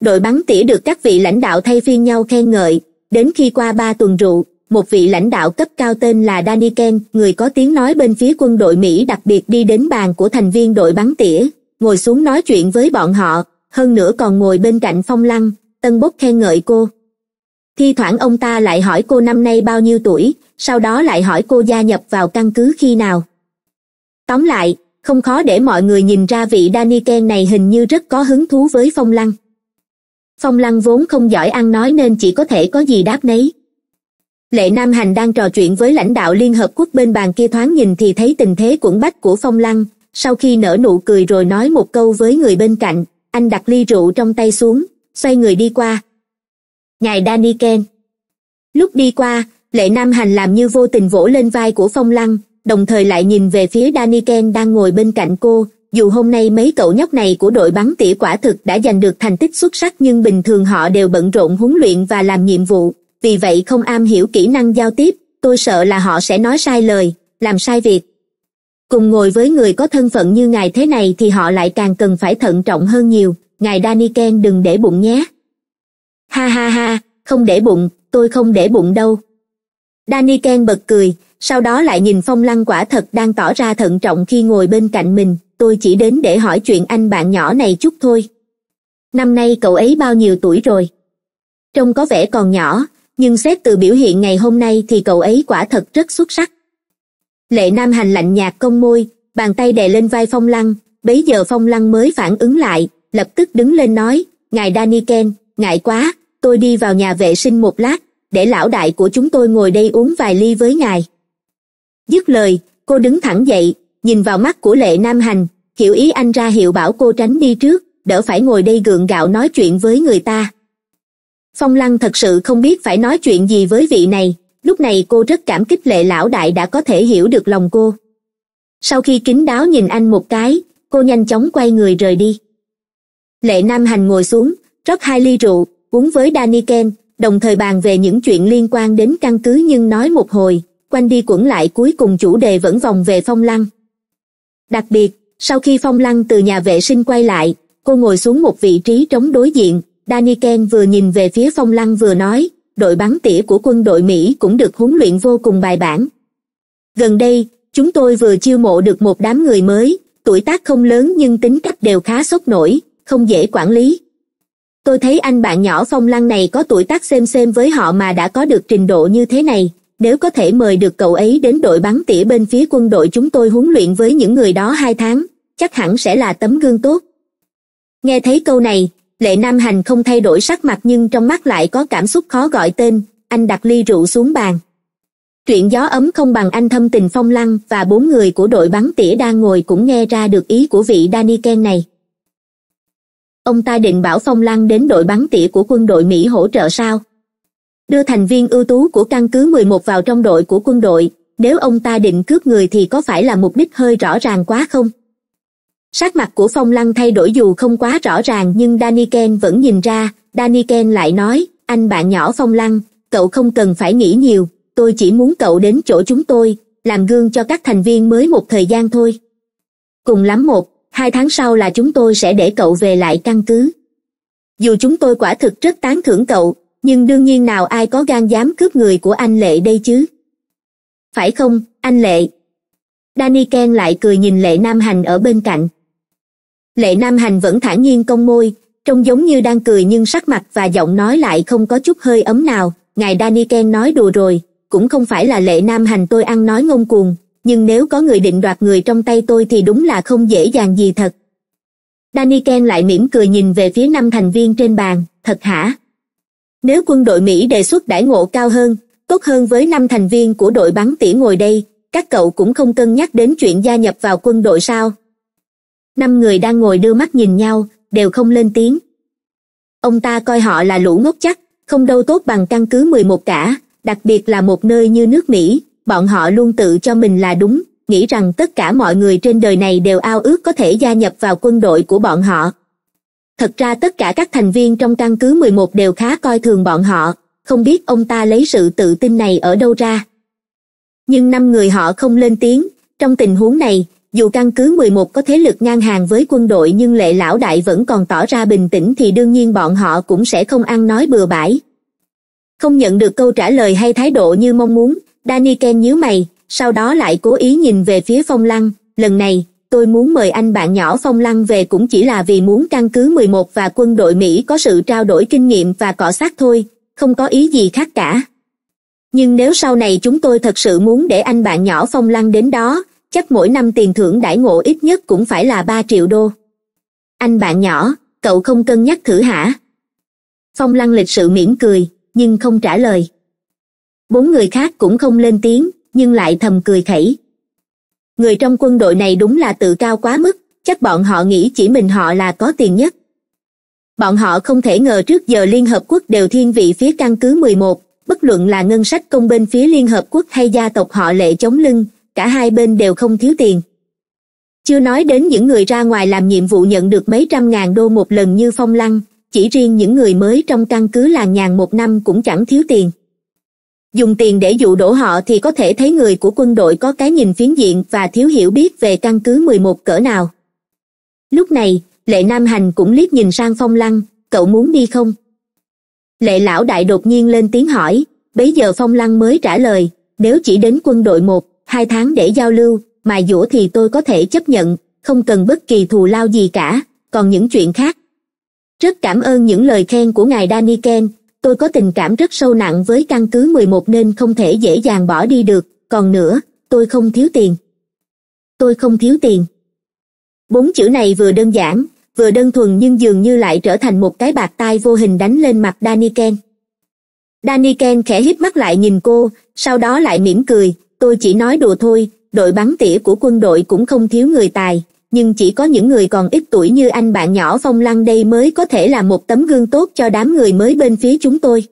đội bắn tỉa được các vị lãnh đạo thay phiên nhau khen ngợi đến khi qua ba tuần rượu một vị lãnh đạo cấp cao tên là danny ken người có tiếng nói bên phía quân đội mỹ đặc biệt đi đến bàn của thành viên đội bắn tỉa ngồi xuống nói chuyện với bọn họ hơn nữa còn ngồi bên cạnh phong lăng tân bốc khen ngợi cô thi thoảng ông ta lại hỏi cô năm nay bao nhiêu tuổi sau đó lại hỏi cô gia nhập vào căn cứ khi nào tóm lại không khó để mọi người nhìn ra vị Ken này hình như rất có hứng thú với phong lăng phong lăng vốn không giỏi ăn nói nên chỉ có thể có gì đáp nấy lệ nam hành đang trò chuyện với lãnh đạo liên hợp quốc bên bàn kia thoáng nhìn thì thấy tình thế cuộn bách của phong lăng sau khi nở nụ cười rồi nói một câu với người bên cạnh anh đặt ly rượu trong tay xuống xoay người đi qua ngài daniken lúc đi qua lệ nam hành làm như vô tình vỗ lên vai của phong lăng đồng thời lại nhìn về phía daniken đang ngồi bên cạnh cô dù hôm nay mấy cậu nhóc này của đội bắn tỉa quả thực đã giành được thành tích xuất sắc nhưng bình thường họ đều bận rộn huấn luyện và làm nhiệm vụ vì vậy không am hiểu kỹ năng giao tiếp tôi sợ là họ sẽ nói sai lời làm sai việc cùng ngồi với người có thân phận như ngài thế này thì họ lại càng cần phải thận trọng hơn nhiều ngài daniken đừng để bụng nhé Ha ha ha, không để bụng, tôi không để bụng đâu. Danny Ken bật cười, sau đó lại nhìn phong lăng quả thật đang tỏ ra thận trọng khi ngồi bên cạnh mình, tôi chỉ đến để hỏi chuyện anh bạn nhỏ này chút thôi. Năm nay cậu ấy bao nhiêu tuổi rồi? Trông có vẻ còn nhỏ, nhưng xét từ biểu hiện ngày hôm nay thì cậu ấy quả thật rất xuất sắc. Lệ Nam Hành lạnh nhạt cong môi, bàn tay đè lên vai Phong Lăng, bấy giờ Phong Lăng mới phản ứng lại, lập tức đứng lên nói, Ngài Daniken, ngại quá, tôi đi vào nhà vệ sinh một lát để lão đại của chúng tôi ngồi đây uống vài ly với ngài dứt lời cô đứng thẳng dậy nhìn vào mắt của lệ nam hành hiểu ý anh ra hiệu bảo cô tránh đi trước đỡ phải ngồi đây gượng gạo nói chuyện với người ta phong lăng thật sự không biết phải nói chuyện gì với vị này lúc này cô rất cảm kích lệ lão đại đã có thể hiểu được lòng cô sau khi kính đáo nhìn anh một cái cô nhanh chóng quay người rời đi lệ nam hành ngồi xuống rót hai ly rượu uống với daniken đồng thời bàn về những chuyện liên quan đến căn cứ nhưng nói một hồi quanh đi quẩn lại cuối cùng chủ đề vẫn vòng về phong lăng đặc biệt sau khi phong lăng từ nhà vệ sinh quay lại cô ngồi xuống một vị trí trống đối diện daniken vừa nhìn về phía phong lăng vừa nói đội bắn tỉa của quân đội mỹ cũng được huấn luyện vô cùng bài bản gần đây chúng tôi vừa chiêu mộ được một đám người mới tuổi tác không lớn nhưng tính cách đều khá sốc nổi không dễ quản lý tôi thấy anh bạn nhỏ phong lăng này có tuổi tác xem xem với họ mà đã có được trình độ như thế này nếu có thể mời được cậu ấy đến đội bắn tỉa bên phía quân đội chúng tôi huấn luyện với những người đó hai tháng chắc hẳn sẽ là tấm gương tốt nghe thấy câu này lệ nam hành không thay đổi sắc mặt nhưng trong mắt lại có cảm xúc khó gọi tên anh đặt ly rượu xuống bàn chuyện gió ấm không bằng anh thâm tình phong lăng và bốn người của đội bắn tỉa đang ngồi cũng nghe ra được ý của vị daniken này ông ta định bảo phong lan đến đội bắn tỉa của quân đội mỹ hỗ trợ sao đưa thành viên ưu tú của căn cứ mười một vào trong đội của quân đội nếu ông ta định cướp người thì có phải là mục đích hơi rõ ràng quá không sắc mặt của phong lăng thay đổi dù không quá rõ ràng nhưng daniken vẫn nhìn ra daniken lại nói anh bạn nhỏ phong lăng cậu không cần phải nghĩ nhiều tôi chỉ muốn cậu đến chỗ chúng tôi làm gương cho các thành viên mới một thời gian thôi cùng lắm một hai tháng sau là chúng tôi sẽ để cậu về lại căn cứ dù chúng tôi quả thực rất tán thưởng cậu nhưng đương nhiên nào ai có gan dám cướp người của anh lệ đây chứ phải không anh lệ danny ken lại cười nhìn lệ nam hành ở bên cạnh lệ nam hành vẫn thản nhiên cong môi trông giống như đang cười nhưng sắc mặt và giọng nói lại không có chút hơi ấm nào ngài danny ken nói đùa rồi cũng không phải là lệ nam hành tôi ăn nói ngông cuồng nhưng nếu có người định đoạt người trong tay tôi thì đúng là không dễ dàng gì thật danny ken lại mỉm cười nhìn về phía năm thành viên trên bàn thật hả nếu quân đội mỹ đề xuất đãi ngộ cao hơn tốt hơn với năm thành viên của đội bắn tỉa ngồi đây các cậu cũng không cân nhắc đến chuyện gia nhập vào quân đội sao năm người đang ngồi đưa mắt nhìn nhau đều không lên tiếng ông ta coi họ là lũ ngốc chắc không đâu tốt bằng căn cứ mười một cả đặc biệt là một nơi như nước mỹ bọn họ luôn tự cho mình là đúng nghĩ rằng tất cả mọi người trên đời này đều ao ước có thể gia nhập vào quân đội của bọn họ thật ra tất cả các thành viên trong căn cứ 11 đều khá coi thường bọn họ không biết ông ta lấy sự tự tin này ở đâu ra nhưng năm người họ không lên tiếng trong tình huống này dù căn cứ 11 có thế lực ngang hàng với quân đội nhưng lệ lão đại vẫn còn tỏ ra bình tĩnh thì đương nhiên bọn họ cũng sẽ không ăn nói bừa bãi không nhận được câu trả lời hay thái độ như mong muốn ken nhíu mày sau đó lại cố ý nhìn về phía phong lăng lần này tôi muốn mời anh bạn nhỏ phong lăng về cũng chỉ là vì muốn căn cứ 11 và quân đội mỹ có sự trao đổi kinh nghiệm và cọ sát thôi không có ý gì khác cả nhưng nếu sau này chúng tôi thật sự muốn để anh bạn nhỏ phong lăng đến đó chắc mỗi năm tiền thưởng đãi ngộ ít nhất cũng phải là ba triệu đô anh bạn nhỏ cậu không cân nhắc thử hả phong lăng lịch sự mỉm cười nhưng không trả lời bốn người khác cũng không lên tiếng nhưng lại thầm cười khẩy người trong quân đội này đúng là tự cao quá mức chắc bọn họ nghĩ chỉ mình họ là có tiền nhất bọn họ không thể ngờ trước giờ liên hợp quốc đều thiên vị phía căn cứ mười một bất luận là ngân sách công bên phía liên hợp quốc hay gia tộc họ lệ chống lưng cả hai bên đều không thiếu tiền chưa nói đến những người ra ngoài làm nhiệm vụ nhận được mấy trăm ngàn đô một lần như phong lăng chỉ riêng những người mới trong căn cứ làng nhàn một năm cũng chẳng thiếu tiền dùng tiền để dụ đổ họ thì có thể thấy người của quân đội có cái nhìn phiến diện và thiếu hiểu biết về căn cứ mười một cỡ nào. Lúc này, Lệ Nam Hành cũng liếc nhìn sang Phong Lăng, cậu muốn đi không? Lệ Lão Đại đột nhiên lên tiếng hỏi, bấy giờ Phong Lăng mới trả lời, nếu chỉ đến quân đội một, hai tháng để giao lưu, mà dũa thì tôi có thể chấp nhận, không cần bất kỳ thù lao gì cả, còn những chuyện khác. Rất cảm ơn những lời khen của ngài Daniken, tôi có tình cảm rất sâu nặng với căn cứ 11 nên không thể dễ dàng bỏ đi được, còn nữa, tôi không thiếu tiền. Tôi không thiếu tiền. Bốn chữ này vừa đơn giản, vừa đơn thuần nhưng dường như lại trở thành một cái bạc tai vô hình đánh lên mặt Daniken. Daniken khẽ híp mắt lại nhìn cô, sau đó lại mỉm cười, tôi chỉ nói đùa thôi, đội bắn tỉa của quân đội cũng không thiếu người tài, nhưng chỉ có những người còn ít tuổi như anh bạn nhỏ phong lăng đây mới có thể là một tấm gương tốt cho đám người mới bên phía chúng tôi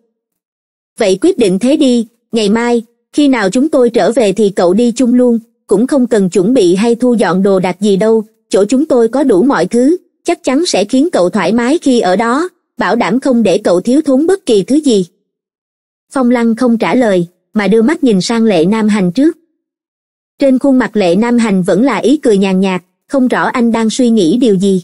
vậy quyết định thế đi ngày mai khi nào chúng tôi trở về thì cậu đi chung luôn cũng không cần chuẩn bị hay thu dọn đồ đạc gì đâu chỗ chúng tôi có đủ mọi thứ chắc chắn sẽ khiến cậu thoải mái khi ở đó bảo đảm không để cậu thiếu thốn bất kỳ thứ gì phong lăng không trả lời mà đưa mắt nhìn sang lệ nam hành trước trên khuôn mặt lệ nam hành vẫn là ý cười nhàn nhạt không rõ anh đang suy nghĩ điều gì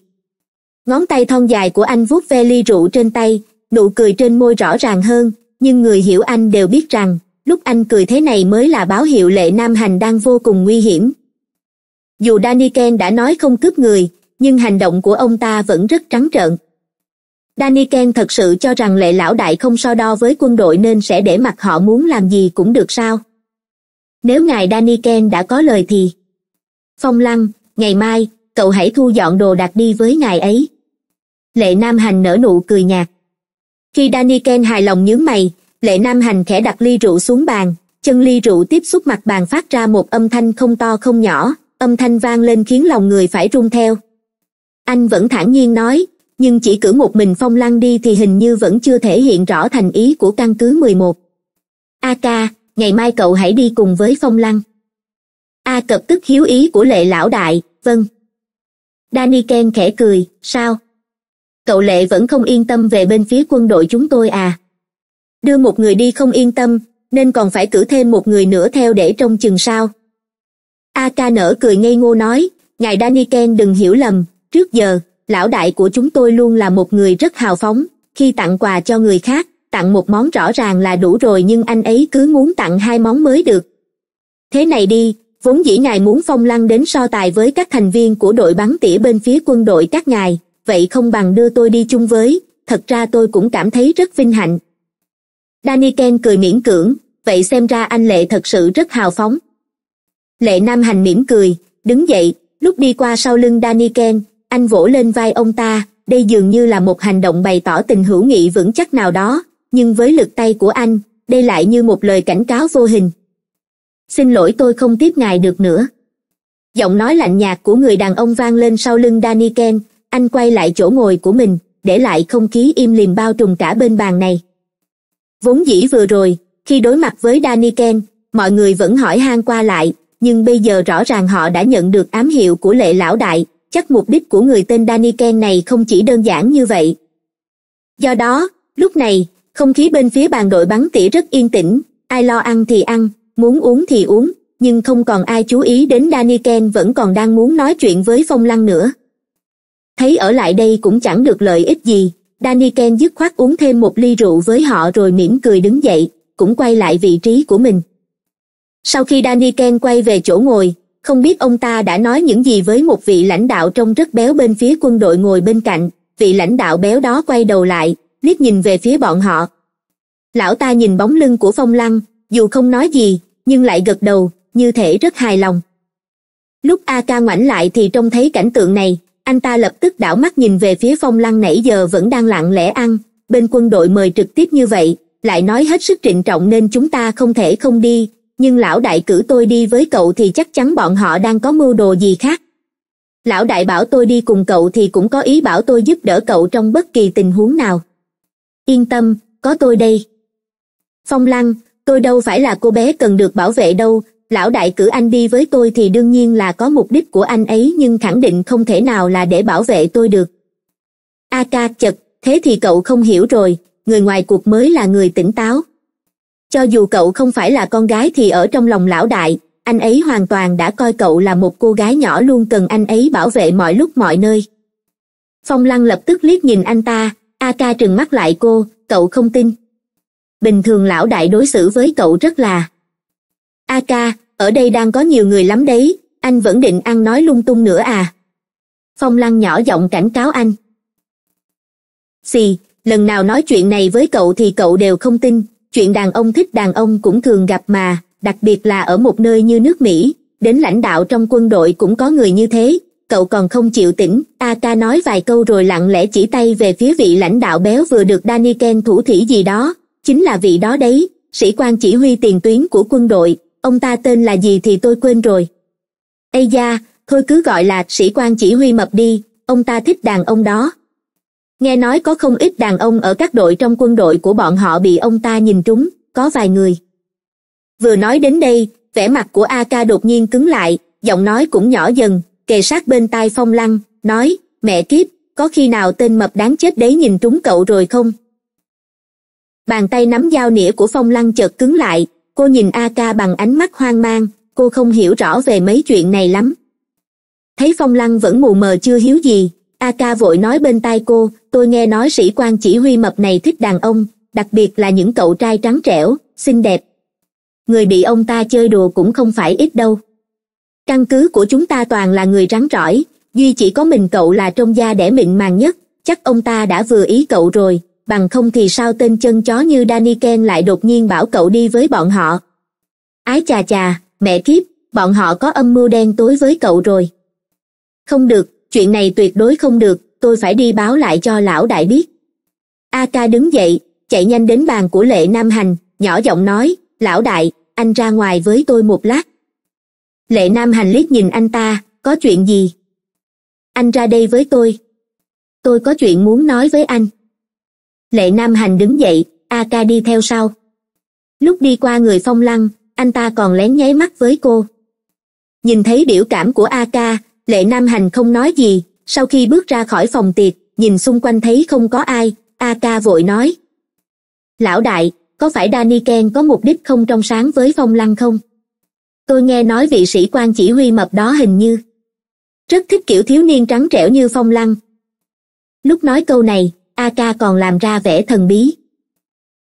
ngón tay thon dài của anh vuốt ve ly rượu trên tay nụ cười trên môi rõ ràng hơn nhưng người hiểu anh đều biết rằng lúc anh cười thế này mới là báo hiệu lệ nam hành đang vô cùng nguy hiểm dù daniken đã nói không cướp người nhưng hành động của ông ta vẫn rất trắng trợn daniken thật sự cho rằng lệ lão đại không so đo với quân đội nên sẽ để mặc họ muốn làm gì cũng được sao nếu ngài daniken đã có lời thì phong lăng ngày mai cậu hãy thu dọn đồ đặt đi với ngài ấy lệ nam hành nở nụ cười nhạt khi daniken hài lòng nhướng mày lệ nam hành khẽ đặt ly rượu xuống bàn chân ly rượu tiếp xúc mặt bàn phát ra một âm thanh không to không nhỏ âm thanh vang lên khiến lòng người phải rung theo anh vẫn thản nhiên nói nhưng chỉ cử một mình phong lăng đi thì hình như vẫn chưa thể hiện rõ thành ý của căn cứ 11. a ca ngày mai cậu hãy đi cùng với phong lăng a cập tức hiếu ý của lệ lão đại vâng Dani ken khẽ cười sao cậu lệ vẫn không yên tâm về bên phía quân đội chúng tôi à đưa một người đi không yên tâm nên còn phải cử thêm một người nữa theo để trông chừng sao a ca nở cười ngây ngô nói ngài Dani ken đừng hiểu lầm trước giờ lão đại của chúng tôi luôn là một người rất hào phóng khi tặng quà cho người khác tặng một món rõ ràng là đủ rồi nhưng anh ấy cứ muốn tặng hai món mới được thế này đi vốn dĩ ngài muốn phong lăng đến so tài với các thành viên của đội bắn tỉa bên phía quân đội các ngài vậy không bằng đưa tôi đi chung với thật ra tôi cũng cảm thấy rất vinh hạnh daniken cười miễn cưỡng vậy xem ra anh lệ thật sự rất hào phóng lệ nam hành mỉm cười đứng dậy lúc đi qua sau lưng daniken anh vỗ lên vai ông ta đây dường như là một hành động bày tỏ tình hữu nghị vững chắc nào đó nhưng với lực tay của anh đây lại như một lời cảnh cáo vô hình xin lỗi tôi không tiếp ngài được nữa giọng nói lạnh nhạt của người đàn ông vang lên sau lưng danny ken anh quay lại chỗ ngồi của mình để lại không khí im lìm bao trùm cả bên bàn này vốn dĩ vừa rồi khi đối mặt với danny ken mọi người vẫn hỏi han qua lại nhưng bây giờ rõ ràng họ đã nhận được ám hiệu của lệ lão đại chắc mục đích của người tên danny ken này không chỉ đơn giản như vậy do đó lúc này không khí bên phía bàn đội bắn tỉa rất yên tĩnh ai lo ăn thì ăn muốn uống thì uống nhưng không còn ai chú ý đến Dani Ken vẫn còn đang muốn nói chuyện với phong lăng nữa thấy ở lại đây cũng chẳng được lợi ích gì Dani Ken dứt khoát uống thêm một ly rượu với họ rồi mỉm cười đứng dậy cũng quay lại vị trí của mình sau khi Dani Ken quay về chỗ ngồi không biết ông ta đã nói những gì với một vị lãnh đạo trông rất béo bên phía quân đội ngồi bên cạnh vị lãnh đạo béo đó quay đầu lại liếc nhìn về phía bọn họ lão ta nhìn bóng lưng của phong lăng dù không nói gì nhưng lại gật đầu như thể rất hài lòng lúc a ca ngoảnh lại thì trông thấy cảnh tượng này anh ta lập tức đảo mắt nhìn về phía phong lăng nãy giờ vẫn đang lặng lẽ ăn bên quân đội mời trực tiếp như vậy lại nói hết sức trịnh trọng nên chúng ta không thể không đi nhưng lão đại cử tôi đi với cậu thì chắc chắn bọn họ đang có mưu đồ gì khác lão đại bảo tôi đi cùng cậu thì cũng có ý bảo tôi giúp đỡ cậu trong bất kỳ tình huống nào yên tâm có tôi đây phong lăng tôi đâu phải là cô bé cần được bảo vệ đâu lão đại cử anh đi với tôi thì đương nhiên là có mục đích của anh ấy nhưng khẳng định không thể nào là để bảo vệ tôi được a ca chật thế thì cậu không hiểu rồi người ngoài cuộc mới là người tỉnh táo cho dù cậu không phải là con gái thì ở trong lòng lão đại anh ấy hoàn toàn đã coi cậu là một cô gái nhỏ luôn cần anh ấy bảo vệ mọi lúc mọi nơi phong lăng lập tức liếc nhìn anh ta a ca trừng mắt lại cô cậu không tin bình thường lão đại đối xử với cậu rất là a ca ở đây đang có nhiều người lắm đấy anh vẫn định ăn nói lung tung nữa à phong lăng nhỏ giọng cảnh cáo anh xì lần nào nói chuyện này với cậu thì cậu đều không tin chuyện đàn ông thích đàn ông cũng thường gặp mà đặc biệt là ở một nơi như nước mỹ đến lãnh đạo trong quân đội cũng có người như thế cậu còn không chịu tỉnh a ca nói vài câu rồi lặng lẽ chỉ tay về phía vị lãnh đạo béo vừa được daniken thủ thủy gì đó chính là vị đó đấy sĩ quan chỉ huy tiền tuyến của quân đội ông ta tên là gì thì tôi quên rồi ây da thôi cứ gọi là sĩ quan chỉ huy mập đi ông ta thích đàn ông đó nghe nói có không ít đàn ông ở các đội trong quân đội của bọn họ bị ông ta nhìn trúng có vài người vừa nói đến đây vẻ mặt của a ca đột nhiên cứng lại giọng nói cũng nhỏ dần kề sát bên tai phong lăng nói mẹ kiếp có khi nào tên mập đáng chết đấy nhìn trúng cậu rồi không bàn tay nắm dao nĩa của phong lăng chợt cứng lại cô nhìn a ca bằng ánh mắt hoang mang cô không hiểu rõ về mấy chuyện này lắm thấy phong lăng vẫn mù mờ chưa hiếu gì a ca vội nói bên tai cô tôi nghe nói sĩ quan chỉ huy mập này thích đàn ông đặc biệt là những cậu trai trắng trẻo xinh đẹp người bị ông ta chơi đùa cũng không phải ít đâu căn cứ của chúng ta toàn là người rắn rỏi duy chỉ có mình cậu là trong gia đẻ mịn màng nhất chắc ông ta đã vừa ý cậu rồi bằng không thì sao tên chân chó như Ken lại đột nhiên bảo cậu đi với bọn họ ái chà chà mẹ kiếp bọn họ có âm mưu đen tối với cậu rồi không được chuyện này tuyệt đối không được tôi phải đi báo lại cho lão đại biết a ca đứng dậy chạy nhanh đến bàn của lệ nam hành nhỏ giọng nói lão đại anh ra ngoài với tôi một lát lệ nam hành liếc nhìn anh ta có chuyện gì anh ra đây với tôi tôi có chuyện muốn nói với anh lệ nam hành đứng dậy a ca đi theo sau lúc đi qua người phong lăng anh ta còn lén nháy mắt với cô nhìn thấy biểu cảm của a ca lệ nam hành không nói gì sau khi bước ra khỏi phòng tiệc nhìn xung quanh thấy không có ai a ca vội nói lão đại có phải dani ken có mục đích không trong sáng với phong lăng không tôi nghe nói vị sĩ quan chỉ huy mập đó hình như rất thích kiểu thiếu niên trắng trẻo như phong lăng lúc nói câu này a ca còn làm ra vẻ thần bí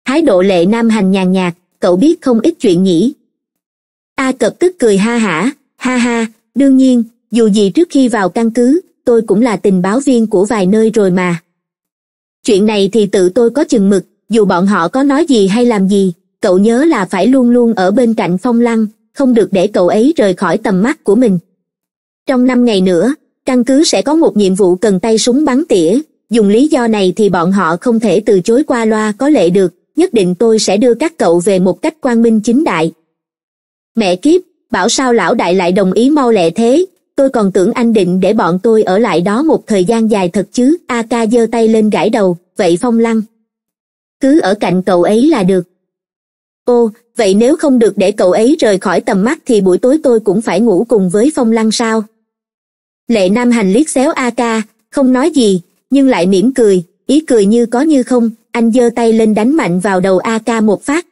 thái độ lệ nam hành nhàn nhạt cậu biết không ít chuyện nhỉ a cập tức cười ha hả ha ha đương nhiên dù gì trước khi vào căn cứ tôi cũng là tình báo viên của vài nơi rồi mà chuyện này thì tự tôi có chừng mực dù bọn họ có nói gì hay làm gì cậu nhớ là phải luôn luôn ở bên cạnh phong lăng không được để cậu ấy rời khỏi tầm mắt của mình trong năm ngày nữa căn cứ sẽ có một nhiệm vụ cần tay súng bắn tỉa dùng lý do này thì bọn họ không thể từ chối qua loa có lệ được nhất định tôi sẽ đưa các cậu về một cách quang minh chính đại mẹ kiếp bảo sao lão đại lại đồng ý mau lẹ thế tôi còn tưởng anh định để bọn tôi ở lại đó một thời gian dài thật chứ a ca giơ tay lên gãi đầu vậy phong lăng cứ ở cạnh cậu ấy là được ô vậy nếu không được để cậu ấy rời khỏi tầm mắt thì buổi tối tôi cũng phải ngủ cùng với phong lăng sao lệ nam hành liếc xéo a ca không nói gì nhưng lại mỉm cười ý cười như có như không anh giơ tay lên đánh mạnh vào đầu a ca một phát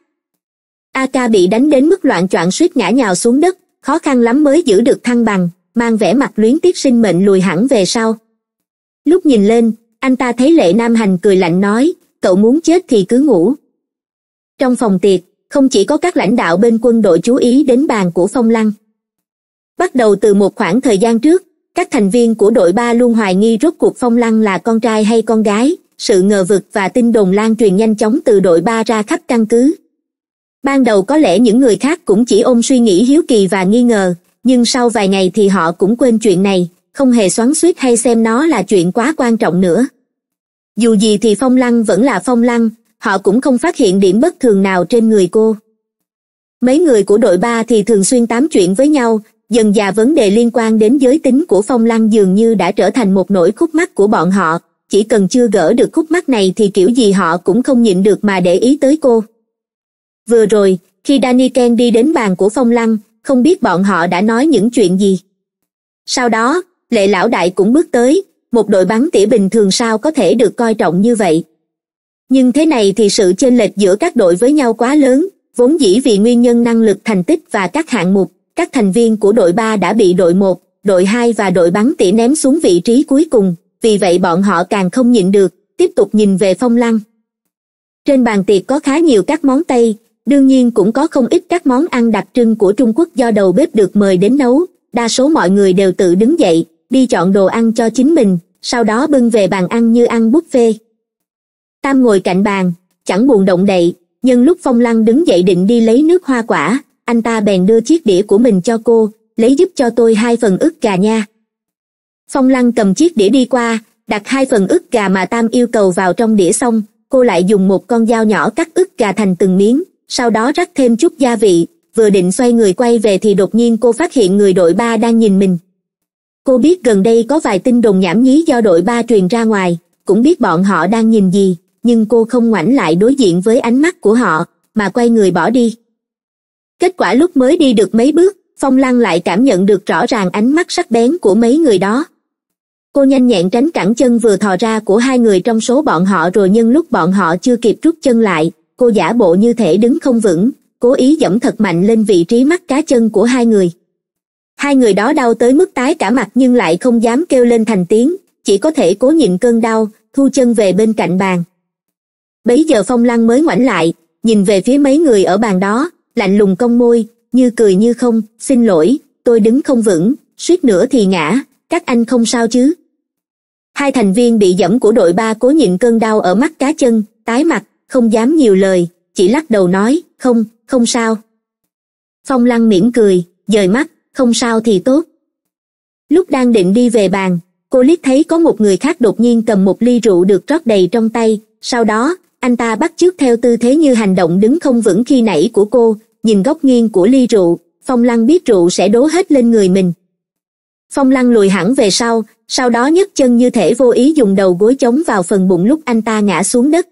a ca bị đánh đến mức loạn choạng suýt ngã nhào xuống đất khó khăn lắm mới giữ được thăng bằng mang vẻ mặt luyến tiếc sinh mệnh lùi hẳn về sau lúc nhìn lên anh ta thấy lệ nam hành cười lạnh nói cậu muốn chết thì cứ ngủ trong phòng tiệc không chỉ có các lãnh đạo bên quân đội chú ý đến bàn của phong lăng bắt đầu từ một khoảng thời gian trước các thành viên của đội ba luôn hoài nghi rốt cuộc phong lăng là con trai hay con gái sự ngờ vực và tin đồn lan truyền nhanh chóng từ đội ba ra khắp căn cứ ban đầu có lẽ những người khác cũng chỉ ôm suy nghĩ hiếu kỳ và nghi ngờ nhưng sau vài ngày thì họ cũng quên chuyện này không hề xoắn suýt hay xem nó là chuyện quá quan trọng nữa dù gì thì phong lăng vẫn là phong lăng họ cũng không phát hiện điểm bất thường nào trên người cô mấy người của đội ba thì thường xuyên tám chuyện với nhau dần dà vấn đề liên quan đến giới tính của phong lăng dường như đã trở thành một nỗi khúc mắt của bọn họ chỉ cần chưa gỡ được khúc mắt này thì kiểu gì họ cũng không nhịn được mà để ý tới cô vừa rồi khi danny ken đi đến bàn của phong lăng không biết bọn họ đã nói những chuyện gì sau đó lệ lão đại cũng bước tới một đội bắn tỉa bình thường sao có thể được coi trọng như vậy nhưng thế này thì sự chênh lệch giữa các đội với nhau quá lớn vốn dĩ vì nguyên nhân năng lực thành tích và các hạng mục các thành viên của đội ba đã bị đội một đội hai và đội bắn tỉa ném xuống vị trí cuối cùng vì vậy bọn họ càng không nhịn được tiếp tục nhìn về phong lăng trên bàn tiệc có khá nhiều các món tây đương nhiên cũng có không ít các món ăn đặc trưng của trung quốc do đầu bếp được mời đến nấu đa số mọi người đều tự đứng dậy đi chọn đồ ăn cho chính mình sau đó bưng về bàn ăn như ăn buffet tam ngồi cạnh bàn chẳng buồn động đậy nhân lúc phong lăng đứng dậy định đi lấy nước hoa quả anh ta bèn đưa chiếc đĩa của mình cho cô lấy giúp cho tôi hai phần ức gà nha phong lăng cầm chiếc đĩa đi qua đặt hai phần ức gà mà tam yêu cầu vào trong đĩa xong cô lại dùng một con dao nhỏ cắt ức gà thành từng miếng sau đó rắc thêm chút gia vị vừa định xoay người quay về thì đột nhiên cô phát hiện người đội ba đang nhìn mình cô biết gần đây có vài tin đồn nhảm nhí do đội ba truyền ra ngoài cũng biết bọn họ đang nhìn gì nhưng cô không ngoảnh lại đối diện với ánh mắt của họ mà quay người bỏ đi kết quả lúc mới đi được mấy bước phong lăng lại cảm nhận được rõ ràng ánh mắt sắc bén của mấy người đó cô nhanh nhẹn tránh cẳng chân vừa thò ra của hai người trong số bọn họ rồi nhân lúc bọn họ chưa kịp rút chân lại cô giả bộ như thể đứng không vững cố ý dẫm thật mạnh lên vị trí mắt cá chân của hai người hai người đó đau tới mức tái cả mặt nhưng lại không dám kêu lên thành tiếng chỉ có thể cố nhịn cơn đau thu chân về bên cạnh bàn bấy giờ phong lăng mới ngoảnh lại nhìn về phía mấy người ở bàn đó lạnh lùng cong môi như cười như không xin lỗi tôi đứng không vững suýt nữa thì ngã các anh không sao chứ hai thành viên bị dẫm của đội ba cố nhịn cơn đau ở mắt cá chân tái mặt không dám nhiều lời chỉ lắc đầu nói không không sao phong lăng mỉm cười dời mắt không sao thì tốt lúc đang định đi về bàn cô liếc thấy có một người khác đột nhiên cầm một ly rượu được rót đầy trong tay sau đó anh ta bắt chước theo tư thế như hành động đứng không vững khi nãy của cô nhìn góc nghiêng của ly rượu phong lăng biết rượu sẽ đố hết lên người mình phong lăng lùi hẳn về sau sau đó nhấc chân như thể vô ý dùng đầu gối chống vào phần bụng lúc anh ta ngã xuống đất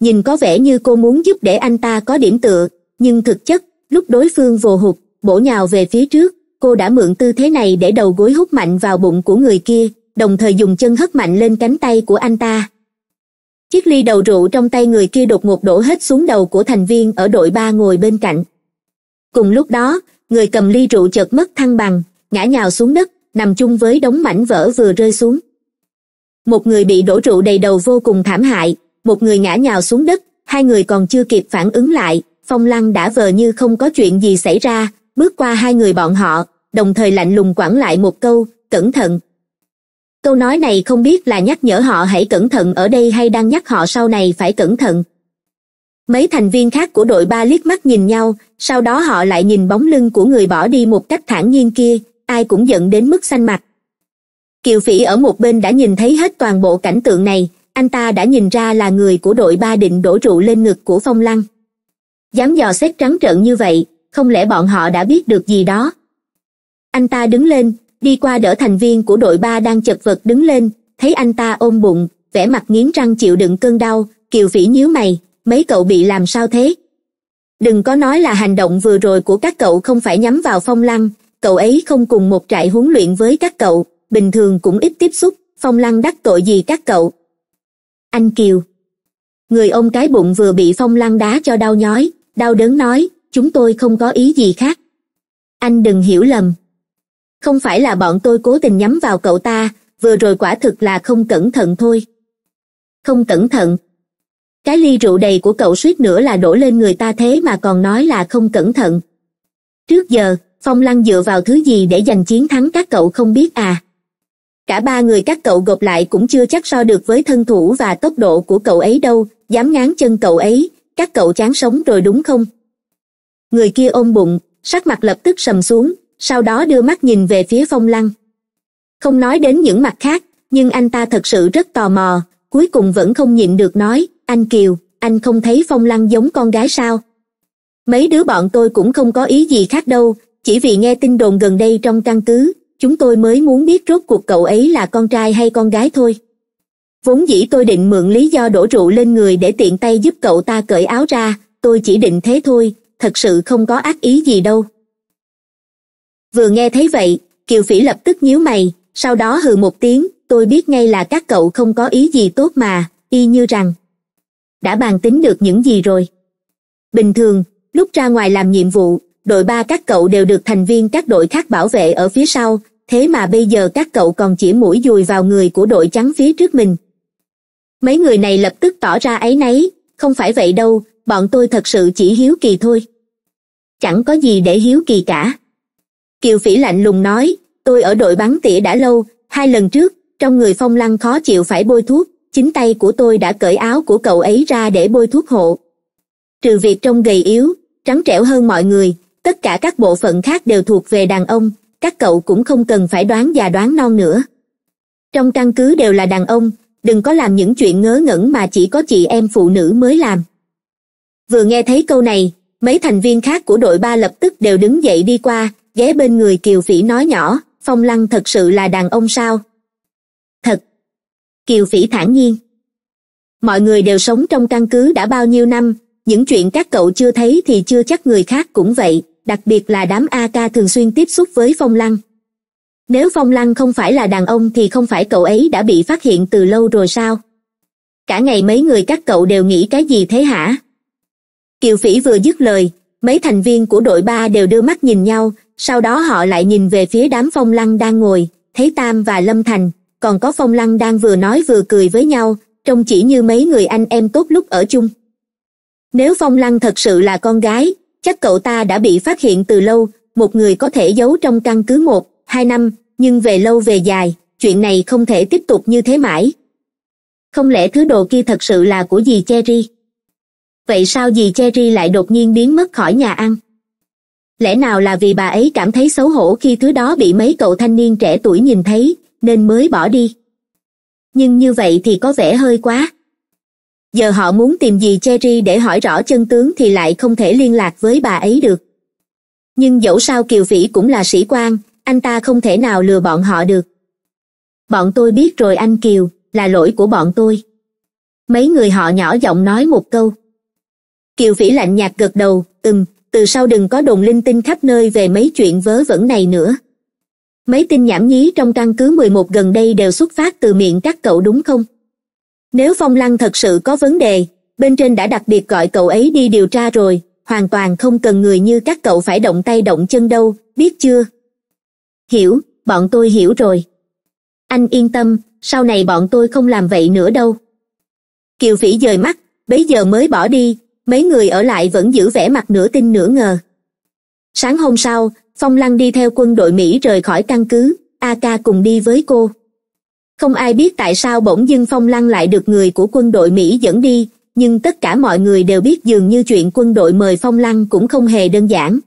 nhìn có vẻ như cô muốn giúp để anh ta có điểm tựa nhưng thực chất lúc đối phương vồ hụt bổ nhào về phía trước cô đã mượn tư thế này để đầu gối hút mạnh vào bụng của người kia đồng thời dùng chân hất mạnh lên cánh tay của anh ta chiếc ly đầu rượu trong tay người kia đột ngột đổ hết xuống đầu của thành viên ở đội ba ngồi bên cạnh cùng lúc đó người cầm ly rượu chợt mất thăng bằng ngã nhào xuống đất nằm chung với đống mảnh vỡ vừa rơi xuống một người bị đổ rượu đầy đầu vô cùng thảm hại một người ngã nhào xuống đất hai người còn chưa kịp phản ứng lại phong lăng đã vờ như không có chuyện gì xảy ra bước qua hai người bọn họ đồng thời lạnh lùng quẳng lại một câu cẩn thận câu nói này không biết là nhắc nhở họ hãy cẩn thận ở đây hay đang nhắc họ sau này phải cẩn thận mấy thành viên khác của đội ba liếc mắt nhìn nhau sau đó họ lại nhìn bóng lưng của người bỏ đi một cách thản nhiên kia ai cũng giận đến mức xanh mặt kiều phỉ ở một bên đã nhìn thấy hết toàn bộ cảnh tượng này anh ta đã nhìn ra là người của đội ba định đổ rượu lên ngực của phong lăng dám dò xét trắng trợn như vậy không lẽ bọn họ đã biết được gì đó anh ta đứng lên đi qua đỡ thành viên của đội ba đang chật vật đứng lên thấy anh ta ôm bụng vẻ mặt nghiến răng chịu đựng cơn đau kiều vĩ nhíu mày mấy cậu bị làm sao thế đừng có nói là hành động vừa rồi của các cậu không phải nhắm vào phong lăng cậu ấy không cùng một trại huấn luyện với các cậu bình thường cũng ít tiếp xúc phong lăng đắc tội gì các cậu anh kiều người ông cái bụng vừa bị phong lăng đá cho đau nhói đau đớn nói chúng tôi không có ý gì khác anh đừng hiểu lầm không phải là bọn tôi cố tình nhắm vào cậu ta vừa rồi quả thực là không cẩn thận thôi không cẩn thận cái ly rượu đầy của cậu suýt nữa là đổ lên người ta thế mà còn nói là không cẩn thận trước giờ phong lăng dựa vào thứ gì để giành chiến thắng các cậu không biết à cả ba người các cậu gộp lại cũng chưa chắc so được với thân thủ và tốc độ của cậu ấy đâu dám ngán chân cậu ấy các cậu chán sống rồi đúng không người kia ôm bụng sắc mặt lập tức sầm xuống sau đó đưa mắt nhìn về phía phong lăng không nói đến những mặt khác nhưng anh ta thật sự rất tò mò cuối cùng vẫn không nhịn được nói anh kiều anh không thấy phong lăng giống con gái sao mấy đứa bọn tôi cũng không có ý gì khác đâu chỉ vì nghe tin đồn gần đây trong căn cứ chúng tôi mới muốn biết rốt cuộc cậu ấy là con trai hay con gái thôi vốn dĩ tôi định mượn lý do đổ rượu lên người để tiện tay giúp cậu ta cởi áo ra tôi chỉ định thế thôi thật sự không có ác ý gì đâu vừa nghe thấy vậy kiều phỉ lập tức nhíu mày sau đó hừ một tiếng tôi biết ngay là các cậu không có ý gì tốt mà y như rằng đã bàn tính được những gì rồi bình thường lúc ra ngoài làm nhiệm vụ đội ba các cậu đều được thành viên các đội khác bảo vệ ở phía sau thế mà bây giờ các cậu còn chỉ mũi dùi vào người của đội trắng phía trước mình mấy người này lập tức tỏ ra áy náy không phải vậy đâu bọn tôi thật sự chỉ hiếu kỳ thôi chẳng có gì để hiếu kỳ cả kiều phỉ lạnh lùng nói tôi ở đội bắn tỉa đã lâu hai lần trước trong người phong lăng khó chịu phải bôi thuốc chính tay của tôi đã cởi áo của cậu ấy ra để bôi thuốc hộ trừ việc trông gầy yếu trắng trẻo hơn mọi người tất cả các bộ phận khác đều thuộc về đàn ông các cậu cũng không cần phải đoán già đoán non nữa trong căn cứ đều là đàn ông đừng có làm những chuyện ngớ ngẩn mà chỉ có chị em phụ nữ mới làm vừa nghe thấy câu này mấy thành viên khác của đội ba lập tức đều đứng dậy đi qua ghé bên người kiều phỉ nói nhỏ phong lăng thật sự là đàn ông sao thật kiều phỉ thản nhiên mọi người đều sống trong căn cứ đã bao nhiêu năm những chuyện các cậu chưa thấy thì chưa chắc người khác cũng vậy đặc biệt là đám a ca thường xuyên tiếp xúc với phong lăng nếu phong lăng không phải là đàn ông thì không phải cậu ấy đã bị phát hiện từ lâu rồi sao cả ngày mấy người các cậu đều nghĩ cái gì thế hả kiều phỉ vừa dứt lời mấy thành viên của đội ba đều đưa mắt nhìn nhau sau đó họ lại nhìn về phía đám phong lăng đang ngồi thấy tam và lâm thành còn có phong lăng đang vừa nói vừa cười với nhau trông chỉ như mấy người anh em tốt lúc ở chung nếu phong lăng thật sự là con gái chắc cậu ta đã bị phát hiện từ lâu một người có thể giấu trong căn cứ một hai năm nhưng về lâu về dài chuyện này không thể tiếp tục như thế mãi không lẽ thứ đồ kia thật sự là của dì cherry vậy sao dì cherry lại đột nhiên biến mất khỏi nhà ăn lẽ nào là vì bà ấy cảm thấy xấu hổ khi thứ đó bị mấy cậu thanh niên trẻ tuổi nhìn thấy nên mới bỏ đi nhưng như vậy thì có vẻ hơi quá giờ họ muốn tìm gì cherry để hỏi rõ chân tướng thì lại không thể liên lạc với bà ấy được nhưng dẫu sao kiều phỉ cũng là sĩ quan anh ta không thể nào lừa bọn họ được bọn tôi biết rồi anh kiều là lỗi của bọn tôi mấy người họ nhỏ giọng nói một câu kiều phỉ lạnh nhạt gật đầu ừm từ sau đừng có đồn linh tinh khắp nơi về mấy chuyện vớ vẩn này nữa mấy tin nhảm nhí trong căn cứ mười một gần đây đều xuất phát từ miệng các cậu đúng không nếu phong lăng thật sự có vấn đề bên trên đã đặc biệt gọi cậu ấy đi điều tra rồi hoàn toàn không cần người như các cậu phải động tay động chân đâu biết chưa hiểu bọn tôi hiểu rồi anh yên tâm sau này bọn tôi không làm vậy nữa đâu kiều phỉ dời mắt bấy giờ mới bỏ đi mấy người ở lại vẫn giữ vẻ mặt nửa tin nửa ngờ sáng hôm sau phong lăng đi theo quân đội mỹ rời khỏi căn cứ a ca cùng đi với cô không ai biết tại sao bỗng dưng phong lăng lại được người của quân đội mỹ dẫn đi nhưng tất cả mọi người đều biết dường như chuyện quân đội mời phong lăng cũng không hề đơn giản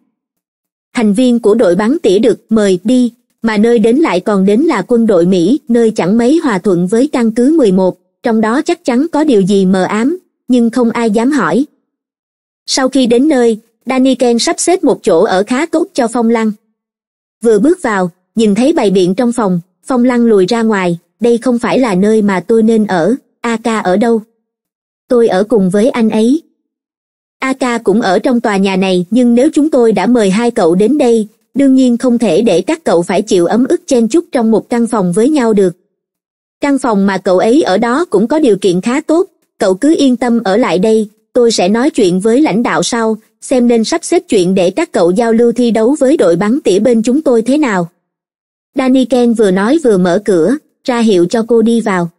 thành viên của đội bắn tỉa được mời đi mà nơi đến lại còn đến là quân đội mỹ nơi chẳng mấy hòa thuận với căn cứ mười một trong đó chắc chắn có điều gì mờ ám nhưng không ai dám hỏi sau khi đến nơi daniken sắp xếp một chỗ ở khá tốt cho phong lăng vừa bước vào nhìn thấy bày biện trong phòng phong lăng lùi ra ngoài đây không phải là nơi mà tôi nên ở a ca ở đâu tôi ở cùng với anh ấy a ca cũng ở trong tòa nhà này nhưng nếu chúng tôi đã mời hai cậu đến đây đương nhiên không thể để các cậu phải chịu ấm ức chen chúc trong một căn phòng với nhau được căn phòng mà cậu ấy ở đó cũng có điều kiện khá tốt cậu cứ yên tâm ở lại đây tôi sẽ nói chuyện với lãnh đạo sau xem nên sắp xếp chuyện để các cậu giao lưu thi đấu với đội bắn tỉa bên chúng tôi thế nào danny ken vừa nói vừa mở cửa ra hiệu cho cô đi vào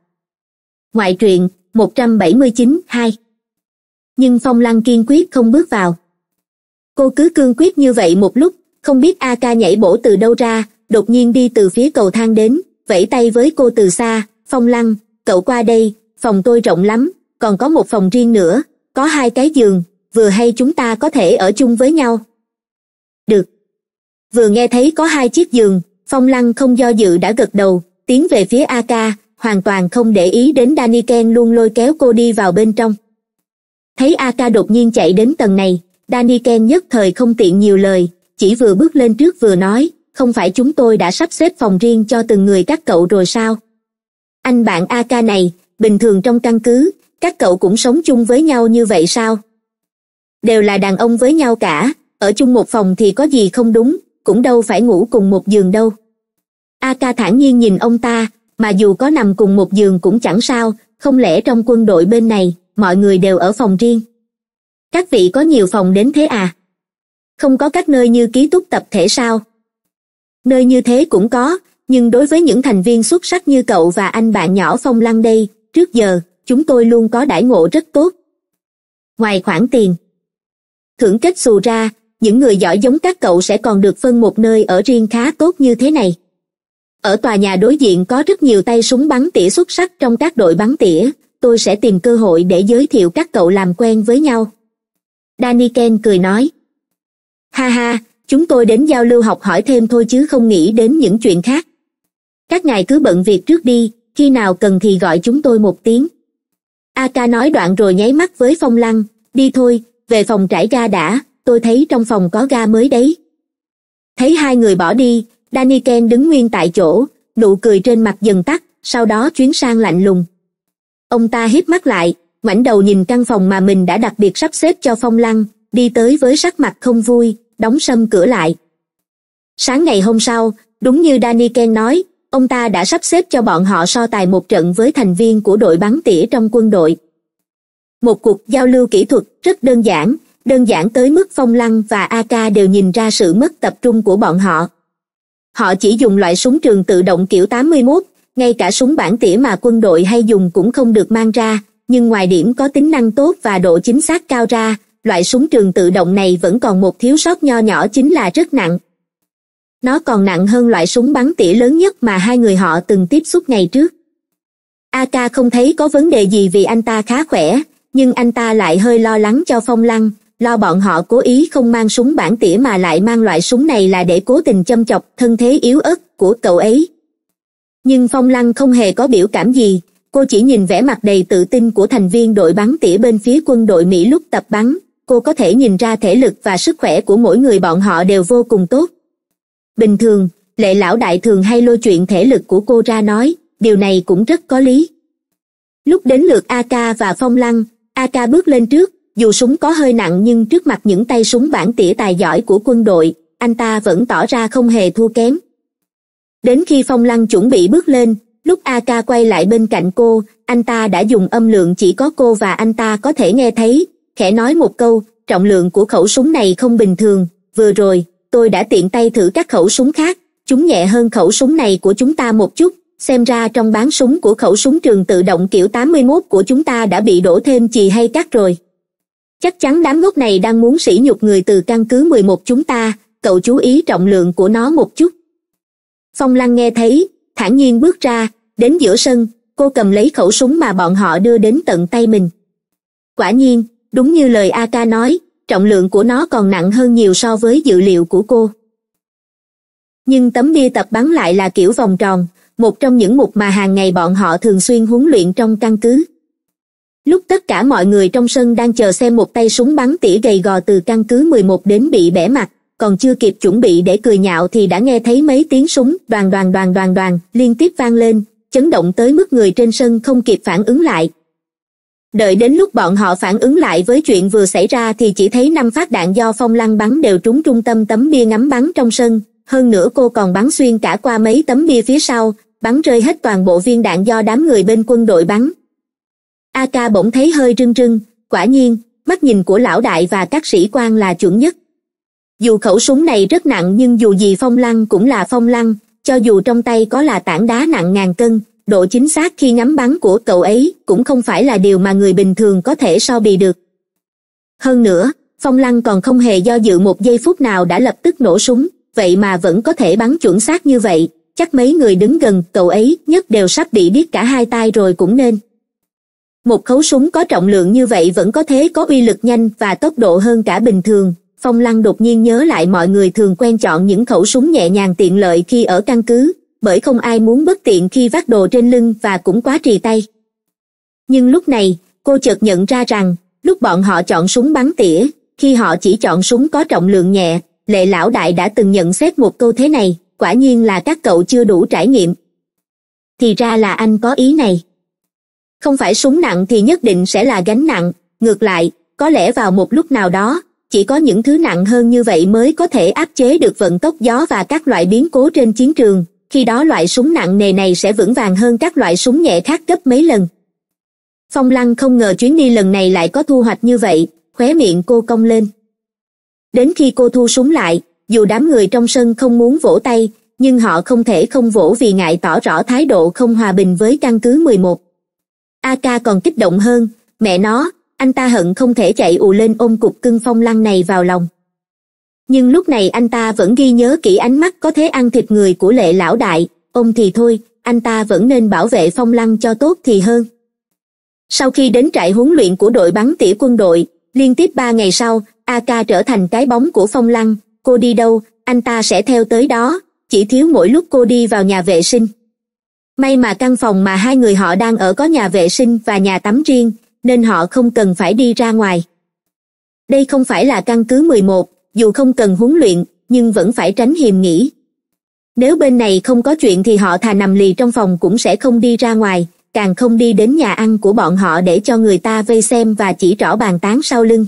ngoại truyện 179 2 nhưng phong lăng kiên quyết không bước vào cô cứ cương quyết như vậy một lúc không biết a ca nhảy bổ từ đâu ra đột nhiên đi từ phía cầu thang đến vẫy tay với cô từ xa phong lăng cậu qua đây phòng tôi rộng lắm còn có một phòng riêng nữa có hai cái giường vừa hay chúng ta có thể ở chung với nhau được vừa nghe thấy có hai chiếc giường phong lăng không do dự đã gật đầu tiến về phía Ak, hoàn toàn không để ý đến danny ken luôn lôi kéo cô đi vào bên trong thấy Ak đột nhiên chạy đến tầng này danny ken nhất thời không tiện nhiều lời chỉ vừa bước lên trước vừa nói không phải chúng tôi đã sắp xếp phòng riêng cho từng người các cậu rồi sao anh bạn Ak này bình thường trong căn cứ các cậu cũng sống chung với nhau như vậy sao đều là đàn ông với nhau cả ở chung một phòng thì có gì không đúng cũng đâu phải ngủ cùng một giường đâu a ca thản nhiên nhìn ông ta mà dù có nằm cùng một giường cũng chẳng sao không lẽ trong quân đội bên này mọi người đều ở phòng riêng các vị có nhiều phòng đến thế à không có các nơi như ký túc tập thể sao nơi như thế cũng có nhưng đối với những thành viên xuất sắc như cậu và anh bạn nhỏ phong lăng đây trước giờ chúng tôi luôn có đãi ngộ rất tốt ngoài khoản tiền thưởng kết xù ra những người giỏi giống các cậu sẽ còn được phân một nơi ở riêng khá tốt như thế này ở tòa nhà đối diện có rất nhiều tay súng bắn tỉa xuất sắc trong các đội bắn tỉa tôi sẽ tìm cơ hội để giới thiệu các cậu làm quen với nhau ken cười nói ha ha chúng tôi đến giao lưu học hỏi thêm thôi chứ không nghĩ đến những chuyện khác các ngài cứ bận việc trước đi khi nào cần thì gọi chúng tôi một tiếng a ca nói đoạn rồi nháy mắt với phong lăng đi thôi về phòng trải ga đã tôi thấy trong phòng có ga mới đấy thấy hai người bỏ đi danny ken đứng nguyên tại chỗ nụ cười trên mặt dần tắt sau đó chuyến sang lạnh lùng ông ta hít mắt lại ngoảnh đầu nhìn căn phòng mà mình đã đặc biệt sắp xếp cho phong lăng đi tới với sắc mặt không vui đóng sâm cửa lại sáng ngày hôm sau đúng như danny ken nói ông ta đã sắp xếp cho bọn họ so tài một trận với thành viên của đội bắn tỉa trong quân đội một cuộc giao lưu kỹ thuật rất đơn giản đơn giản tới mức phong lăng và ak đều nhìn ra sự mất tập trung của bọn họ họ chỉ dùng loại súng trường tự động kiểu 81, ngay cả súng bản tỉa mà quân đội hay dùng cũng không được mang ra nhưng ngoài điểm có tính năng tốt và độ chính xác cao ra loại súng trường tự động này vẫn còn một thiếu sót nho nhỏ chính là rất nặng nó còn nặng hơn loại súng bắn tỉa lớn nhất mà hai người họ từng tiếp xúc ngày trước ak không thấy có vấn đề gì vì anh ta khá khỏe nhưng anh ta lại hơi lo lắng cho phong lăng lo bọn họ cố ý không mang súng bản tỉa mà lại mang loại súng này là để cố tình châm chọc thân thế yếu ớt của cậu ấy nhưng phong lăng không hề có biểu cảm gì cô chỉ nhìn vẻ mặt đầy tự tin của thành viên đội bắn tỉa bên phía quân đội mỹ lúc tập bắn cô có thể nhìn ra thể lực và sức khỏe của mỗi người bọn họ đều vô cùng tốt bình thường lệ lão đại thường hay lôi chuyện thể lực của cô ra nói điều này cũng rất có lý lúc đến lượt ak và phong lăng ak bước lên trước dù súng có hơi nặng nhưng trước mặt những tay súng bản tỉa tài giỏi của quân đội anh ta vẫn tỏ ra không hề thua kém đến khi phong lăng chuẩn bị bước lên lúc ak quay lại bên cạnh cô anh ta đã dùng âm lượng chỉ có cô và anh ta có thể nghe thấy khẽ nói một câu trọng lượng của khẩu súng này không bình thường vừa rồi tôi đã tiện tay thử các khẩu súng khác chúng nhẹ hơn khẩu súng này của chúng ta một chút xem ra trong bán súng của khẩu súng trường tự động kiểu 81 của chúng ta đã bị đổ thêm chì hay cắt rồi chắc chắn đám ngốc này đang muốn sỉ nhục người từ căn cứ 11 chúng ta cậu chú ý trọng lượng của nó một chút phong lăng nghe thấy thản nhiên bước ra đến giữa sân cô cầm lấy khẩu súng mà bọn họ đưa đến tận tay mình quả nhiên đúng như lời a ca nói trọng lượng của nó còn nặng hơn nhiều so với dự liệu của cô nhưng tấm bia tập bắn lại là kiểu vòng tròn một trong những mục mà hàng ngày bọn họ thường xuyên huấn luyện trong căn cứ lúc tất cả mọi người trong sân đang chờ xem một tay súng bắn tỉa gầy gò từ căn cứ 11 đến bị bẻ mặt còn chưa kịp chuẩn bị để cười nhạo thì đã nghe thấy mấy tiếng súng đoàn đoàn đoàn đoàn đoàn liên tiếp vang lên chấn động tới mức người trên sân không kịp phản ứng lại đợi đến lúc bọn họ phản ứng lại với chuyện vừa xảy ra thì chỉ thấy năm phát đạn do phong lăng bắn đều trúng trung tâm tấm bia ngắm bắn trong sân hơn nữa cô còn bắn xuyên cả qua mấy tấm bia phía sau bắn rơi hết toàn bộ viên đạn do đám người bên quân đội bắn a ca bỗng thấy hơi rưng rưng quả nhiên mắt nhìn của lão đại và các sĩ quan là chuẩn nhất dù khẩu súng này rất nặng nhưng dù gì phong lăng cũng là phong lăng cho dù trong tay có là tảng đá nặng ngàn cân độ chính xác khi ngắm bắn của cậu ấy cũng không phải là điều mà người bình thường có thể so bì được hơn nữa phong lăng còn không hề do dự một giây phút nào đã lập tức nổ súng vậy mà vẫn có thể bắn chuẩn xác như vậy chắc mấy người đứng gần cậu ấy nhất đều sắp bị biết cả hai tay rồi cũng nên một khẩu súng có trọng lượng như vậy vẫn có thế có uy lực nhanh và tốc độ hơn cả bình thường phong lăng đột nhiên nhớ lại mọi người thường quen chọn những khẩu súng nhẹ nhàng tiện lợi khi ở căn cứ bởi không ai muốn bất tiện khi vác đồ trên lưng và cũng quá trì tay nhưng lúc này cô chợt nhận ra rằng lúc bọn họ chọn súng bắn tỉa khi họ chỉ chọn súng có trọng lượng nhẹ lệ lão đại đã từng nhận xét một câu thế này quả nhiên là các cậu chưa đủ trải nghiệm thì ra là anh có ý này không phải súng nặng thì nhất định sẽ là gánh nặng ngược lại có lẽ vào một lúc nào đó chỉ có những thứ nặng hơn như vậy mới có thể áp chế được vận tốc gió và các loại biến cố trên chiến trường khi đó loại súng nặng nề này sẽ vững vàng hơn các loại súng nhẹ khác gấp mấy lần phong lăng không ngờ chuyến đi lần này lại có thu hoạch như vậy khóe miệng cô cong lên đến khi cô thu súng lại dù đám người trong sân không muốn vỗ tay nhưng họ không thể không vỗ vì ngại tỏ rõ thái độ không hòa bình với căn cứ mười một. a ca còn kích động hơn mẹ nó anh ta hận không thể chạy ù lên ôm cục cưng phong lăng này vào lòng nhưng lúc này anh ta vẫn ghi nhớ kỹ ánh mắt có thế ăn thịt người của lệ lão đại ông thì thôi anh ta vẫn nên bảo vệ phong lăng cho tốt thì hơn sau khi đến trại huấn luyện của đội bắn tỉa quân đội liên tiếp ba ngày sau a ca trở thành cái bóng của phong lăng cô đi đâu anh ta sẽ theo tới đó chỉ thiếu mỗi lúc cô đi vào nhà vệ sinh may mà căn phòng mà hai người họ đang ở có nhà vệ sinh và nhà tắm riêng nên họ không cần phải đi ra ngoài đây không phải là căn cứ mười một dù không cần huấn luyện nhưng vẫn phải tránh hiềm nghĩ nếu bên này không có chuyện thì họ thà nằm lì trong phòng cũng sẽ không đi ra ngoài càng không đi đến nhà ăn của bọn họ để cho người ta vây xem và chỉ rõ bàn tán sau lưng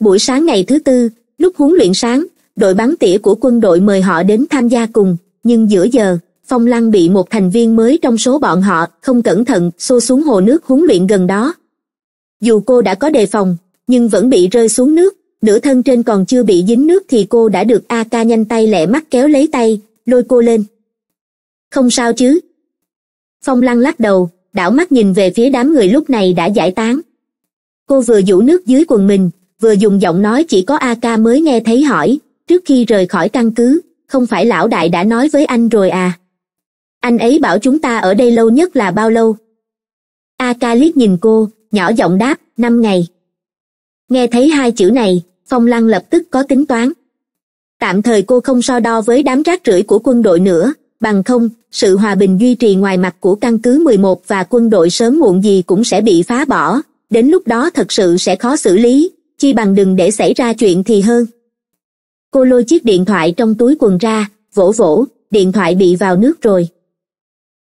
buổi sáng ngày thứ tư lúc huấn luyện sáng đội bắn tỉa của quân đội mời họ đến tham gia cùng nhưng giữa giờ phong lăng bị một thành viên mới trong số bọn họ không cẩn thận xô xuống hồ nước huấn luyện gần đó dù cô đã có đề phòng nhưng vẫn bị rơi xuống nước nửa thân trên còn chưa bị dính nước thì cô đã được a ca nhanh tay lẹ mắt kéo lấy tay lôi cô lên không sao chứ phong lăng lắc đầu đảo mắt nhìn về phía đám người lúc này đã giải tán cô vừa dũ nước dưới quần mình vừa dùng giọng nói chỉ có a ca mới nghe thấy hỏi trước khi rời khỏi căn cứ không phải lão đại đã nói với anh rồi à anh ấy bảo chúng ta ở đây lâu nhất là bao lâu a ca liếc nhìn cô nhỏ giọng đáp năm ngày nghe thấy hai chữ này phong lan lập tức có tính toán tạm thời cô không so đo với đám rác rưởi của quân đội nữa bằng không sự hòa bình duy trì ngoài mặt của căn cứ 11 và quân đội sớm muộn gì cũng sẽ bị phá bỏ đến lúc đó thật sự sẽ khó xử lý chi bằng đừng để xảy ra chuyện thì hơn cô lôi chiếc điện thoại trong túi quần ra vỗ vỗ điện thoại bị vào nước rồi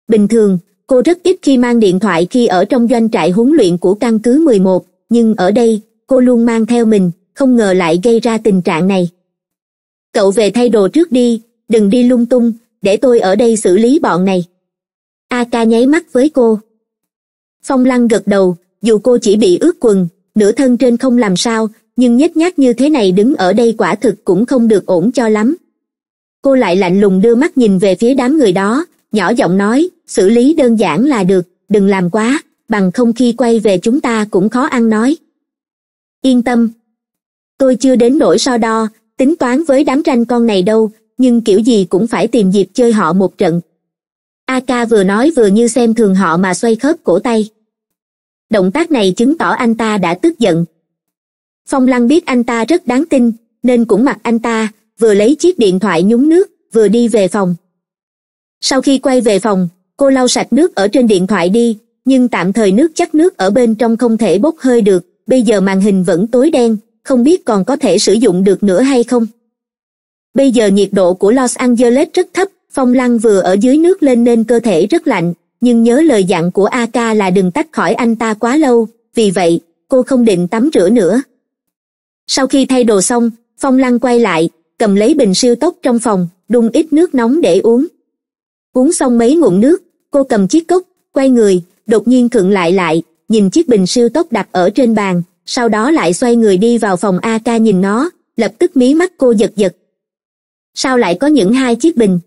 bình thường cô rất ít khi mang điện thoại khi ở trong doanh trại huấn luyện của căn cứ 11, nhưng ở đây cô luôn mang theo mình không ngờ lại gây ra tình trạng này cậu về thay đồ trước đi đừng đi lung tung để tôi ở đây xử lý bọn này a ca nháy mắt với cô phong lăng gật đầu dù cô chỉ bị ướt quần nửa thân trên không làm sao nhưng nhếch nhác như thế này đứng ở đây quả thực cũng không được ổn cho lắm cô lại lạnh lùng đưa mắt nhìn về phía đám người đó nhỏ giọng nói xử lý đơn giản là được đừng làm quá bằng không khi quay về chúng ta cũng khó ăn nói yên tâm tôi chưa đến nỗi so đo tính toán với đám tranh con này đâu nhưng kiểu gì cũng phải tìm dịp chơi họ một trận a ca vừa nói vừa như xem thường họ mà xoay khớp cổ tay động tác này chứng tỏ anh ta đã tức giận phong lăng biết anh ta rất đáng tin nên cũng mặc anh ta vừa lấy chiếc điện thoại nhúng nước vừa đi về phòng sau khi quay về phòng cô lau sạch nước ở trên điện thoại đi nhưng tạm thời nước chắc nước ở bên trong không thể bốc hơi được bây giờ màn hình vẫn tối đen không biết còn có thể sử dụng được nữa hay không bây giờ nhiệt độ của los angeles rất thấp phong lăng vừa ở dưới nước lên nên cơ thể rất lạnh nhưng nhớ lời dặn của a ca là đừng tách khỏi anh ta quá lâu vì vậy cô không định tắm rửa nữa sau khi thay đồ xong phong lăng quay lại cầm lấy bình siêu tốc trong phòng đun ít nước nóng để uống uống xong mấy ngụm nước cô cầm chiếc cốc quay người đột nhiên khựng lại lại nhìn chiếc bình siêu tốc đặt ở trên bàn sau đó lại xoay người đi vào phòng a ca nhìn nó lập tức mí mắt cô giật giật sao lại có những hai chiếc bình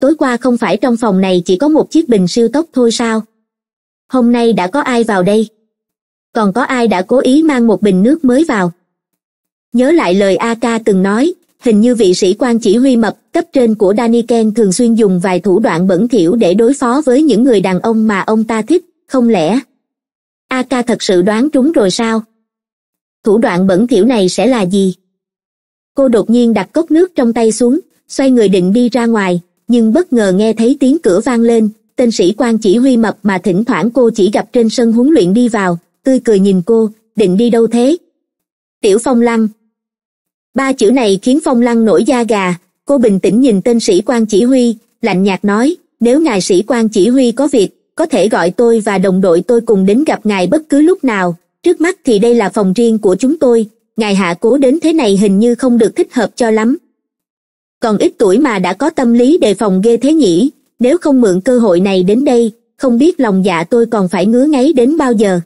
tối qua không phải trong phòng này chỉ có một chiếc bình siêu tốc thôi sao hôm nay đã có ai vào đây còn có ai đã cố ý mang một bình nước mới vào nhớ lại lời a ca từng nói hình như vị sĩ quan chỉ huy mập cấp trên của daniken thường xuyên dùng vài thủ đoạn bẩn thỉu để đối phó với những người đàn ông mà ông ta thích không lẽ a ca thật sự đoán trúng rồi sao thủ đoạn bẩn thỉu này sẽ là gì cô đột nhiên đặt cốc nước trong tay xuống xoay người định đi ra ngoài nhưng bất ngờ nghe thấy tiếng cửa vang lên tên sĩ quan chỉ huy mập mà thỉnh thoảng cô chỉ gặp trên sân huấn luyện đi vào tươi cười nhìn cô định đi đâu thế tiểu phong lăng ba chữ này khiến phong lăng nổi da gà cô bình tĩnh nhìn tên sĩ quan chỉ huy lạnh nhạt nói nếu ngài sĩ quan chỉ huy có việc có thể gọi tôi và đồng đội tôi cùng đến gặp ngài bất cứ lúc nào trước mắt thì đây là phòng riêng của chúng tôi ngài hạ cố đến thế này hình như không được thích hợp cho lắm còn ít tuổi mà đã có tâm lý đề phòng ghê thế nhỉ nếu không mượn cơ hội này đến đây không biết lòng dạ tôi còn phải ngứa ngáy đến bao giờ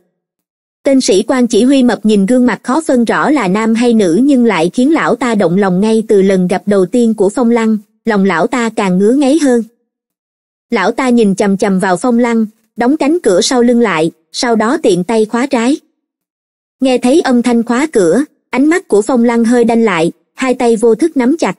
tên sĩ quan chỉ huy mập nhìn gương mặt khó phân rõ là nam hay nữ nhưng lại khiến lão ta động lòng ngay từ lần gặp đầu tiên của phong lăng lòng lão ta càng ngứa ngáy hơn lão ta nhìn chằm chằm vào phong lăng đóng cánh cửa sau lưng lại sau đó tiện tay khóa trái nghe thấy âm thanh khóa cửa ánh mắt của phong lăng hơi đanh lại hai tay vô thức nắm chặt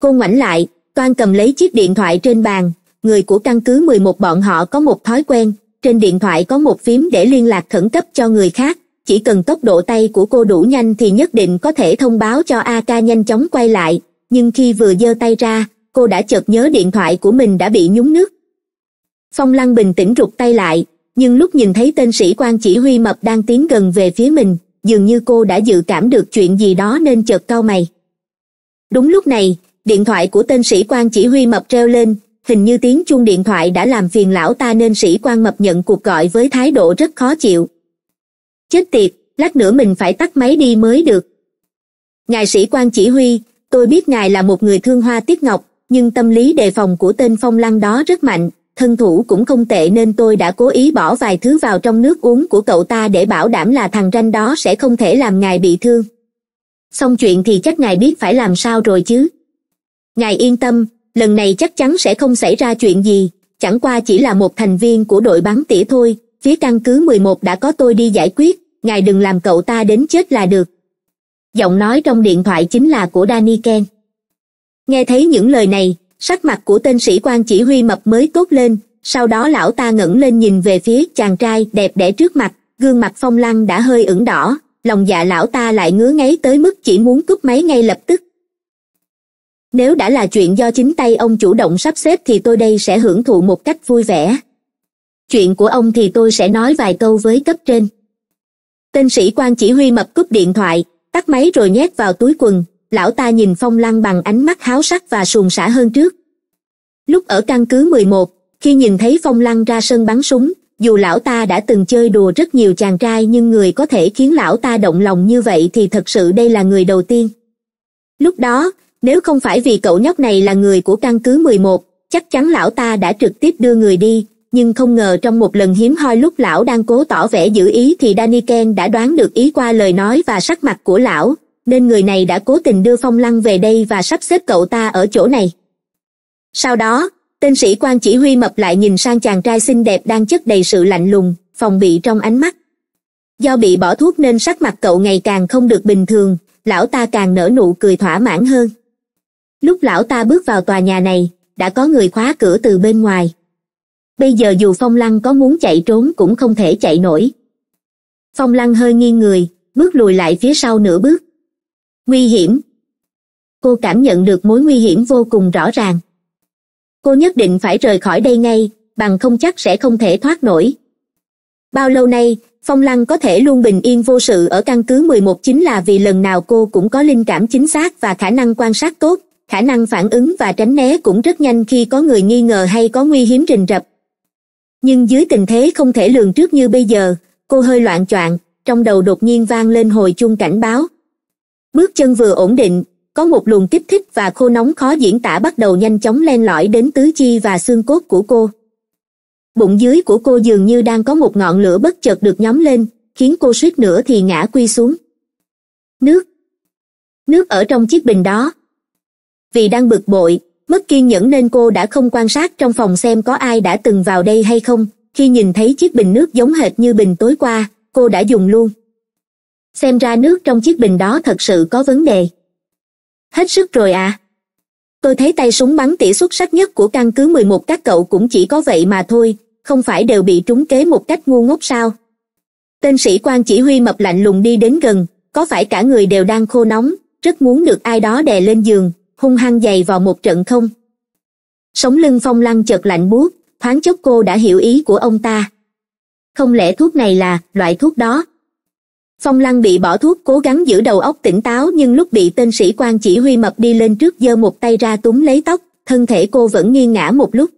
cô ngoảnh lại toan cầm lấy chiếc điện thoại trên bàn người của căn cứ mười một bọn họ có một thói quen trên điện thoại có một phím để liên lạc khẩn cấp cho người khác chỉ cần tốc độ tay của cô đủ nhanh thì nhất định có thể thông báo cho a ca nhanh chóng quay lại nhưng khi vừa giơ tay ra cô đã chợt nhớ điện thoại của mình đã bị nhúng nước phong lăng bình tĩnh rụt tay lại nhưng lúc nhìn thấy tên sĩ quan chỉ huy mập đang tiến gần về phía mình dường như cô đã dự cảm được chuyện gì đó nên chợt cau mày đúng lúc này điện thoại của tên sĩ quan chỉ huy mập treo lên hình như tiếng chuông điện thoại đã làm phiền lão ta nên sĩ quan mập nhận cuộc gọi với thái độ rất khó chịu chết tiệt lát nữa mình phải tắt máy đi mới được ngài sĩ quan chỉ huy tôi biết ngài là một người thương hoa tiết ngọc nhưng tâm lý đề phòng của tên phong lăng đó rất mạnh thân thủ cũng không tệ nên tôi đã cố ý bỏ vài thứ vào trong nước uống của cậu ta để bảo đảm là thằng ranh đó sẽ không thể làm ngài bị thương xong chuyện thì chắc ngài biết phải làm sao rồi chứ ngài yên tâm lần này chắc chắn sẽ không xảy ra chuyện gì chẳng qua chỉ là một thành viên của đội bắn tỉa thôi phía căn cứ mười một đã có tôi đi giải quyết ngài đừng làm cậu ta đến chết là được giọng nói trong điện thoại chính là của danny ken nghe thấy những lời này sắc mặt của tên sĩ quan chỉ huy mập mới tốt lên sau đó lão ta ngẩng lên nhìn về phía chàng trai đẹp đẽ trước mặt gương mặt phong lăng đã hơi ửng đỏ lòng dạ lão ta lại ngứa ngáy tới mức chỉ muốn cướp máy ngay lập tức nếu đã là chuyện do chính tay ông chủ động sắp xếp thì tôi đây sẽ hưởng thụ một cách vui vẻ chuyện của ông thì tôi sẽ nói vài câu với cấp trên tên sĩ quan chỉ huy mập cúp điện thoại tắt máy rồi nhét vào túi quần lão ta nhìn phong lăng bằng ánh mắt háo sắc và suồng sã hơn trước lúc ở căn cứ 11, khi nhìn thấy phong lăng ra sân bắn súng dù lão ta đã từng chơi đùa rất nhiều chàng trai nhưng người có thể khiến lão ta động lòng như vậy thì thật sự đây là người đầu tiên lúc đó nếu không phải vì cậu nhóc này là người của căn cứ 11, chắc chắn lão ta đã trực tiếp đưa người đi nhưng không ngờ trong một lần hiếm hoi lúc lão đang cố tỏ vẻ giữ ý thì Daniken đã đoán được ý qua lời nói và sắc mặt của lão nên người này đã cố tình đưa phong lăng về đây và sắp xếp cậu ta ở chỗ này sau đó tên sĩ quan chỉ huy mập lại nhìn sang chàng trai xinh đẹp đang chất đầy sự lạnh lùng phòng bị trong ánh mắt do bị bỏ thuốc nên sắc mặt cậu ngày càng không được bình thường lão ta càng nở nụ cười thỏa mãn hơn lúc lão ta bước vào tòa nhà này đã có người khóa cửa từ bên ngoài bây giờ dù phong lăng có muốn chạy trốn cũng không thể chạy nổi phong lăng hơi nghiêng người bước lùi lại phía sau nửa bước nguy hiểm cô cảm nhận được mối nguy hiểm vô cùng rõ ràng cô nhất định phải rời khỏi đây ngay bằng không chắc sẽ không thể thoát nổi bao lâu nay phong lăng có thể luôn bình yên vô sự ở căn cứ mười một chính là vì lần nào cô cũng có linh cảm chính xác và khả năng quan sát tốt khả năng phản ứng và tránh né cũng rất nhanh khi có người nghi ngờ hay có nguy hiểm rình rập nhưng dưới tình thế không thể lường trước như bây giờ cô hơi loạn choạng trong đầu đột nhiên vang lên hồi chuông cảnh báo bước chân vừa ổn định có một luồng kích thích và khô nóng khó diễn tả bắt đầu nhanh chóng len lỏi đến tứ chi và xương cốt của cô bụng dưới của cô dường như đang có một ngọn lửa bất chợt được nhóm lên khiến cô suýt nữa thì ngã quy xuống nước nước ở trong chiếc bình đó vì đang bực bội mất kiên nhẫn nên cô đã không quan sát trong phòng xem có ai đã từng vào đây hay không khi nhìn thấy chiếc bình nước giống hệt như bình tối qua cô đã dùng luôn xem ra nước trong chiếc bình đó thật sự có vấn đề hết sức rồi à tôi thấy tay súng bắn tỉa xuất sắc nhất của căn cứ mười một các cậu cũng chỉ có vậy mà thôi không phải đều bị trúng kế một cách ngu ngốc sao tên sĩ quan chỉ huy mập lạnh lùng đi đến gần có phải cả người đều đang khô nóng rất muốn được ai đó đè lên giường hung hăng giày vào một trận không sống lưng phong lăng chợt lạnh buốt thoáng chốc cô đã hiểu ý của ông ta không lẽ thuốc này là loại thuốc đó phong lăng bị bỏ thuốc cố gắng giữ đầu óc tỉnh táo nhưng lúc bị tên sĩ quan chỉ huy mập đi lên trước giơ một tay ra túm lấy tóc thân thể cô vẫn nghiêng ngã một lúc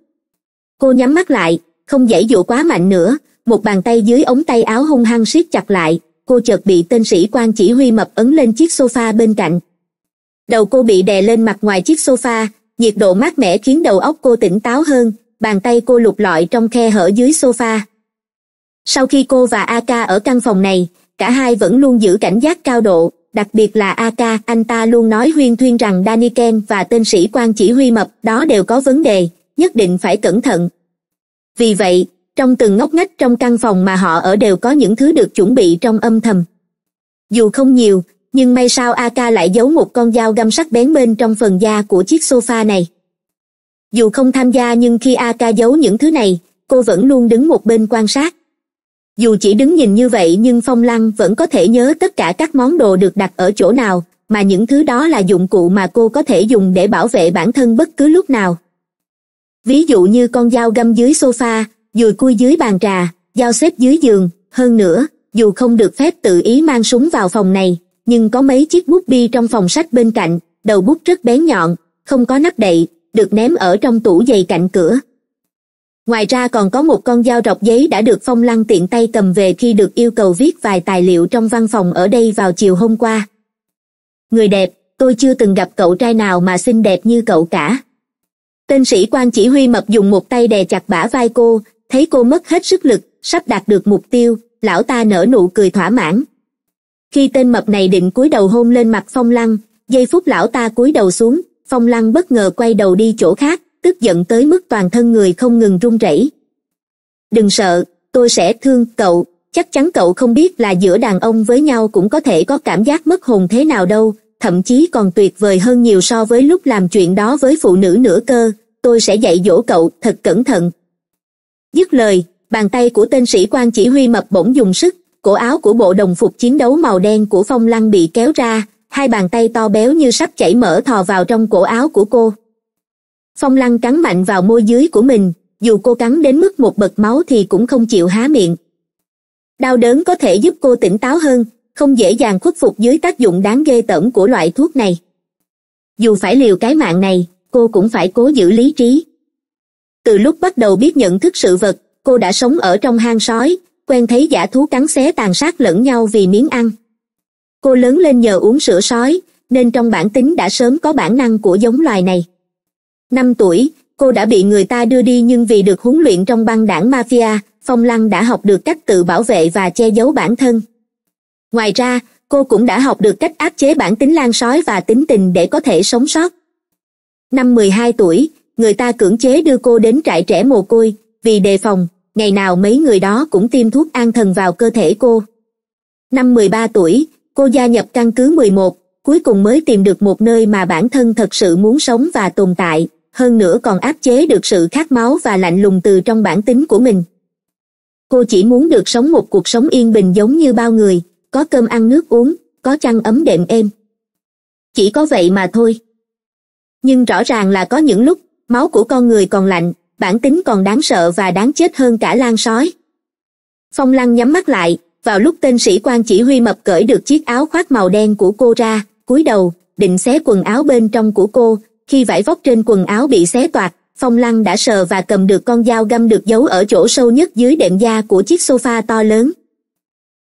cô nhắm mắt lại không dãy dụ quá mạnh nữa một bàn tay dưới ống tay áo hung hăng siết chặt lại cô chợt bị tên sĩ quan chỉ huy mập ấn lên chiếc sofa bên cạnh đầu cô bị đè lên mặt ngoài chiếc sofa nhiệt độ mát mẻ khiến đầu óc cô tỉnh táo hơn bàn tay cô lục lọi trong khe hở dưới sofa sau khi cô và a ca ở căn phòng này cả hai vẫn luôn giữ cảnh giác cao độ đặc biệt là ak anh ta luôn nói huyên thuyên rằng daniken và tên sĩ quan chỉ huy mập đó đều có vấn đề nhất định phải cẩn thận vì vậy trong từng ngóc ngách trong căn phòng mà họ ở đều có những thứ được chuẩn bị trong âm thầm dù không nhiều nhưng may sao ak lại giấu một con dao găm sắc bén bên trong phần da của chiếc sofa này dù không tham gia nhưng khi ak giấu những thứ này cô vẫn luôn đứng một bên quan sát dù chỉ đứng nhìn như vậy nhưng phong lăng vẫn có thể nhớ tất cả các món đồ được đặt ở chỗ nào mà những thứ đó là dụng cụ mà cô có thể dùng để bảo vệ bản thân bất cứ lúc nào ví dụ như con dao găm dưới sofa dùi cui dưới bàn trà dao xếp dưới giường hơn nữa dù không được phép tự ý mang súng vào phòng này nhưng có mấy chiếc bút bi trong phòng sách bên cạnh đầu bút rất bén nhọn không có nắp đậy được ném ở trong tủ giày cạnh cửa ngoài ra còn có một con dao rọc giấy đã được phong lăng tiện tay cầm về khi được yêu cầu viết vài tài liệu trong văn phòng ở đây vào chiều hôm qua người đẹp tôi chưa từng gặp cậu trai nào mà xinh đẹp như cậu cả tên sĩ quan chỉ huy mập dùng một tay đè chặt bả vai cô thấy cô mất hết sức lực sắp đạt được mục tiêu lão ta nở nụ cười thỏa mãn khi tên mập này định cúi đầu hôn lên mặt phong lăng giây phút lão ta cúi đầu xuống phong lăng bất ngờ quay đầu đi chỗ khác tức giận tới mức toàn thân người không ngừng run rẩy đừng sợ tôi sẽ thương cậu chắc chắn cậu không biết là giữa đàn ông với nhau cũng có thể có cảm giác mất hồn thế nào đâu thậm chí còn tuyệt vời hơn nhiều so với lúc làm chuyện đó với phụ nữ nửa cơ tôi sẽ dạy dỗ cậu thật cẩn thận dứt lời bàn tay của tên sĩ quan chỉ huy mập bỗng dùng sức cổ áo của bộ đồng phục chiến đấu màu đen của phong lăng bị kéo ra hai bàn tay to béo như sắp chảy mở thò vào trong cổ áo của cô phong lăng cắn mạnh vào môi dưới của mình dù cô cắn đến mức một bậc máu thì cũng không chịu há miệng đau đớn có thể giúp cô tỉnh táo hơn không dễ dàng khuất phục dưới tác dụng đáng ghê tởm của loại thuốc này dù phải liều cái mạng này cô cũng phải cố giữ lý trí từ lúc bắt đầu biết nhận thức sự vật cô đã sống ở trong hang sói quen thấy giả thú cắn xé tàn sát lẫn nhau vì miếng ăn cô lớn lên nhờ uống sữa sói nên trong bản tính đã sớm có bản năng của giống loài này năm tuổi cô đã bị người ta đưa đi nhưng vì được huấn luyện trong băng đảng mafia phong lăng đã học được cách tự bảo vệ và che giấu bản thân ngoài ra cô cũng đã học được cách áp chế bản tính lan sói và tính tình để có thể sống sót năm mười hai tuổi người ta cưỡng chế đưa cô đến trại trẻ mồ côi vì đề phòng ngày nào mấy người đó cũng tiêm thuốc an thần vào cơ thể cô năm mười ba tuổi cô gia nhập căn cứ mười một cuối cùng mới tìm được một nơi mà bản thân thật sự muốn sống và tồn tại hơn nữa còn áp chế được sự khát máu và lạnh lùng từ trong bản tính của mình cô chỉ muốn được sống một cuộc sống yên bình giống như bao người có cơm ăn nước uống có chăn ấm đệm êm chỉ có vậy mà thôi nhưng rõ ràng là có những lúc máu của con người còn lạnh bản tính còn đáng sợ và đáng chết hơn cả lan sói phong lăng nhắm mắt lại vào lúc tên sĩ quan chỉ huy mập cởi được chiếc áo khoác màu đen của cô ra cúi đầu định xé quần áo bên trong của cô khi vải vóc trên quần áo bị xé toạc phong lăng đã sờ và cầm được con dao găm được giấu ở chỗ sâu nhất dưới đệm da của chiếc sofa to lớn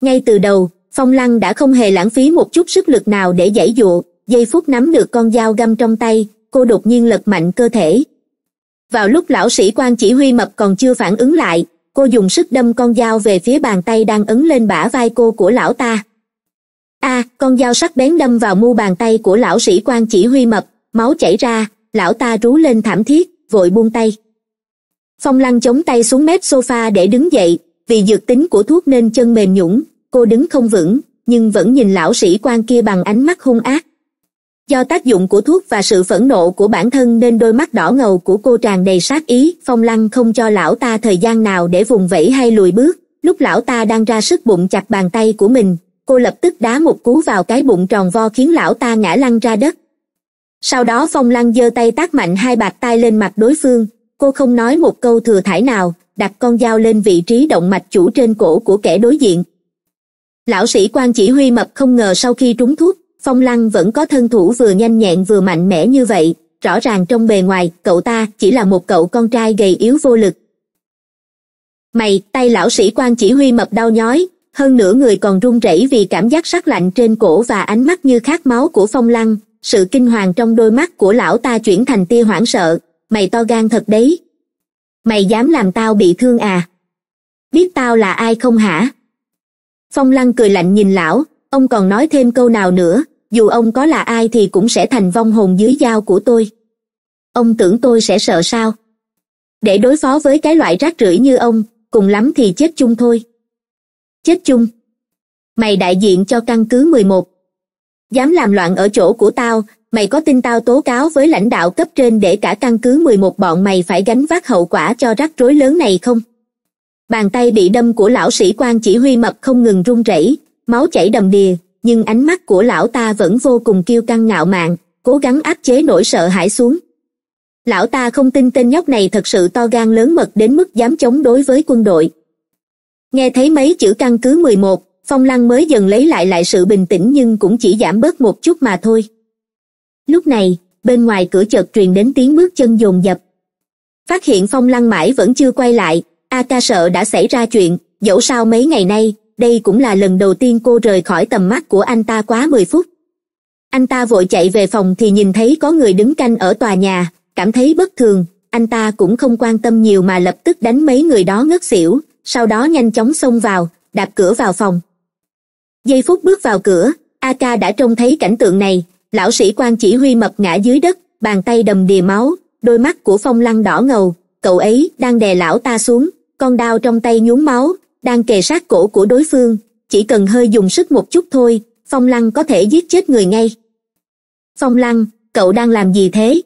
ngay từ đầu phong lăng đã không hề lãng phí một chút sức lực nào để giải giụa giây phút nắm được con dao găm trong tay cô đột nhiên lật mạnh cơ thể vào lúc lão sĩ quan chỉ huy mập còn chưa phản ứng lại cô dùng sức đâm con dao về phía bàn tay đang ấn lên bả vai cô của lão ta a con dao sắc bén đâm vào mu bàn tay của lão sĩ quan chỉ huy mập máu chảy ra lão ta rú lên thảm thiết vội buông tay phong lăng chống tay xuống mép sofa để đứng dậy vì dược tính của thuốc nên chân mềm nhũng cô đứng không vững nhưng vẫn nhìn lão sĩ quan kia bằng ánh mắt hung ác do tác dụng của thuốc và sự phẫn nộ của bản thân nên đôi mắt đỏ ngầu của cô tràn đầy sát ý phong lăng không cho lão ta thời gian nào để vùng vẫy hay lùi bước lúc lão ta đang ra sức bụng chặt bàn tay của mình cô lập tức đá một cú vào cái bụng tròn vo khiến lão ta ngã lăn ra đất sau đó phong lăng giơ tay tác mạnh hai bạt tay lên mặt đối phương cô không nói một câu thừa thải nào đặt con dao lên vị trí động mạch chủ trên cổ của kẻ đối diện lão sĩ quan chỉ huy mập không ngờ sau khi trúng thuốc phong lăng vẫn có thân thủ vừa nhanh nhẹn vừa mạnh mẽ như vậy rõ ràng trong bề ngoài cậu ta chỉ là một cậu con trai gầy yếu vô lực mày tay lão sĩ quan chỉ huy mập đau nhói hơn nữa người còn run rẩy vì cảm giác sắc lạnh trên cổ và ánh mắt như khát máu của phong lăng sự kinh hoàng trong đôi mắt của lão ta chuyển thành tia hoảng sợ mày to gan thật đấy mày dám làm tao bị thương à biết tao là ai không hả phong lăng cười lạnh nhìn lão ông còn nói thêm câu nào nữa dù ông có là ai thì cũng sẽ thành vong hồn dưới dao của tôi ông tưởng tôi sẽ sợ sao để đối phó với cái loại rác rưởi như ông cùng lắm thì chết chung thôi chết chung mày đại diện cho căn cứ mười một dám làm loạn ở chỗ của tao mày có tin tao tố cáo với lãnh đạo cấp trên để cả căn cứ mười một bọn mày phải gánh vác hậu quả cho rắc rối lớn này không bàn tay bị đâm của lão sĩ quan chỉ huy mập không ngừng run rẩy máu chảy đầm đìa nhưng ánh mắt của lão ta vẫn vô cùng kiêu căng ngạo mạn cố gắng áp chế nỗi sợ hãi xuống lão ta không tin tên nhóc này thật sự to gan lớn mật đến mức dám chống đối với quân đội nghe thấy mấy chữ căn cứ mười một phong lăng mới dần lấy lại lại sự bình tĩnh nhưng cũng chỉ giảm bớt một chút mà thôi lúc này bên ngoài cửa chợt truyền đến tiếng bước chân dồn dập phát hiện phong lăng mãi vẫn chưa quay lại a ca sợ đã xảy ra chuyện dẫu sao mấy ngày nay đây cũng là lần đầu tiên cô rời khỏi tầm mắt của anh ta quá mười phút anh ta vội chạy về phòng thì nhìn thấy có người đứng canh ở tòa nhà cảm thấy bất thường anh ta cũng không quan tâm nhiều mà lập tức đánh mấy người đó ngất xỉu sau đó nhanh chóng xông vào đạp cửa vào phòng giây phút bước vào cửa a ca đã trông thấy cảnh tượng này lão sĩ quan chỉ huy mập ngã dưới đất bàn tay đầm đìa máu đôi mắt của phong lăng đỏ ngầu cậu ấy đang đè lão ta xuống con đao trong tay nhuốm máu đang kề sát cổ của đối phương chỉ cần hơi dùng sức một chút thôi phong lăng có thể giết chết người ngay phong lăng cậu đang làm gì thế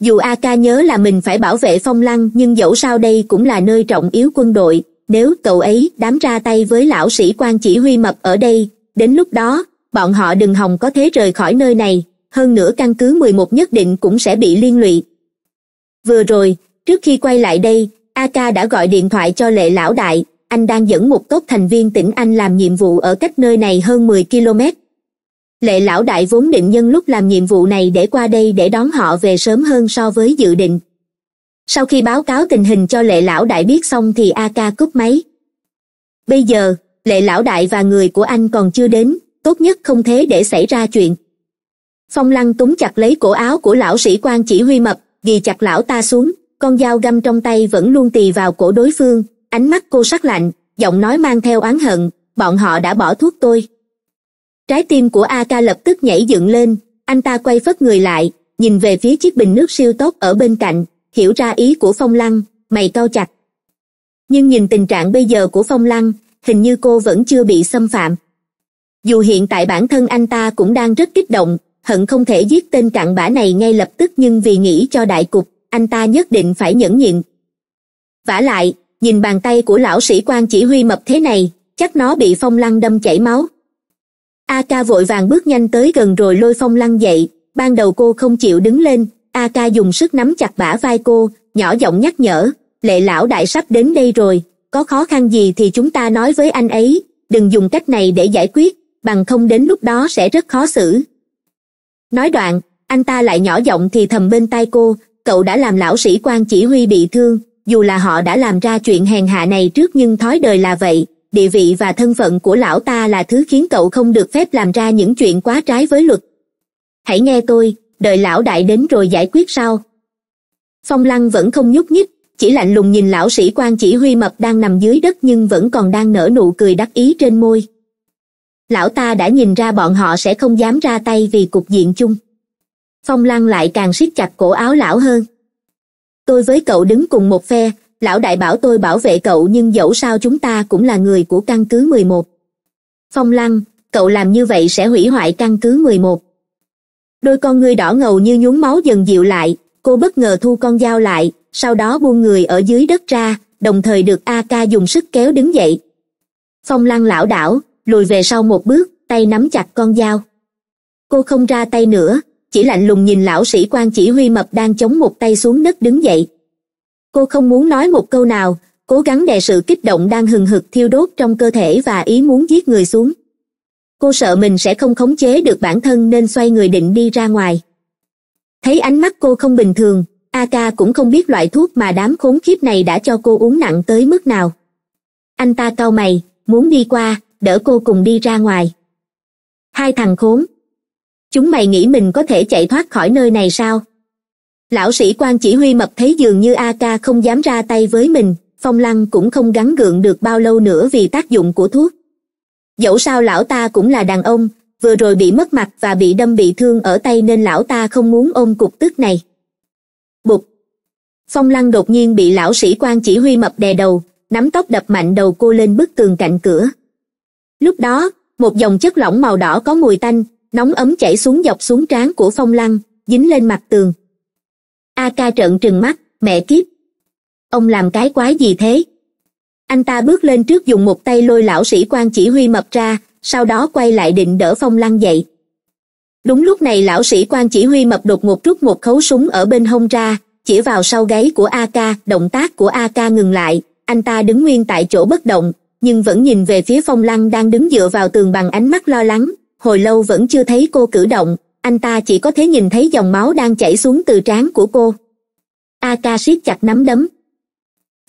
dù a ca nhớ là mình phải bảo vệ phong lăng nhưng dẫu sao đây cũng là nơi trọng yếu quân đội nếu cậu ấy đám ra tay với lão sĩ quan chỉ huy mập ở đây đến lúc đó bọn họ đừng hòng có thế rời khỏi nơi này hơn nữa căn cứ 11 nhất định cũng sẽ bị liên lụy vừa rồi trước khi quay lại đây Aka đã gọi điện thoại cho lệ lão đại anh đang dẫn một tốt thành viên tỉnh Anh làm nhiệm vụ ở cách nơi này hơn 10 km. Lệ lão đại vốn định nhân lúc làm nhiệm vụ này để qua đây để đón họ về sớm hơn so với dự định, sau khi báo cáo tình hình cho lệ lão đại biết xong thì a ca cúp máy bây giờ lệ lão đại và người của anh còn chưa đến tốt nhất không thế để xảy ra chuyện phong lăng túm chặt lấy cổ áo của lão sĩ quan chỉ huy mập ghi chặt lão ta xuống con dao găm trong tay vẫn luôn tì vào cổ đối phương ánh mắt cô sắc lạnh giọng nói mang theo oán hận bọn họ đã bỏ thuốc tôi trái tim của a ca lập tức nhảy dựng lên anh ta quay phất người lại nhìn về phía chiếc bình nước siêu tốt ở bên cạnh hiểu ra ý của phong lăng mày cau chặt nhưng nhìn tình trạng bây giờ của phong lăng hình như cô vẫn chưa bị xâm phạm dù hiện tại bản thân anh ta cũng đang rất kích động hận không thể giết tên cặn bã này ngay lập tức nhưng vì nghĩ cho đại cục anh ta nhất định phải nhẫn nhịn vả lại nhìn bàn tay của lão sĩ quan chỉ huy mập thế này chắc nó bị phong lăng đâm chảy máu a ca vội vàng bước nhanh tới gần rồi lôi phong lăng dậy ban đầu cô không chịu đứng lên a ca dùng sức nắm chặt bả vai cô nhỏ giọng nhắc nhở lệ lão đại sắp đến đây rồi có khó khăn gì thì chúng ta nói với anh ấy đừng dùng cách này để giải quyết bằng không đến lúc đó sẽ rất khó xử nói đoạn anh ta lại nhỏ giọng thì thầm bên tai cô cậu đã làm lão sĩ quan chỉ huy bị thương dù là họ đã làm ra chuyện hèn hạ này trước nhưng thói đời là vậy địa vị và thân phận của lão ta là thứ khiến cậu không được phép làm ra những chuyện quá trái với luật hãy nghe tôi đợi lão đại đến rồi giải quyết sao? phong lăng vẫn không nhúc nhích chỉ lạnh lùng nhìn lão sĩ quan chỉ huy mập đang nằm dưới đất nhưng vẫn còn đang nở nụ cười đắc ý trên môi lão ta đã nhìn ra bọn họ sẽ không dám ra tay vì cục diện chung phong lăng lại càng siết chặt cổ áo lão hơn tôi với cậu đứng cùng một phe lão đại bảo tôi bảo vệ cậu nhưng dẫu sao chúng ta cũng là người của căn cứ mười một phong lăng cậu làm như vậy sẽ hủy hoại căn cứ mười một đôi con ngươi đỏ ngầu như nhuốm máu dần dịu lại cô bất ngờ thu con dao lại sau đó buông người ở dưới đất ra đồng thời được a ca dùng sức kéo đứng dậy phong lăng lảo đảo lùi về sau một bước tay nắm chặt con dao cô không ra tay nữa chỉ lạnh lùng nhìn lão sĩ quan chỉ huy mập đang chống một tay xuống đất đứng dậy cô không muốn nói một câu nào cố gắng đè sự kích động đang hừng hực thiêu đốt trong cơ thể và ý muốn giết người xuống cô sợ mình sẽ không khống chế được bản thân nên xoay người định đi ra ngoài thấy ánh mắt cô không bình thường a ca cũng không biết loại thuốc mà đám khốn kiếp này đã cho cô uống nặng tới mức nào anh ta cau mày muốn đi qua đỡ cô cùng đi ra ngoài hai thằng khốn chúng mày nghĩ mình có thể chạy thoát khỏi nơi này sao lão sĩ quan chỉ huy mập thấy dường như a ca không dám ra tay với mình phong lăng cũng không gắn gượng được bao lâu nữa vì tác dụng của thuốc dẫu sao lão ta cũng là đàn ông vừa rồi bị mất mặt và bị đâm bị thương ở tay nên lão ta không muốn ôm cục tức này bụp phong lăng đột nhiên bị lão sĩ quan chỉ huy mập đè đầu nắm tóc đập mạnh đầu cô lên bức tường cạnh cửa lúc đó một dòng chất lỏng màu đỏ có mùi tanh nóng ấm chảy xuống dọc xuống trán của phong lăng dính lên mặt tường a ca trợn trừng mắt mẹ kiếp ông làm cái quái gì thế anh ta bước lên trước dùng một tay lôi lão sĩ quan chỉ huy mập ra sau đó quay lại định đỡ phong lăng dậy đúng lúc này lão sĩ quan chỉ huy mập đột ngột rút một khấu súng ở bên hông ra chỉ vào sau gáy của a ca động tác của a ca ngừng lại anh ta đứng nguyên tại chỗ bất động nhưng vẫn nhìn về phía phong lăng đang đứng dựa vào tường bằng ánh mắt lo lắng hồi lâu vẫn chưa thấy cô cử động anh ta chỉ có thể nhìn thấy dòng máu đang chảy xuống từ trán của cô a ca siết chặt nắm đấm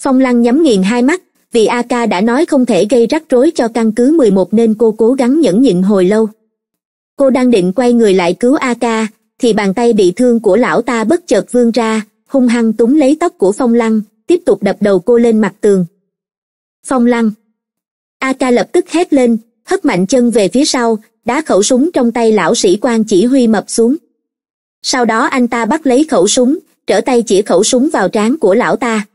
phong lăng nhắm nghiền hai mắt vì a ca đã nói không thể gây rắc rối cho căn cứ mười một nên cô cố gắng nhẫn nhịn hồi lâu cô đang định quay người lại cứu a ca thì bàn tay bị thương của lão ta bất chợt vươn ra hung hăng túm lấy tóc của phong lăng tiếp tục đập đầu cô lên mặt tường phong lăng a ca lập tức hét lên hất mạnh chân về phía sau đá khẩu súng trong tay lão sĩ quan chỉ huy mập xuống sau đó anh ta bắt lấy khẩu súng trở tay chỉ khẩu súng vào trán của lão ta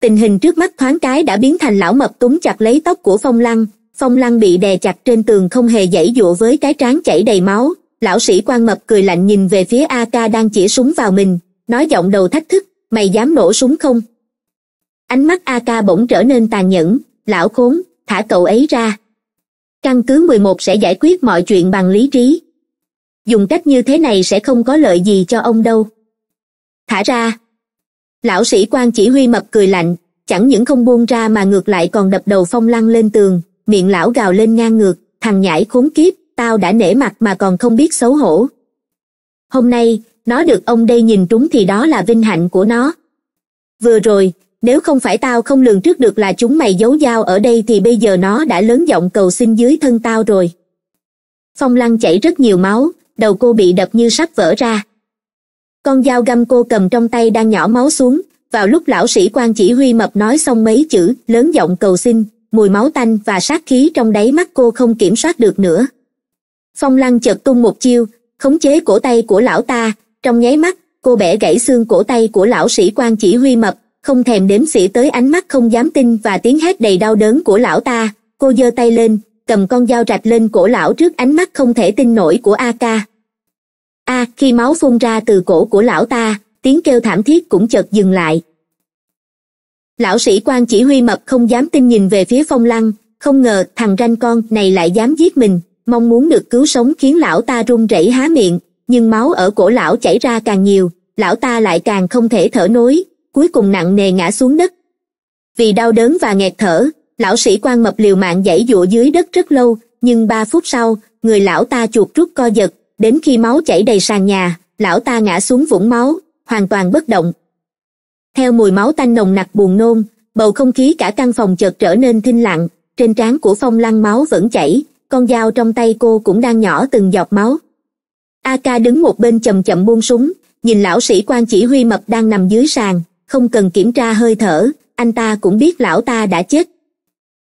tình hình trước mắt thoáng cái đã biến thành lão mập túng chặt lấy tóc của phong lăng phong lăng bị đè chặt trên tường không hề dãy dụa với cái trán chảy đầy máu lão sĩ quan mập cười lạnh nhìn về phía a ca đang chỉ súng vào mình nói giọng đầu thách thức mày dám nổ súng không ánh mắt a ca bỗng trở nên tàn nhẫn lão khốn thả cậu ấy ra căn cứ 11 sẽ giải quyết mọi chuyện bằng lý trí dùng cách như thế này sẽ không có lợi gì cho ông đâu thả ra lão sĩ quan chỉ huy mập cười lạnh chẳng những không buông ra mà ngược lại còn đập đầu phong lăng lên tường miệng lão gào lên ngang ngược thằng nhãi khốn kiếp tao đã nể mặt mà còn không biết xấu hổ hôm nay nó được ông đây nhìn trúng thì đó là vinh hạnh của nó vừa rồi nếu không phải tao không lường trước được là chúng mày giấu dao ở đây thì bây giờ nó đã lớn giọng cầu xin dưới thân tao rồi phong lăng chảy rất nhiều máu đầu cô bị đập như sắp vỡ ra con dao găm cô cầm trong tay đang nhỏ máu xuống vào lúc lão sĩ quan chỉ huy mập nói xong mấy chữ lớn giọng cầu xin mùi máu tanh và sát khí trong đáy mắt cô không kiểm soát được nữa phong lăng chợt tung một chiêu khống chế cổ tay của lão ta trong nháy mắt cô bẻ gãy xương cổ tay của lão sĩ quan chỉ huy mập không thèm đếm xỉa tới ánh mắt không dám tin và tiếng hét đầy đau đớn của lão ta cô giơ tay lên cầm con dao rạch lên cổ lão trước ánh mắt không thể tin nổi của a ca a khi máu phun ra từ cổ của lão ta tiếng kêu thảm thiết cũng chợt dừng lại lão sĩ quan chỉ huy mập không dám tin nhìn về phía phong lăng không ngờ thằng ranh con này lại dám giết mình mong muốn được cứu sống khiến lão ta run rẩy há miệng nhưng máu ở cổ lão chảy ra càng nhiều lão ta lại càng không thể thở nổi cuối cùng nặng nề ngã xuống đất vì đau đớn và nghẹt thở lão sĩ quan mập liều mạng giãy dụa dưới đất rất lâu nhưng ba phút sau người lão ta chuột rút co giật đến khi máu chảy đầy sàn nhà lão ta ngã xuống vũng máu hoàn toàn bất động theo mùi máu tanh nồng nặc buồn nôn bầu không khí cả căn phòng chợt trở nên thinh lặng trên trán của phong lăng máu vẫn chảy con dao trong tay cô cũng đang nhỏ từng giọt máu a ca đứng một bên chậm chậm buông súng nhìn lão sĩ quan chỉ huy mập đang nằm dưới sàn không cần kiểm tra hơi thở anh ta cũng biết lão ta đã chết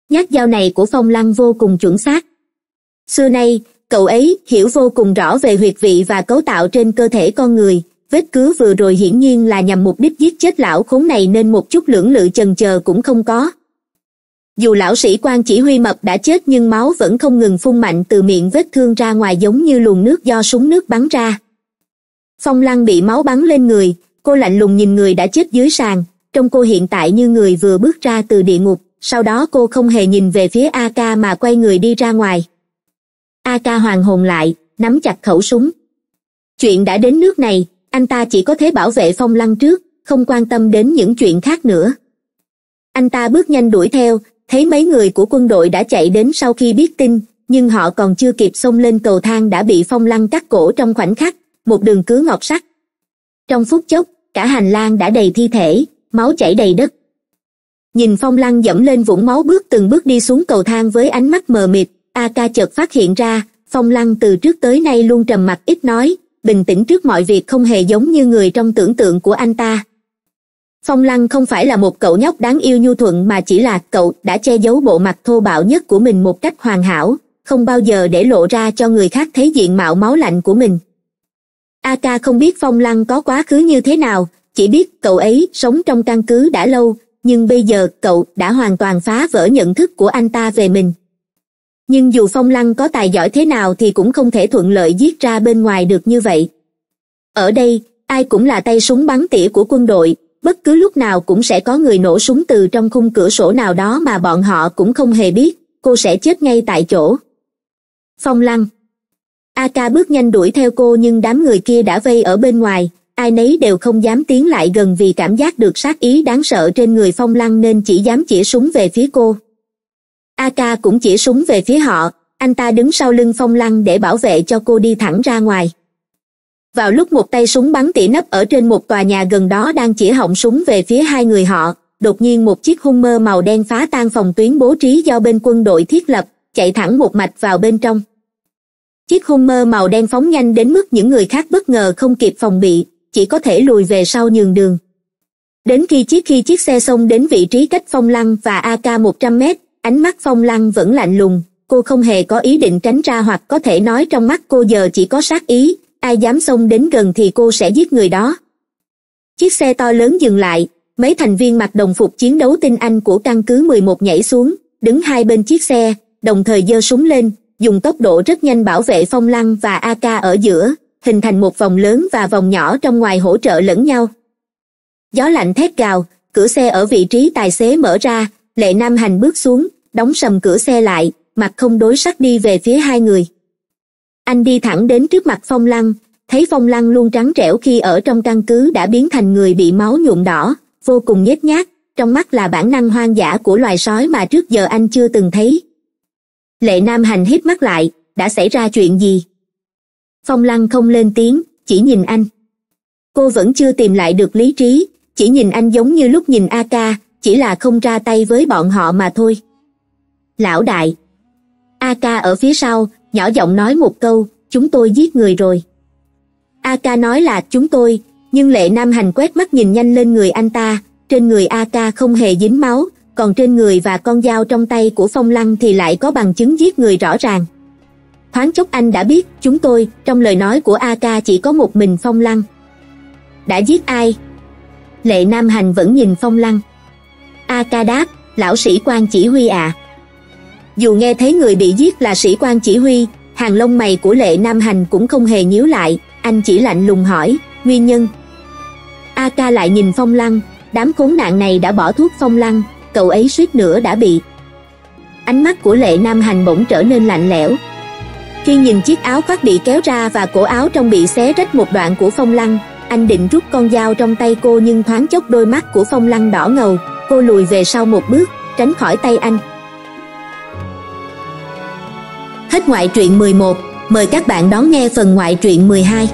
nhát dao này của phong lăng vô cùng chuẩn xác xưa nay cậu ấy hiểu vô cùng rõ về huyệt vị và cấu tạo trên cơ thể con người vết cứ vừa rồi hiển nhiên là nhằm mục đích giết chết lão khốn này nên một chút lưỡng lự chần chờ cũng không có dù lão sĩ quan chỉ huy mập đã chết nhưng máu vẫn không ngừng phun mạnh từ miệng vết thương ra ngoài giống như luồng nước do súng nước bắn ra phong lăng bị máu bắn lên người cô lạnh lùng nhìn người đã chết dưới sàn trong cô hiện tại như người vừa bước ra từ địa ngục sau đó cô không hề nhìn về phía a ca mà quay người đi ra ngoài a ca hoàng hồn lại nắm chặt khẩu súng chuyện đã đến nước này anh ta chỉ có thể bảo vệ phong lăng trước không quan tâm đến những chuyện khác nữa anh ta bước nhanh đuổi theo thấy mấy người của quân đội đã chạy đến sau khi biết tin nhưng họ còn chưa kịp xông lên cầu thang đã bị phong lăng cắt cổ trong khoảnh khắc một đường cứ ngọt sắt trong phút chốc cả hành lang đã đầy thi thể máu chảy đầy đất nhìn phong lăng dẫm lên vũng máu bước từng bước đi xuống cầu thang với ánh mắt mờ mịt a ca chợt phát hiện ra phong lăng từ trước tới nay luôn trầm mặc ít nói bình tĩnh trước mọi việc không hề giống như người trong tưởng tượng của anh ta phong lăng không phải là một cậu nhóc đáng yêu nhu thuận mà chỉ là cậu đã che giấu bộ mặt thô bạo nhất của mình một cách hoàn hảo không bao giờ để lộ ra cho người khác thấy diện mạo máu lạnh của mình a ca không biết phong lăng có quá khứ như thế nào chỉ biết cậu ấy sống trong căn cứ đã lâu nhưng bây giờ cậu đã hoàn toàn phá vỡ nhận thức của anh ta về mình nhưng dù phong lăng có tài giỏi thế nào thì cũng không thể thuận lợi giết ra bên ngoài được như vậy ở đây ai cũng là tay súng bắn tỉa của quân đội bất cứ lúc nào cũng sẽ có người nổ súng từ trong khung cửa sổ nào đó mà bọn họ cũng không hề biết cô sẽ chết ngay tại chỗ phong lăng a ca bước nhanh đuổi theo cô nhưng đám người kia đã vây ở bên ngoài ai nấy đều không dám tiến lại gần vì cảm giác được sát ý đáng sợ trên người phong lăng nên chỉ dám chĩa súng về phía cô a ca cũng chỉ súng về phía họ anh ta đứng sau lưng phong lăng để bảo vệ cho cô đi thẳng ra ngoài vào lúc một tay súng bắn tỉ nấp ở trên một tòa nhà gần đó đang chỉ họng súng về phía hai người họ đột nhiên một chiếc hung mơ màu đen phá tan phòng tuyến bố trí do bên quân đội thiết lập chạy thẳng một mạch vào bên trong chiếc hung mơ màu đen phóng nhanh đến mức những người khác bất ngờ không kịp phòng bị chỉ có thể lùi về sau nhường đường đến khi chiếc khi chiếc xe xông đến vị trí cách phong lăng và ak một trăm mét ánh mắt phong lăng vẫn lạnh lùng cô không hề có ý định tránh ra hoặc có thể nói trong mắt cô giờ chỉ có sát ý ai dám xông đến gần thì cô sẽ giết người đó chiếc xe to lớn dừng lại mấy thành viên mặc đồng phục chiến đấu tinh anh của căn cứ 11 nhảy xuống đứng hai bên chiếc xe đồng thời giơ súng lên dùng tốc độ rất nhanh bảo vệ phong lăng và ak ở giữa hình thành một vòng lớn và vòng nhỏ trong ngoài hỗ trợ lẫn nhau gió lạnh thét gào cửa xe ở vị trí tài xế mở ra lệ nam hành bước xuống đóng sầm cửa xe lại mặt không đối sắc đi về phía hai người anh đi thẳng đến trước mặt phong lăng thấy phong lăng luôn trắng trẻo khi ở trong căn cứ đã biến thành người bị máu nhuộm đỏ vô cùng nhếch nhác trong mắt là bản năng hoang dã của loài sói mà trước giờ anh chưa từng thấy lệ nam hành hít mắt lại đã xảy ra chuyện gì phong lăng không lên tiếng chỉ nhìn anh cô vẫn chưa tìm lại được lý trí chỉ nhìn anh giống như lúc nhìn a ca chỉ là không ra tay với bọn họ mà thôi lão đại a ca ở phía sau nhỏ giọng nói một câu chúng tôi giết người rồi a ca nói là chúng tôi nhưng lệ nam hành quét mắt nhìn nhanh lên người anh ta trên người a ca không hề dính máu còn trên người và con dao trong tay của phong lăng thì lại có bằng chứng giết người rõ ràng thoáng chốc anh đã biết chúng tôi trong lời nói của a ca chỉ có một mình phong lăng đã giết ai lệ nam hành vẫn nhìn phong lăng a ca đáp lão sĩ quan chỉ huy à dù nghe thấy người bị giết là sĩ quan chỉ huy hàng lông mày của lệ nam hành cũng không hề nhíu lại anh chỉ lạnh lùng hỏi nguyên nhân a ca lại nhìn phong lăng đám khốn nạn này đã bỏ thuốc phong lăng cậu ấy suýt nữa đã bị ánh mắt của lệ nam hành bỗng trở nên lạnh lẽo khi nhìn chiếc áo khoác bị kéo ra và cổ áo trong bị xé rách một đoạn của phong lăng anh định rút con dao trong tay cô nhưng thoáng chốc đôi mắt của phong lăng đỏ ngầu cô lùi về sau một bước tránh khỏi tay anh hết ngoại truyện 11 mời các bạn đón nghe phần ngoại truyện 12